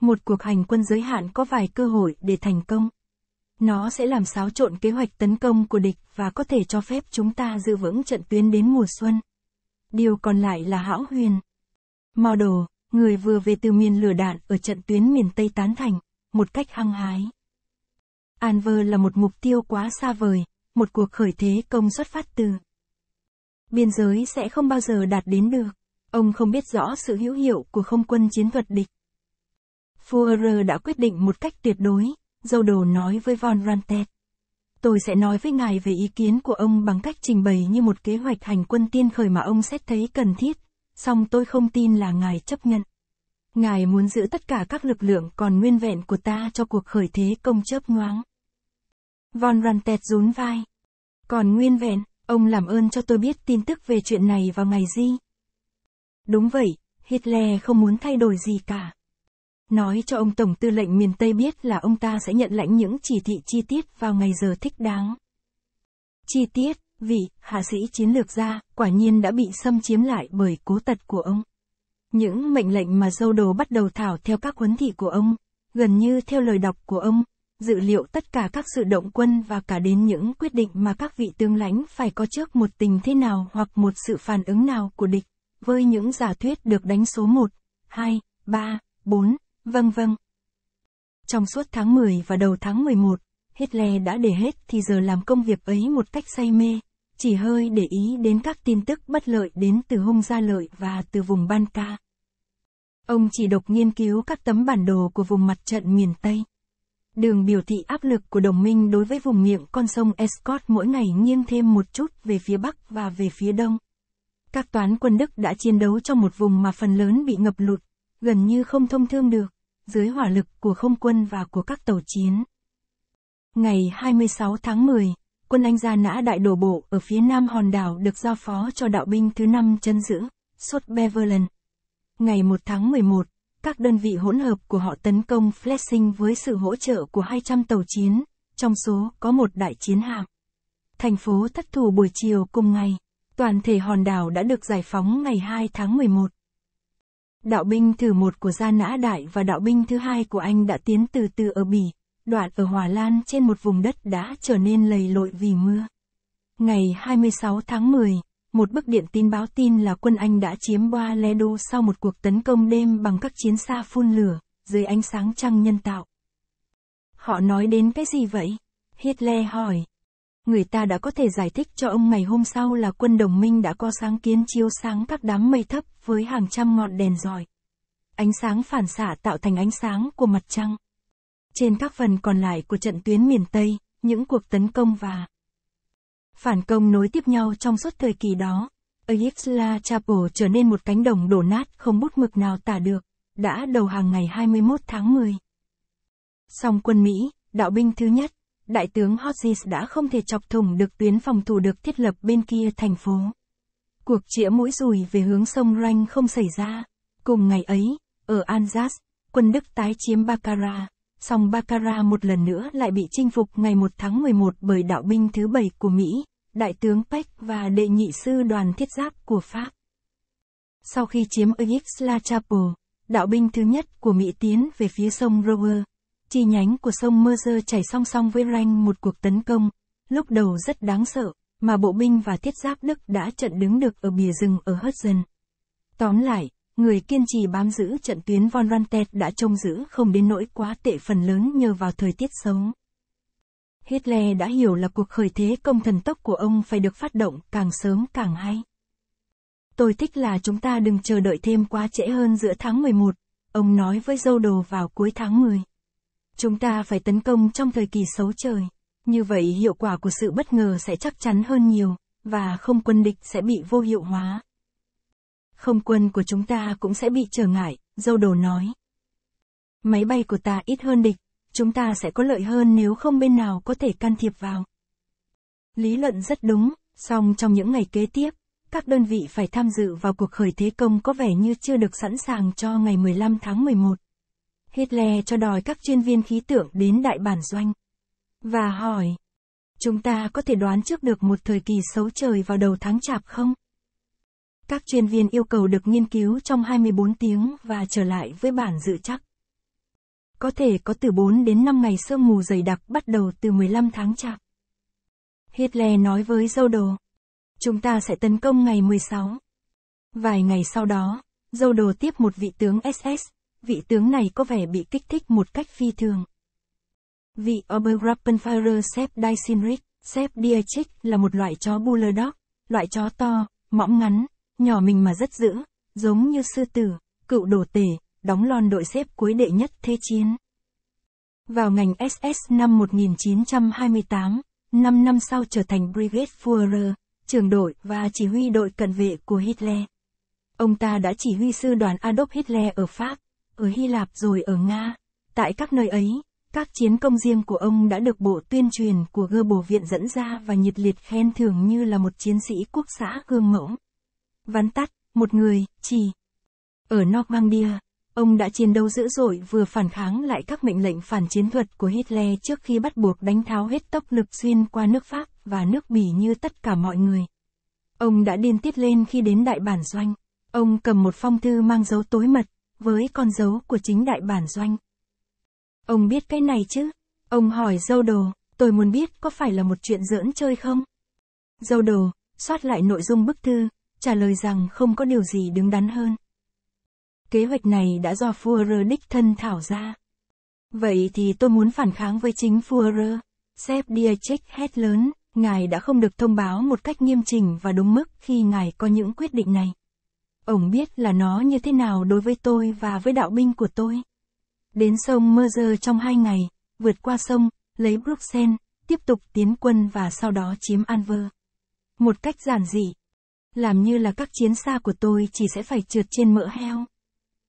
Một cuộc hành quân giới hạn có vài cơ hội để thành công. Nó sẽ làm xáo trộn kế hoạch tấn công của địch và có thể cho phép chúng ta giữ vững trận tuyến đến mùa xuân. Điều còn lại là hão huyền. Model, người vừa về từ miền lửa đạn ở trận tuyến miền Tây tán thành, một cách hăng hái. Anver là một mục tiêu quá xa vời, một cuộc khởi thế công xuất phát từ. Biên giới sẽ không bao giờ đạt đến được. Ông không biết rõ sự hữu hiệu của không quân chiến thuật địch. Fuhrer đã quyết định một cách tuyệt đối, dâu đồ nói với Von Rantet. Tôi sẽ nói với ngài về ý kiến của ông bằng cách trình bày như một kế hoạch hành quân tiên khởi mà ông xét thấy cần thiết, song tôi không tin là ngài chấp nhận. Ngài muốn giữ tất cả các lực lượng còn nguyên vẹn của ta cho cuộc khởi thế công chớp nhoáng. Von Rantet rún vai. Còn nguyên vẹn, ông làm ơn cho tôi biết tin tức về chuyện này vào ngày gì. Đúng vậy, Hitler không muốn thay đổi gì cả. Nói cho ông Tổng Tư lệnh miền Tây biết là ông ta sẽ nhận lãnh những chỉ thị chi tiết vào ngày giờ thích đáng. Chi tiết, vị, hạ sĩ chiến lược gia, quả nhiên đã bị xâm chiếm lại bởi cố tật của ông. Những mệnh lệnh mà dâu đồ bắt đầu thảo theo các huấn thị của ông, gần như theo lời đọc của ông, dự liệu tất cả các sự động quân và cả đến những quyết định mà các vị tướng lãnh phải có trước một tình thế nào hoặc một sự phản ứng nào của địch, với những giả thuyết được đánh số 1, 2, 3, 4, Vâng vâng. Trong suốt tháng 10 và đầu tháng 11, Hitler đã để hết thì giờ làm công việc ấy một cách say mê, chỉ hơi để ý đến các tin tức bất lợi đến từ hung gia lợi và từ vùng Ban Ca. Ông chỉ độc nghiên cứu các tấm bản đồ của vùng mặt trận miền Tây. Đường biểu thị áp lực của đồng minh đối với vùng miệng con sông Escort mỗi ngày nghiêng thêm một chút về phía Bắc và về phía Đông. Các toán quân Đức đã chiến đấu trong một vùng mà phần lớn bị ngập lụt, gần như không thông thương được dưới hỏa lực của không quân và của các tàu chiến. Ngày 26 tháng 10, quân Anh gia nã đại đổ bộ ở phía nam hòn đảo được giao phó cho đạo binh thứ năm chân giữ, Sot Beverland. Ngày 1 tháng 11, các đơn vị hỗn hợp của họ tấn công Fleshing với sự hỗ trợ của 200 tàu chiến, trong số có một đại chiến hạm. Thành phố thất thủ buổi chiều cùng ngày, toàn thể hòn đảo đã được giải phóng ngày 2 tháng 11. Đạo binh thử một của Gia Nã Đại và đạo binh thứ hai của anh đã tiến từ từ ở Bỉ, đoạn ở Hòa Lan trên một vùng đất đã trở nên lầy lội vì mưa. Ngày 26 tháng 10, một bức điện tin báo tin là quân Anh đã chiếm Boa Ledo sau một cuộc tấn công đêm bằng các chiến xa phun lửa, dưới ánh sáng trăng nhân tạo. Họ nói đến cái gì vậy? Hitler hỏi người ta đã có thể giải thích cho ông ngày hôm sau là quân đồng minh đã có sáng kiến chiếu sáng các đám mây thấp với hàng trăm ngọn đèn giỏi. Ánh sáng phản xạ tạo thành ánh sáng của mặt trăng. Trên các phần còn lại của trận tuyến miền Tây, những cuộc tấn công và phản công nối tiếp nhau trong suốt thời kỳ đó, Ayixla Chapel trở nên một cánh đồng đổ nát không bút mực nào tả được, đã đầu hàng ngày 21 tháng 10. Song quân Mỹ, đạo binh thứ nhất, đại tướng Hodges đã không thể chọc thủng được tuyến phòng thủ được thiết lập bên kia thành phố. Cuộc chĩa mũi dùi về hướng sông Ranh không xảy ra. Cùng ngày ấy, ở Anzas, quân Đức tái chiếm Baccarat, song Baccarat một lần nữa lại bị chinh phục ngày 1 tháng 11 bởi đạo binh thứ bảy của Mỹ, đại tướng Peck và đệ nhị sư đoàn thiết giáp của Pháp. Sau khi chiếm Yves La Chapelle, đạo binh thứ nhất của Mỹ tiến về phía sông Rover, chi nhánh của sông Meuse chảy song song với Ranh một cuộc tấn công, lúc đầu rất đáng sợ, mà bộ binh và thiết giáp Đức đã trận đứng được ở bìa rừng ở Hudson. Tóm lại, người kiên trì bám giữ trận tuyến von Rantet đã trông giữ không đến nỗi quá tệ phần lớn nhờ vào thời tiết xấu. Hitler đã hiểu là cuộc khởi thế công thần tốc của ông phải được phát động càng sớm càng hay. Tôi thích là chúng ta đừng chờ đợi thêm quá trễ hơn giữa tháng 11, ông nói với dâu đồ vào cuối tháng 10. Chúng ta phải tấn công trong thời kỳ xấu trời. Như vậy hiệu quả của sự bất ngờ sẽ chắc chắn hơn nhiều, và không quân địch sẽ bị vô hiệu hóa. Không quân của chúng ta cũng sẽ bị trở ngại, dâu đồ nói. Máy bay của ta ít hơn địch, chúng ta sẽ có lợi hơn nếu không bên nào có thể can thiệp vào. Lý luận rất đúng, song trong những ngày kế tiếp, các đơn vị phải tham dự vào cuộc khởi thế công có vẻ như chưa được sẵn sàng cho ngày 15 tháng 11. Hitler cho đòi các chuyên viên khí tượng đến đại bản doanh. Và hỏi, chúng ta có thể đoán trước được một thời kỳ xấu trời vào đầu tháng chạp không? Các chuyên viên yêu cầu được nghiên cứu trong 24 tiếng và trở lại với bản dự chắc. Có thể có từ 4 đến 5 ngày sương mù dày đặc bắt đầu từ 15 tháng chạp. Hitler nói với dâu đồ. Chúng ta sẽ tấn công ngày 16. Vài ngày sau đó, dâu đồ tiếp một vị tướng SS, vị tướng này có vẻ bị kích thích một cách phi thường. Vị Obergruppenführer Sepp Deisenrich, Sepp Dietrich là một loại chó Bulldog, loại chó to, mõm ngắn, nhỏ mình mà rất dữ, giống như sư tử, cựu đồ tể, đóng lon đội xếp cuối đệ nhất thế chiến. Vào ngành SS năm 1928, 5 năm sau trở thành Brigade Führer, trưởng đội và chỉ huy đội cận vệ của Hitler. Ông ta đã chỉ huy sư đoàn Adolf Hitler ở Pháp, ở Hy Lạp rồi ở Nga. Tại các nơi ấy, các chiến công riêng của ông đã được Bộ Tuyên truyền của Gơ Bổ Viện dẫn ra và nhiệt liệt khen thưởng như là một chiến sĩ quốc xã gương mẫu. Vắn tắt, một người, chỉ. Ở Normandia, ông đã chiến đấu dữ dội vừa phản kháng lại các mệnh lệnh phản chiến thuật của Hitler trước khi bắt buộc đánh tháo hết tốc lực xuyên qua nước Pháp và nước Bỉ như tất cả mọi người. Ông đã điên tiết lên khi đến đại bản doanh. Ông cầm một phong thư mang dấu tối mật, với con dấu của chính đại bản doanh. Ông biết cái này chứ? Ông hỏi dâu đồ, tôi muốn biết có phải là một chuyện giỡn chơi không? Dâu đồ, soát lại nội dung bức thư, trả lời rằng không có điều gì đứng đắn hơn. Kế hoạch này đã do Fuhrer đích thân thảo ra. Vậy thì tôi muốn phản kháng với chính Fuhrer. Sếp Diachik hét lớn, ngài đã không được thông báo một cách nghiêm chỉnh và đúng mức khi ngài có những quyết định này. Ông biết là nó như thế nào đối với tôi và với đạo binh của tôi. Đến sông Meuse trong hai ngày, vượt qua sông, lấy Bruxelles, tiếp tục tiến quân và sau đó chiếm Anver. Một cách giản dị. Làm như là các chiến xa của tôi chỉ sẽ phải trượt trên mỡ heo.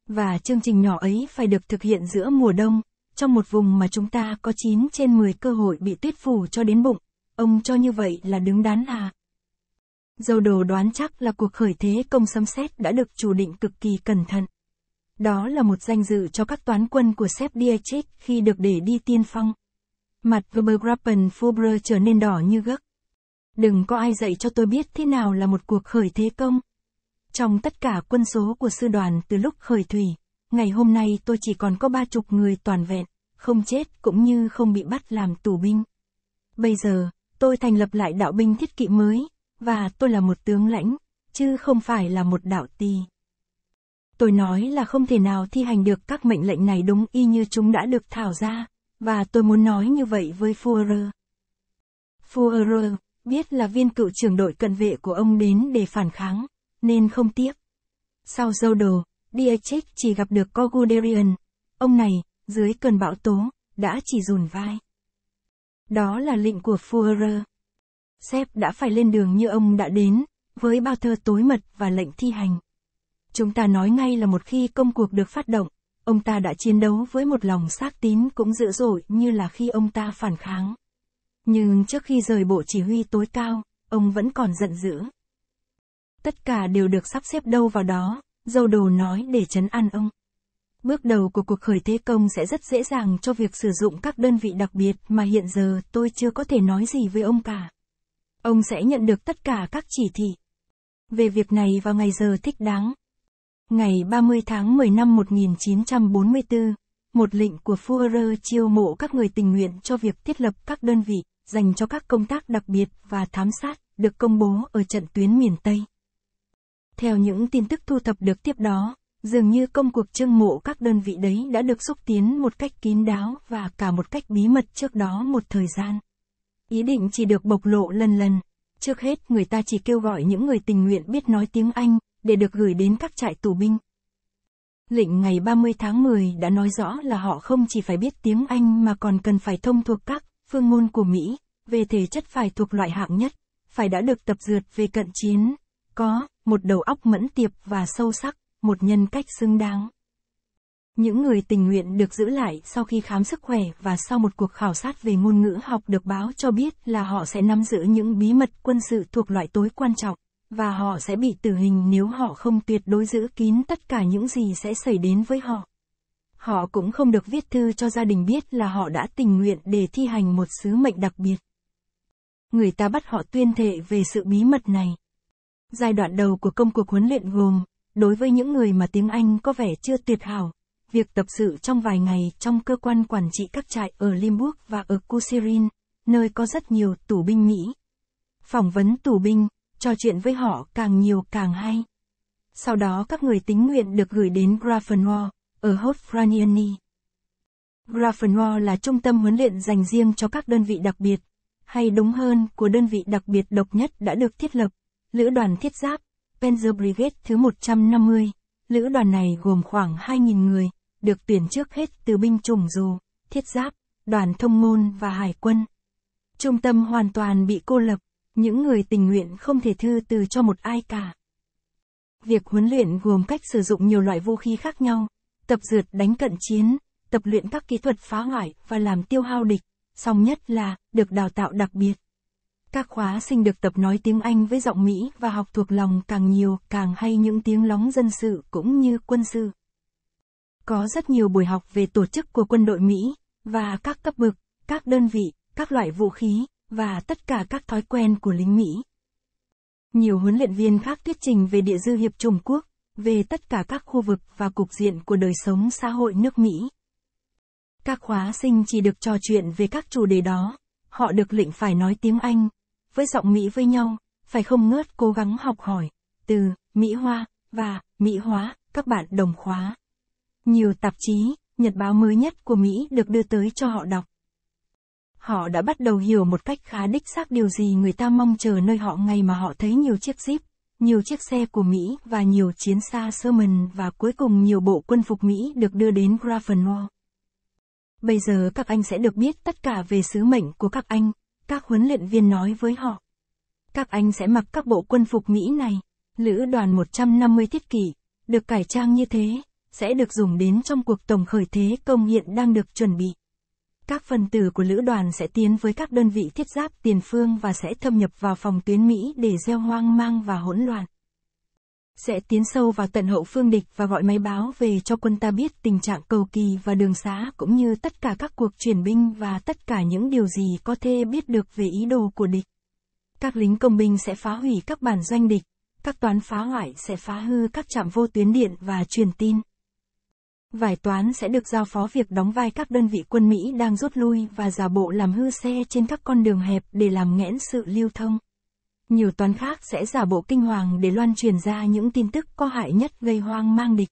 Và chương trình nhỏ ấy phải được thực hiện giữa mùa đông, trong một vùng mà chúng ta có 9 trên 10 cơ hội bị tuyết phủ cho đến bụng. Ông cho như vậy là đứng đắn à? Dâu đồ đoán chắc là cuộc khởi thế công xâm xét đã được chủ định cực kỳ cẩn thận. Đó là một danh dự cho các toán quân của Sepp Dietrich khi được để đi tiên phong. Mặt Verbergrappen Fubrer trở nên đỏ như gấc. Đừng có ai dạy cho tôi biết thế nào là một cuộc khởi thế công. Trong tất cả quân số của sư đoàn từ lúc khởi thủy, ngày hôm nay tôi chỉ còn có ba chục người toàn vẹn, không chết cũng như không bị bắt làm tù binh. Bây giờ, tôi thành lập lại đạo binh thiết kỵ mới, và tôi là một tướng lãnh, chứ không phải là một đạo ti. Tôi nói là không thể nào thi hành được các mệnh lệnh này đúng y như chúng đã được thảo ra, và tôi muốn nói như vậy với Fuhrer. Fuhrer biết là viên cựu trưởng đội cận vệ của ông đến để phản kháng, nên không tiếp. Sau dâu đồ, Dietrich chỉ gặp được Coguderian. Ông này, dưới cơn bão tố, đã chỉ rùn vai. Đó là lệnh của Fuhrer. Sếp đã phải lên đường như ông đã đến, với bao thơ tối mật và lệnh thi hành. Chúng ta nói ngay là một khi công cuộc được phát động, ông ta đã chiến đấu với một lòng xác tín cũng dữ dội như là khi ông ta phản kháng. Nhưng trước khi rời bộ chỉ huy tối cao, ông vẫn còn giận dữ. Tất cả đều được sắp xếp đâu vào đó, dâu đồ nói để chấn an ông. Bước đầu của cuộc khởi thế công sẽ rất dễ dàng cho việc sử dụng các đơn vị đặc biệt mà hiện giờ tôi chưa có thể nói gì với ông cả. Ông sẽ nhận được tất cả các chỉ thị về việc này vào ngày giờ thích đáng. Ngày 30 tháng 10 năm 1944, một lệnh của Führer chiêu mộ các người tình nguyện cho việc thiết lập các đơn vị dành cho các công tác đặc biệt và thám sát được công bố ở trận tuyến miền Tây. Theo những tin tức thu thập được tiếp đó, dường như công cuộc trưng mộ các đơn vị đấy đã được xúc tiến một cách kín đáo và cả một cách bí mật trước đó một thời gian. Ý định chỉ được bộc lộ lần lần. Trước hết người ta chỉ kêu gọi những người tình nguyện biết nói tiếng Anh, để được gửi đến các trại tù binh. Lệnh ngày 30 tháng 10 đã nói rõ là họ không chỉ phải biết tiếng Anh mà còn cần phải thông thuộc các phương ngôn của Mỹ, về thể chất phải thuộc loại hạng nhất, phải đã được tập dượt về cận chiến, có một đầu óc mẫn tiệp và sâu sắc, một nhân cách xứng đáng. Những người tình nguyện được giữ lại sau khi khám sức khỏe và sau một cuộc khảo sát về ngôn ngữ học được báo cho biết là họ sẽ nắm giữ những bí mật quân sự thuộc loại tối quan trọng, và họ sẽ bị tử hình nếu họ không tuyệt đối giữ kín tất cả những gì sẽ xảy đến với họ. Họ cũng không được viết thư cho gia đình biết là họ đã tình nguyện để thi hành một sứ mệnh đặc biệt. Người ta bắt họ tuyên thệ về sự bí mật này. Giai đoạn đầu của công cuộc huấn luyện gồm, đối với những người mà tiếng Anh có vẻ chưa tuyệt hảo, việc tập sự trong vài ngày trong cơ quan quản trị các trại ở Limburg và ở Kusirin, nơi có rất nhiều tù binh Mỹ. Phỏng vấn tù binh, trò chuyện với họ càng nhiều càng hay. Sau đó các người tính nguyện được gửi đến Grafenau, ở Hofraniani. Grafenau là trung tâm huấn luyện dành riêng cho các đơn vị đặc biệt, hay đúng hơn của đơn vị đặc biệt độc nhất đã được thiết lập, Lữ đoàn Thiết Giáp, Panzer Brigade thứ 150. Lữ đoàn này gồm khoảng 2.000 người, được tuyển trước hết từ binh chủng dù, thiết giáp, đoàn thông môn và hải quân. Trung tâm hoàn toàn bị cô lập, những người tình nguyện không thể thư từ cho một ai cả. Việc huấn luyện gồm cách sử dụng nhiều loại vũ khí khác nhau, tập dượt đánh cận chiến, tập luyện các kỹ thuật phá hoại và làm tiêu hao địch, song nhất là được đào tạo đặc biệt. Các khóa sinh được tập nói tiếng Anh với giọng Mỹ và học thuộc lòng càng nhiều càng hay những tiếng lóng dân sự cũng như quân sự. Có rất nhiều buổi học về tổ chức của quân đội Mỹ, và các cấp bậc, các đơn vị, các loại vũ khí, và tất cả các thói quen của lính Mỹ. Nhiều huấn luyện viên khác thuyết trình về địa dư hiệp Trung Quốc, về tất cả các khu vực và cục diện của đời sống xã hội nước Mỹ. Các khóa sinh chỉ được trò chuyện về các chủ đề đó, họ được lệnh phải nói tiếng Anh, với giọng Mỹ với nhau, phải không ngớt cố gắng học hỏi, từ Mỹ Hoa và Mỹ Hóa, các bạn đồng khóa. Nhiều tạp chí, nhật báo mới nhất của Mỹ được đưa tới cho họ đọc. Họ đã bắt đầu hiểu một cách khá đích xác điều gì người ta mong chờ nơi họ ngày mà họ thấy nhiều chiếc jeep, nhiều chiếc xe của Mỹ và nhiều chiến xa Sherman và cuối cùng nhiều bộ quân phục Mỹ được đưa đến Grafenor. Bây giờ các anh sẽ được biết tất cả về sứ mệnh của các anh, các huấn luyện viên nói với họ. Các anh sẽ mặc các bộ quân phục Mỹ này, lữ đoàn 150 thiết kỷ, được cải trang như thế, sẽ được dùng đến trong cuộc tổng khởi thế công hiện đang được chuẩn bị. Các phần tử của lữ đoàn sẽ tiến với các đơn vị thiết giáp tiền phương và sẽ thâm nhập vào phòng tuyến Mỹ để gieo hoang mang và hỗn loạn. Sẽ tiến sâu vào tận hậu phương địch và gọi máy báo về cho quân ta biết tình trạng cầu kỳ và đường xá cũng như tất cả các cuộc chuyển binh và tất cả những điều gì có thể biết được về ý đồ của địch. Các lính công binh sẽ phá hủy các bản doanh địch, các toán phá hoại sẽ phá hư các trạm vô tuyến điện và truyền tin. Vải toán sẽ được giao phó việc đóng vai các đơn vị quân Mỹ đang rút lui và giả bộ làm hư xe trên các con đường hẹp để làm nghẽn sự lưu thông. Nhiều toán khác sẽ giả bộ kinh hoàng để loan truyền ra những tin tức có hại nhất gây hoang mang địch.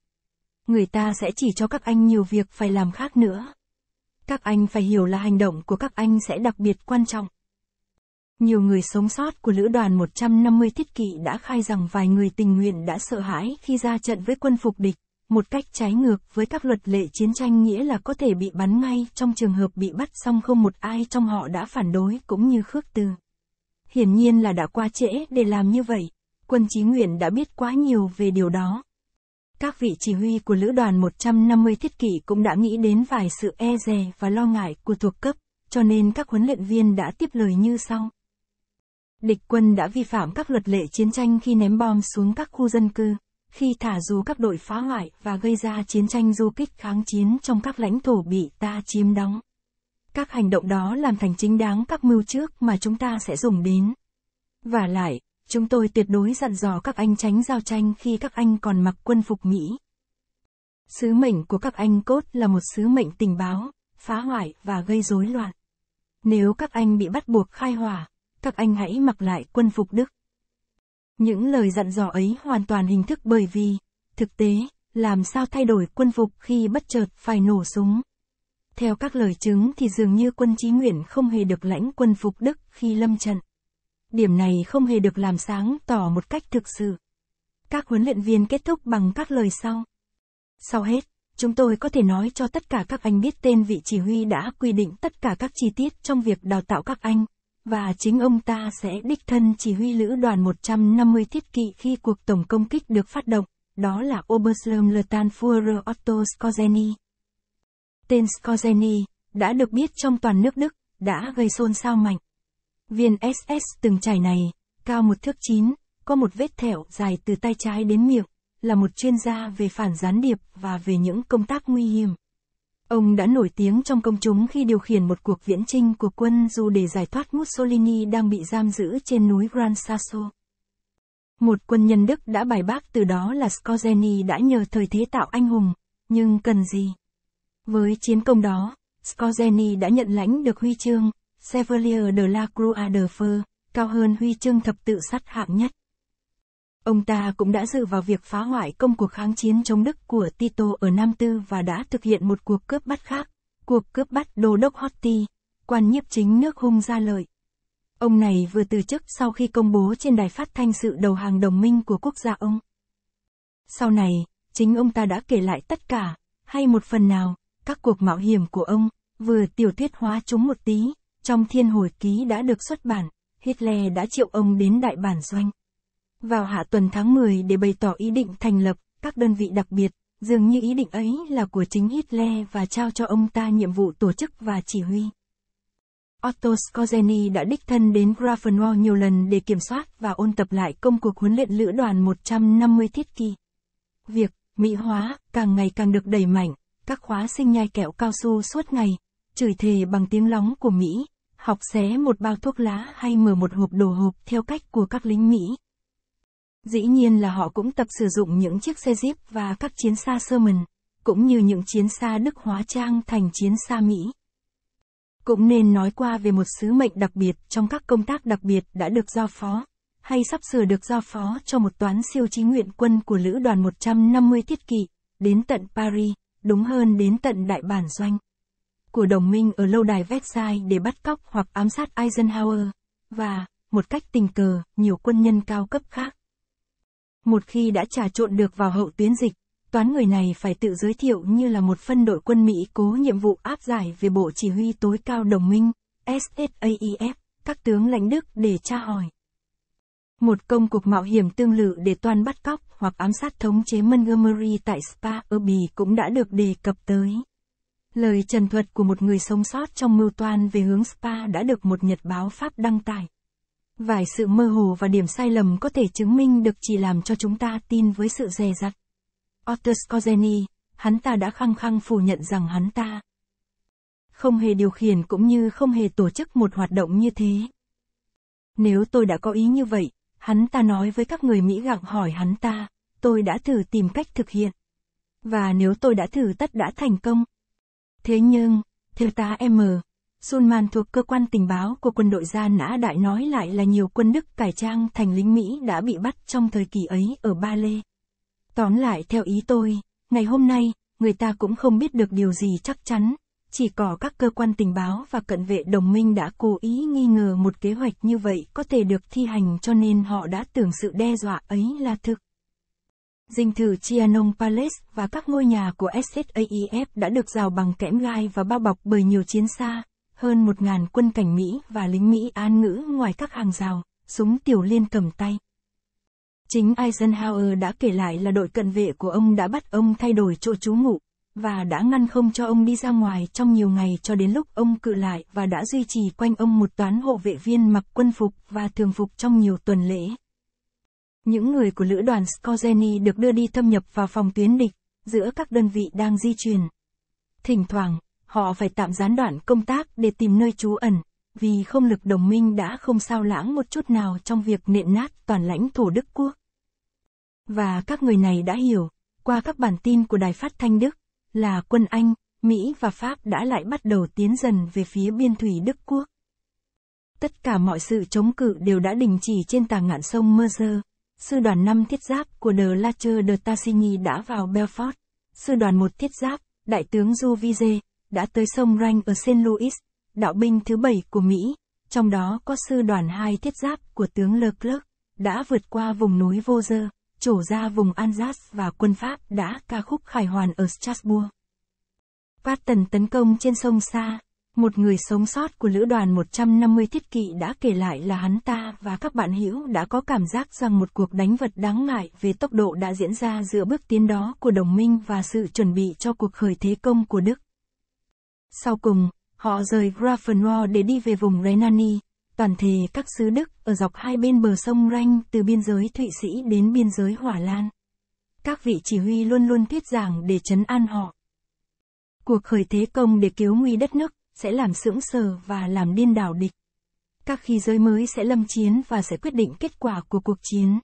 Người ta sẽ chỉ cho các anh nhiều việc phải làm khác nữa. Các anh phải hiểu là hành động của các anh sẽ đặc biệt quan trọng. Nhiều người sống sót của lữ đoàn 150 thiết kỵ đã khai rằng vài người tình nguyện đã sợ hãi khi ra trận với quân phục địch một cách trái ngược với các luật lệ chiến tranh nghĩa là có thể bị bắn ngay trong trường hợp bị bắt xong không một ai trong họ đã phản đối cũng như khước từ. Hiển nhiên là đã quá trễ để làm như vậy, quân chí nguyện đã biết quá nhiều về điều đó. Các vị chỉ huy của lữ đoàn 150 thiết kỷ cũng đã nghĩ đến vài sự e dè và lo ngại của thuộc cấp, cho nên các huấn luyện viên đã tiếp lời như sau. Địch quân đã vi phạm các luật lệ chiến tranh khi ném bom xuống các khu dân cư khi thả dù các đội phá hoại và gây ra chiến tranh du kích kháng chiến trong các lãnh thổ bị ta chiếm đóng. Các hành động đó làm thành chính đáng các mưu trước mà chúng ta sẽ dùng đến. Và lại, chúng tôi tuyệt đối dặn dò các anh tránh giao tranh khi các anh còn mặc quân phục Mỹ. Sứ mệnh của các anh cốt là một sứ mệnh tình báo, phá hoại và gây rối loạn. Nếu các anh bị bắt buộc khai hỏa, các anh hãy mặc lại quân phục Đức. Những lời dặn dò ấy hoàn toàn hình thức bởi vì, thực tế, làm sao thay đổi quân phục khi bất chợt phải nổ súng. Theo các lời chứng thì dường như quân chí nguyện không hề được lãnh quân phục Đức khi lâm trận. Điểm này không hề được làm sáng tỏ một cách thực sự. Các huấn luyện viên kết thúc bằng các lời sau. Sau hết, chúng tôi có thể nói cho tất cả các anh biết tên vị chỉ huy đã quy định tất cả các chi tiết trong việc đào tạo các anh và chính ông ta sẽ đích thân chỉ huy lữ đoàn 150 thiết kỵ khi cuộc tổng công kích được phát động, đó là Obersturmleutnant Führer Otto Skorzeny. Tên Skorzeny, đã được biết trong toàn nước Đức, đã gây xôn xao mạnh. Viên SS từng trải này, cao một thước chín, có một vết thẹo dài từ tay trái đến miệng, là một chuyên gia về phản gián điệp và về những công tác nguy hiểm. Ông đã nổi tiếng trong công chúng khi điều khiển một cuộc viễn chinh của quân dù để giải thoát Mussolini đang bị giam giữ trên núi Gran Sasso. Một quân nhân Đức đã bài bác từ đó là Scorzeni đã nhờ thời thế tạo anh hùng, nhưng cần gì? Với chiến công đó, Scorzeni đã nhận lãnh được huy chương Chevalier de la Croix de Fer, cao hơn huy chương thập tự sắt hạng nhất. Ông ta cũng đã dự vào việc phá hoại công cuộc kháng chiến chống Đức của Tito ở Nam Tư và đã thực hiện một cuộc cướp bắt khác, cuộc cướp bắt đô đốc Hotti, quan nhiếp chính nước Hung ra lợi. Ông này vừa từ chức sau khi công bố trên đài phát thanh sự đầu hàng đồng minh của quốc gia ông. Sau này, chính ông ta đã kể lại tất cả, hay một phần nào, các cuộc mạo hiểm của ông, vừa tiểu thuyết hóa chúng một tí, trong thiên hồi ký đã được xuất bản, Hitler đã triệu ông đến đại bản doanh. Vào hạ tuần tháng 10 để bày tỏ ý định thành lập các đơn vị đặc biệt, dường như ý định ấy là của chính Hitler và trao cho ông ta nhiệm vụ tổ chức và chỉ huy. Otto Skorzeny đã đích thân đến Grafenau nhiều lần để kiểm soát và ôn tập lại công cuộc huấn luyện lữ đoàn 150 thiết kỳ. Việc Mỹ hóa càng ngày càng được đẩy mạnh, các khóa sinh nhai kẹo cao su suốt ngày, chửi thề bằng tiếng lóng của Mỹ, học xé một bao thuốc lá hay mở một hộp đồ hộp theo cách của các lính Mỹ. Dĩ nhiên là họ cũng tập sử dụng những chiếc xe Jeep và các chiến xa Sherman, cũng như những chiến xa Đức hóa trang thành chiến xa Mỹ. Cũng nên nói qua về một sứ mệnh đặc biệt trong các công tác đặc biệt đã được giao phó, hay sắp sửa được giao phó cho một toán siêu trí nguyện quân của lữ đoàn 150 thiết kỵ, đến tận Paris, đúng hơn đến tận đại bản doanh của đồng minh ở lâu đài Versailles để bắt cóc hoặc ám sát Eisenhower, và, một cách tình cờ, nhiều quân nhân cao cấp khác. Một khi đã trà trộn được vào hậu tuyến dịch, toán người này phải tự giới thiệu như là một phân đội quân Mỹ cố nhiệm vụ áp giải về Bộ Chỉ huy tối cao đồng minh, SSAEF, các tướng lãnh Đức để tra hỏi. Một công cuộc mạo hiểm tương tự để toàn bắt cóc hoặc ám sát thống chế Montgomery tại Spa Irby cũng đã được đề cập tới. Lời trần thuật của một người sống sót trong mưu toan về hướng Spa đã được một nhật báo Pháp đăng tải. Vài sự mơ hồ và điểm sai lầm có thể chứng minh được chỉ làm cho chúng ta tin với sự dè dặt. Otto Skorzeny, hắn ta đã khăng khăng phủ nhận rằng hắn ta không hề điều khiển cũng như không hề tổ chức một hoạt động như thế. Nếu tôi đã có ý như vậy, hắn ta nói với các người Mỹ gặng hỏi hắn ta, tôi đã thử tìm cách thực hiện. Và nếu tôi đã thử tất đã thành công. Thế nhưng, theo tá M, Sulman thuộc cơ quan tình báo của quân đội Gia Nã Đại nói lại là nhiều quân Đức cải trang thành lính Mỹ đã bị bắt trong thời kỳ ấy ở Ba Lê. Tóm lại theo ý tôi, ngày hôm nay, người ta cũng không biết được điều gì chắc chắn, chỉ có các cơ quan tình báo và cận vệ đồng minh đã cố ý nghi ngờ một kế hoạch như vậy có thể được thi hành cho nên họ đã tưởng sự đe dọa ấy là thực. Dinh thự Chianong Palace và các ngôi nhà của SSAEF đã được rào bằng kẽm gai và bao bọc bởi nhiều chiến xa, hơn một ngàn quân cảnh Mỹ và lính Mỹ an ngữ ngoài các hàng rào, súng tiểu liên cầm tay. Chính Eisenhower đã kể lại là đội cận vệ của ông đã bắt ông thay đổi chỗ trú ngụ, và đã ngăn không cho ông đi ra ngoài trong nhiều ngày cho đến lúc ông cự lại và đã duy trì quanh ông một toán hộ vệ viên mặc quân phục và thường phục trong nhiều tuần lễ. Những người của lữ đoàn Skorzeny được đưa đi thâm nhập vào phòng tuyến địch, giữa các đơn vị đang di chuyển. Thỉnh thoảng, Họ phải tạm gián đoạn công tác để tìm nơi trú ẩn, vì không lực đồng minh đã không sao lãng một chút nào trong việc nện nát toàn lãnh thổ Đức Quốc. Và các người này đã hiểu, qua các bản tin của đài phát thanh Đức, là quân Anh, Mỹ và Pháp đã lại bắt đầu tiến dần về phía biên thủy Đức Quốc. Tất cả mọi sự chống cự đều đã đình chỉ trên tà ngạn sông Meuse. Sư đoàn 5 thiết giáp của De La de Tassigny đã vào Belfort. Sư đoàn 1 thiết giáp, Đại tướng Juvize, đã tới sông Ranh ở St. Louis, đạo binh thứ bảy của Mỹ, trong đó có sư đoàn hai thiết giáp của tướng Leclerc, đã vượt qua vùng núi Vô Dơ, trổ ra vùng Alsace và quân Pháp đã ca khúc khải hoàn ở Strasbourg. Patton tấn công trên sông Sa, một người sống sót của lữ đoàn 150 thiết kỵ đã kể lại là hắn ta và các bạn hữu đã có cảm giác rằng một cuộc đánh vật đáng ngại về tốc độ đã diễn ra giữa bước tiến đó của đồng minh và sự chuẩn bị cho cuộc khởi thế công của Đức. Sau cùng, họ rời Grafenor để đi về vùng Rhenani, toàn thể các xứ Đức ở dọc hai bên bờ sông Ranh từ biên giới Thụy Sĩ đến biên giới Hỏa Lan. Các vị chỉ huy luôn luôn thuyết giảng để chấn an họ. Cuộc khởi thế công để cứu nguy đất nước sẽ làm sững sờ và làm điên đảo địch. Các khí giới mới sẽ lâm chiến và sẽ quyết định kết quả của cuộc chiến.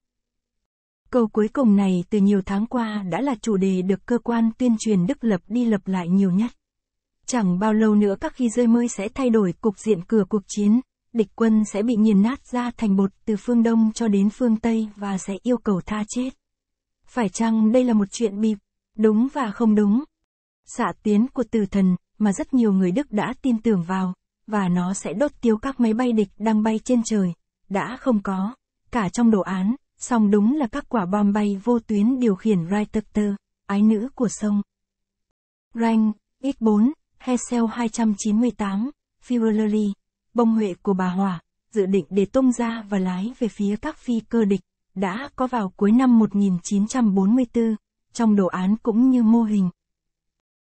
Câu cuối cùng này từ nhiều tháng qua đã là chủ đề được cơ quan tuyên truyền Đức lập đi lập lại nhiều nhất. Chẳng bao lâu nữa các khi rơi mơi sẽ thay đổi cục diện cửa cuộc chiến, địch quân sẽ bị nghiền nát ra thành bột từ phương Đông cho đến phương Tây và sẽ yêu cầu tha chết. Phải chăng đây là một chuyện bịp, đúng và không đúng? Xạ tiến của tử thần, mà rất nhiều người Đức đã tin tưởng vào, và nó sẽ đốt tiêu các máy bay địch đang bay trên trời, đã không có, cả trong đồ án, song đúng là các quả bom bay vô tuyến điều khiển Reiterter, ái nữ của sông. Rank, X4, Hesel 298, Firuleli, bông huệ của bà Hòa, dự định để tung ra và lái về phía các phi cơ địch, đã có vào cuối năm 1944, trong đồ án cũng như mô hình.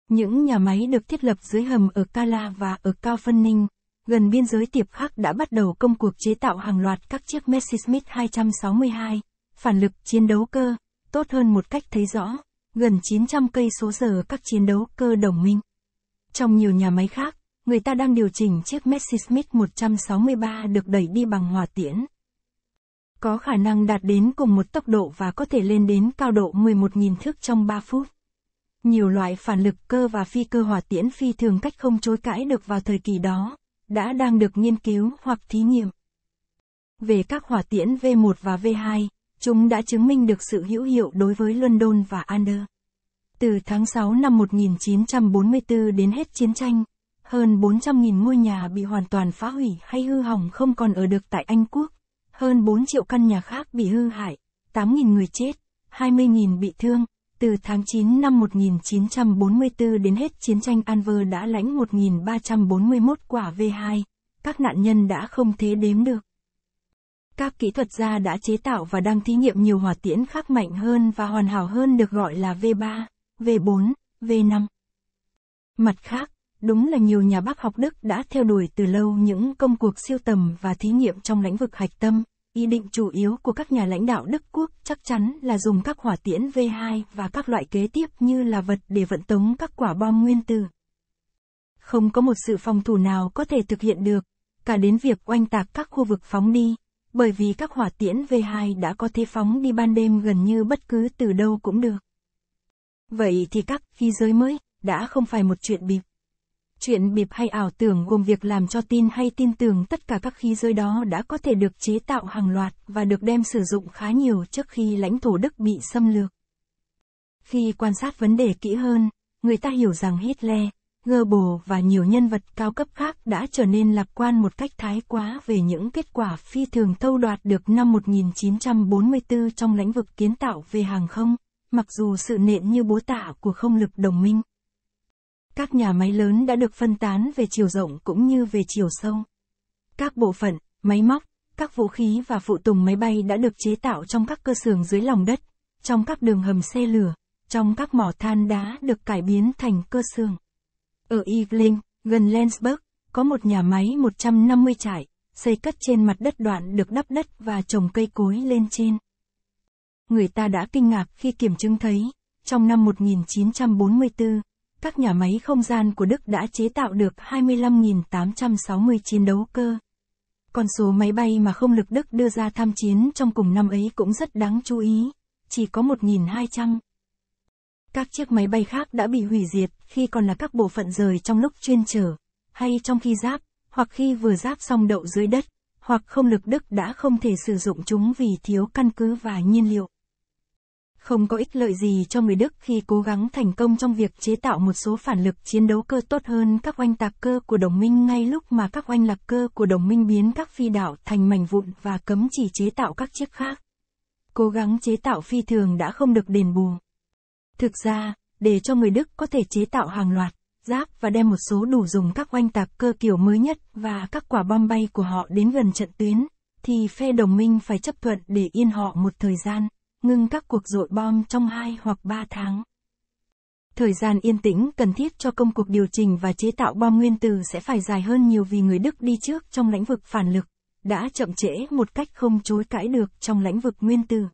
Những nhà máy được thiết lập dưới hầm ở Kala và ở Cao Phân Ninh, gần biên giới tiệp khắc đã bắt đầu công cuộc chế tạo hàng loạt các chiếc Messerschmitt 262, phản lực chiến đấu cơ, tốt hơn một cách thấy rõ, gần 900 cây số giờ các chiến đấu cơ đồng minh. Trong nhiều nhà máy khác, người ta đang điều chỉnh chiếc Messerschmitt 163 được đẩy đi bằng hỏa tiễn. Có khả năng đạt đến cùng một tốc độ và có thể lên đến cao độ 11.000 thước trong 3 phút. Nhiều loại phản lực cơ và phi cơ hỏa tiễn phi thường cách không chối cãi được vào thời kỳ đó, đã đang được nghiên cứu hoặc thí nghiệm. Về các hỏa tiễn V1 và V2, chúng đã chứng minh được sự hữu hiệu đối với London và Ander. Từ tháng 6 năm 1944 đến hết chiến tranh, hơn 400.000 ngôi nhà bị hoàn toàn phá hủy hay hư hỏng không còn ở được tại Anh Quốc. Hơn 4 triệu căn nhà khác bị hư hại, 8.000 người chết, 20.000 bị thương. Từ tháng 9 năm 1944 đến hết chiến tranh Anver đã lãnh 1.341 quả V2. Các nạn nhân đã không thể đếm được. Các kỹ thuật gia đã chế tạo và đang thí nghiệm nhiều hỏa tiễn khác mạnh hơn và hoàn hảo hơn được gọi là V3. V4, V5. Mặt khác, đúng là nhiều nhà bác học Đức đã theo đuổi từ lâu những công cuộc siêu tầm và thí nghiệm trong lĩnh vực hạch tâm. Ý định chủ yếu của các nhà lãnh đạo Đức quốc chắc chắn là dùng các hỏa tiễn V2 và các loại kế tiếp như là vật để vận tống các quả bom nguyên tử. Không có một sự phòng thủ nào có thể thực hiện được, cả đến việc oanh tạc các khu vực phóng đi, bởi vì các hỏa tiễn V2 đã có thể phóng đi ban đêm gần như bất cứ từ đâu cũng được. Vậy thì các phi giới mới đã không phải một chuyện bịp. Chuyện bịp hay ảo tưởng gồm việc làm cho tin hay tin tưởng tất cả các khí giới đó đã có thể được chế tạo hàng loạt và được đem sử dụng khá nhiều trước khi lãnh thổ Đức bị xâm lược. Khi quan sát vấn đề kỹ hơn, người ta hiểu rằng Hitler, Goebbels và nhiều nhân vật cao cấp khác đã trở nên lạc quan một cách thái quá về những kết quả phi thường thâu đoạt được năm 1944 trong lĩnh vực kiến tạo về hàng không mặc dù sự nện như búa tạ của không lực đồng minh. Các nhà máy lớn đã được phân tán về chiều rộng cũng như về chiều sâu. Các bộ phận, máy móc, các vũ khí và phụ tùng máy bay đã được chế tạo trong các cơ xưởng dưới lòng đất, trong các đường hầm xe lửa, trong các mỏ than đá được cải biến thành cơ xưởng. Ở Yvelin, gần Lensburg, có một nhà máy 150 trại, xây cất trên mặt đất đoạn được đắp đất và trồng cây cối lên trên người ta đã kinh ngạc khi kiểm chứng thấy, trong năm 1944, các nhà máy không gian của Đức đã chế tạo được 25.860 chiến đấu cơ. còn số máy bay mà không lực Đức đưa ra tham chiến trong cùng năm ấy cũng rất đáng chú ý, chỉ có 1.200. Các chiếc máy bay khác đã bị hủy diệt khi còn là các bộ phận rời trong lúc chuyên trở, hay trong khi giáp, hoặc khi vừa giáp xong đậu dưới đất, hoặc không lực Đức đã không thể sử dụng chúng vì thiếu căn cứ và nhiên liệu không có ích lợi gì cho người Đức khi cố gắng thành công trong việc chế tạo một số phản lực chiến đấu cơ tốt hơn các oanh tạc cơ của đồng minh ngay lúc mà các oanh lạc cơ của đồng minh biến các phi đảo thành mảnh vụn và cấm chỉ chế tạo các chiếc khác. Cố gắng chế tạo phi thường đã không được đền bù. Thực ra, để cho người Đức có thể chế tạo hàng loạt, giáp và đem một số đủ dùng các oanh tạc cơ kiểu mới nhất và các quả bom bay của họ đến gần trận tuyến, thì phe đồng minh phải chấp thuận để yên họ một thời gian ngưng các cuộc dội bom trong 2 hoặc 3 tháng. Thời gian yên tĩnh cần thiết cho công cuộc điều chỉnh và chế tạo bom nguyên tử sẽ phải dài hơn nhiều vì người Đức đi trước trong lĩnh vực phản lực, đã chậm trễ một cách không chối cãi được trong lĩnh vực nguyên tử.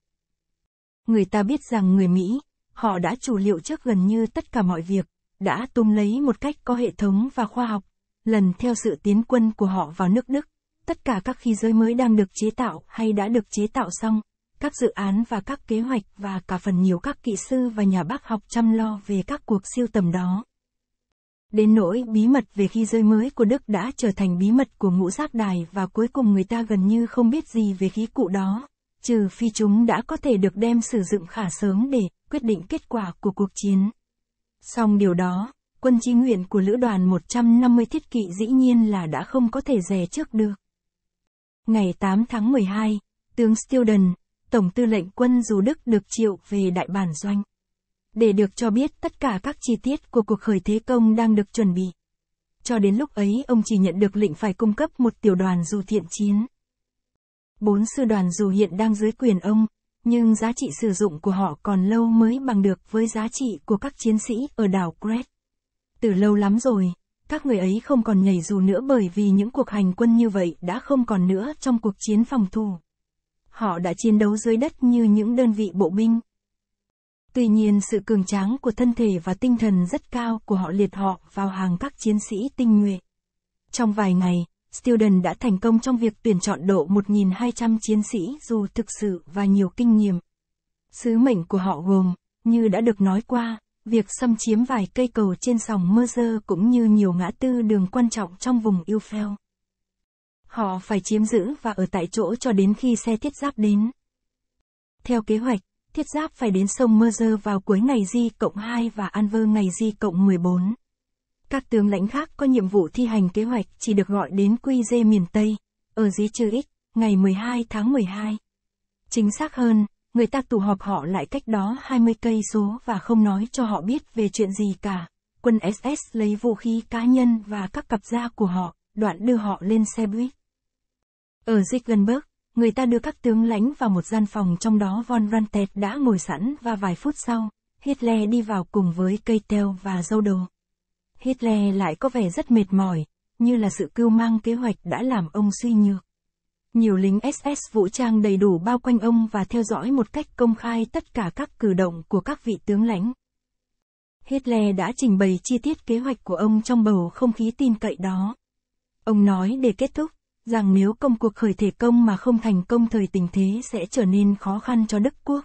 Người ta biết rằng người Mỹ, họ đã chủ liệu trước gần như tất cả mọi việc, đã tung lấy một cách có hệ thống và khoa học, lần theo sự tiến quân của họ vào nước Đức, tất cả các khí giới mới đang được chế tạo hay đã được chế tạo xong, các dự án và các kế hoạch và cả phần nhiều các kỹ sư và nhà bác học chăm lo về các cuộc siêu tầm đó. Đến nỗi bí mật về khi rơi mới của Đức đã trở thành bí mật của ngũ giác đài và cuối cùng người ta gần như không biết gì về khí cụ đó, trừ phi chúng đã có thể được đem sử dụng khả sớm để quyết định kết quả của cuộc chiến. Song điều đó, quân chi nguyện của lữ đoàn 150 thiết kỵ dĩ nhiên là đã không có thể dè trước được. Ngày 8 tháng 12, tướng Stilden, Tổng tư lệnh quân dù Đức được triệu về đại bản doanh. Để được cho biết tất cả các chi tiết của cuộc khởi thế công đang được chuẩn bị. Cho đến lúc ấy ông chỉ nhận được lệnh phải cung cấp một tiểu đoàn dù thiện chiến. Bốn sư đoàn dù hiện đang dưới quyền ông, nhưng giá trị sử dụng của họ còn lâu mới bằng được với giá trị của các chiến sĩ ở đảo Crete. Từ lâu lắm rồi, các người ấy không còn nhảy dù nữa bởi vì những cuộc hành quân như vậy đã không còn nữa trong cuộc chiến phòng thủ họ đã chiến đấu dưới đất như những đơn vị bộ binh. Tuy nhiên sự cường tráng của thân thể và tinh thần rất cao của họ liệt họ vào hàng các chiến sĩ tinh nhuệ. Trong vài ngày, Student đã thành công trong việc tuyển chọn độ 1.200 chiến sĩ dù thực sự và nhiều kinh nghiệm. Sứ mệnh của họ gồm, như đã được nói qua, việc xâm chiếm vài cây cầu trên sòng Mơ cũng như nhiều ngã tư đường quan trọng trong vùng Yêu Phèo. Họ phải chiếm giữ và ở tại chỗ cho đến khi xe thiết giáp đến. Theo kế hoạch, thiết giáp phải đến sông Mơ vào cuối ngày Di cộng 2 và Anver ngày Di cộng 14. Các tướng lãnh khác có nhiệm vụ thi hành kế hoạch chỉ được gọi đến quy dê miền Tây, ở Di Trư X, ngày 12 tháng 12. Chính xác hơn, người ta tụ họp họ lại cách đó 20 cây số và không nói cho họ biết về chuyện gì cả. Quân SS lấy vũ khí cá nhân và các cặp da của họ, đoạn đưa họ lên xe buýt. Ở Zicklenburg, người ta đưa các tướng lãnh vào một gian phòng trong đó Von Rantet đã ngồi sẵn và vài phút sau, Hitler đi vào cùng với cây teo và dâu đồ. Hitler lại có vẻ rất mệt mỏi, như là sự cưu mang kế hoạch đã làm ông suy nhược. Nhiều lính SS vũ trang đầy đủ bao quanh ông và theo dõi một cách công khai tất cả các cử động của các vị tướng lãnh. Hitler đã trình bày chi tiết kế hoạch của ông trong bầu không khí tin cậy đó. Ông nói để kết thúc, rằng nếu công cuộc khởi thể công mà không thành công thời tình thế sẽ trở nên khó khăn cho Đức Quốc.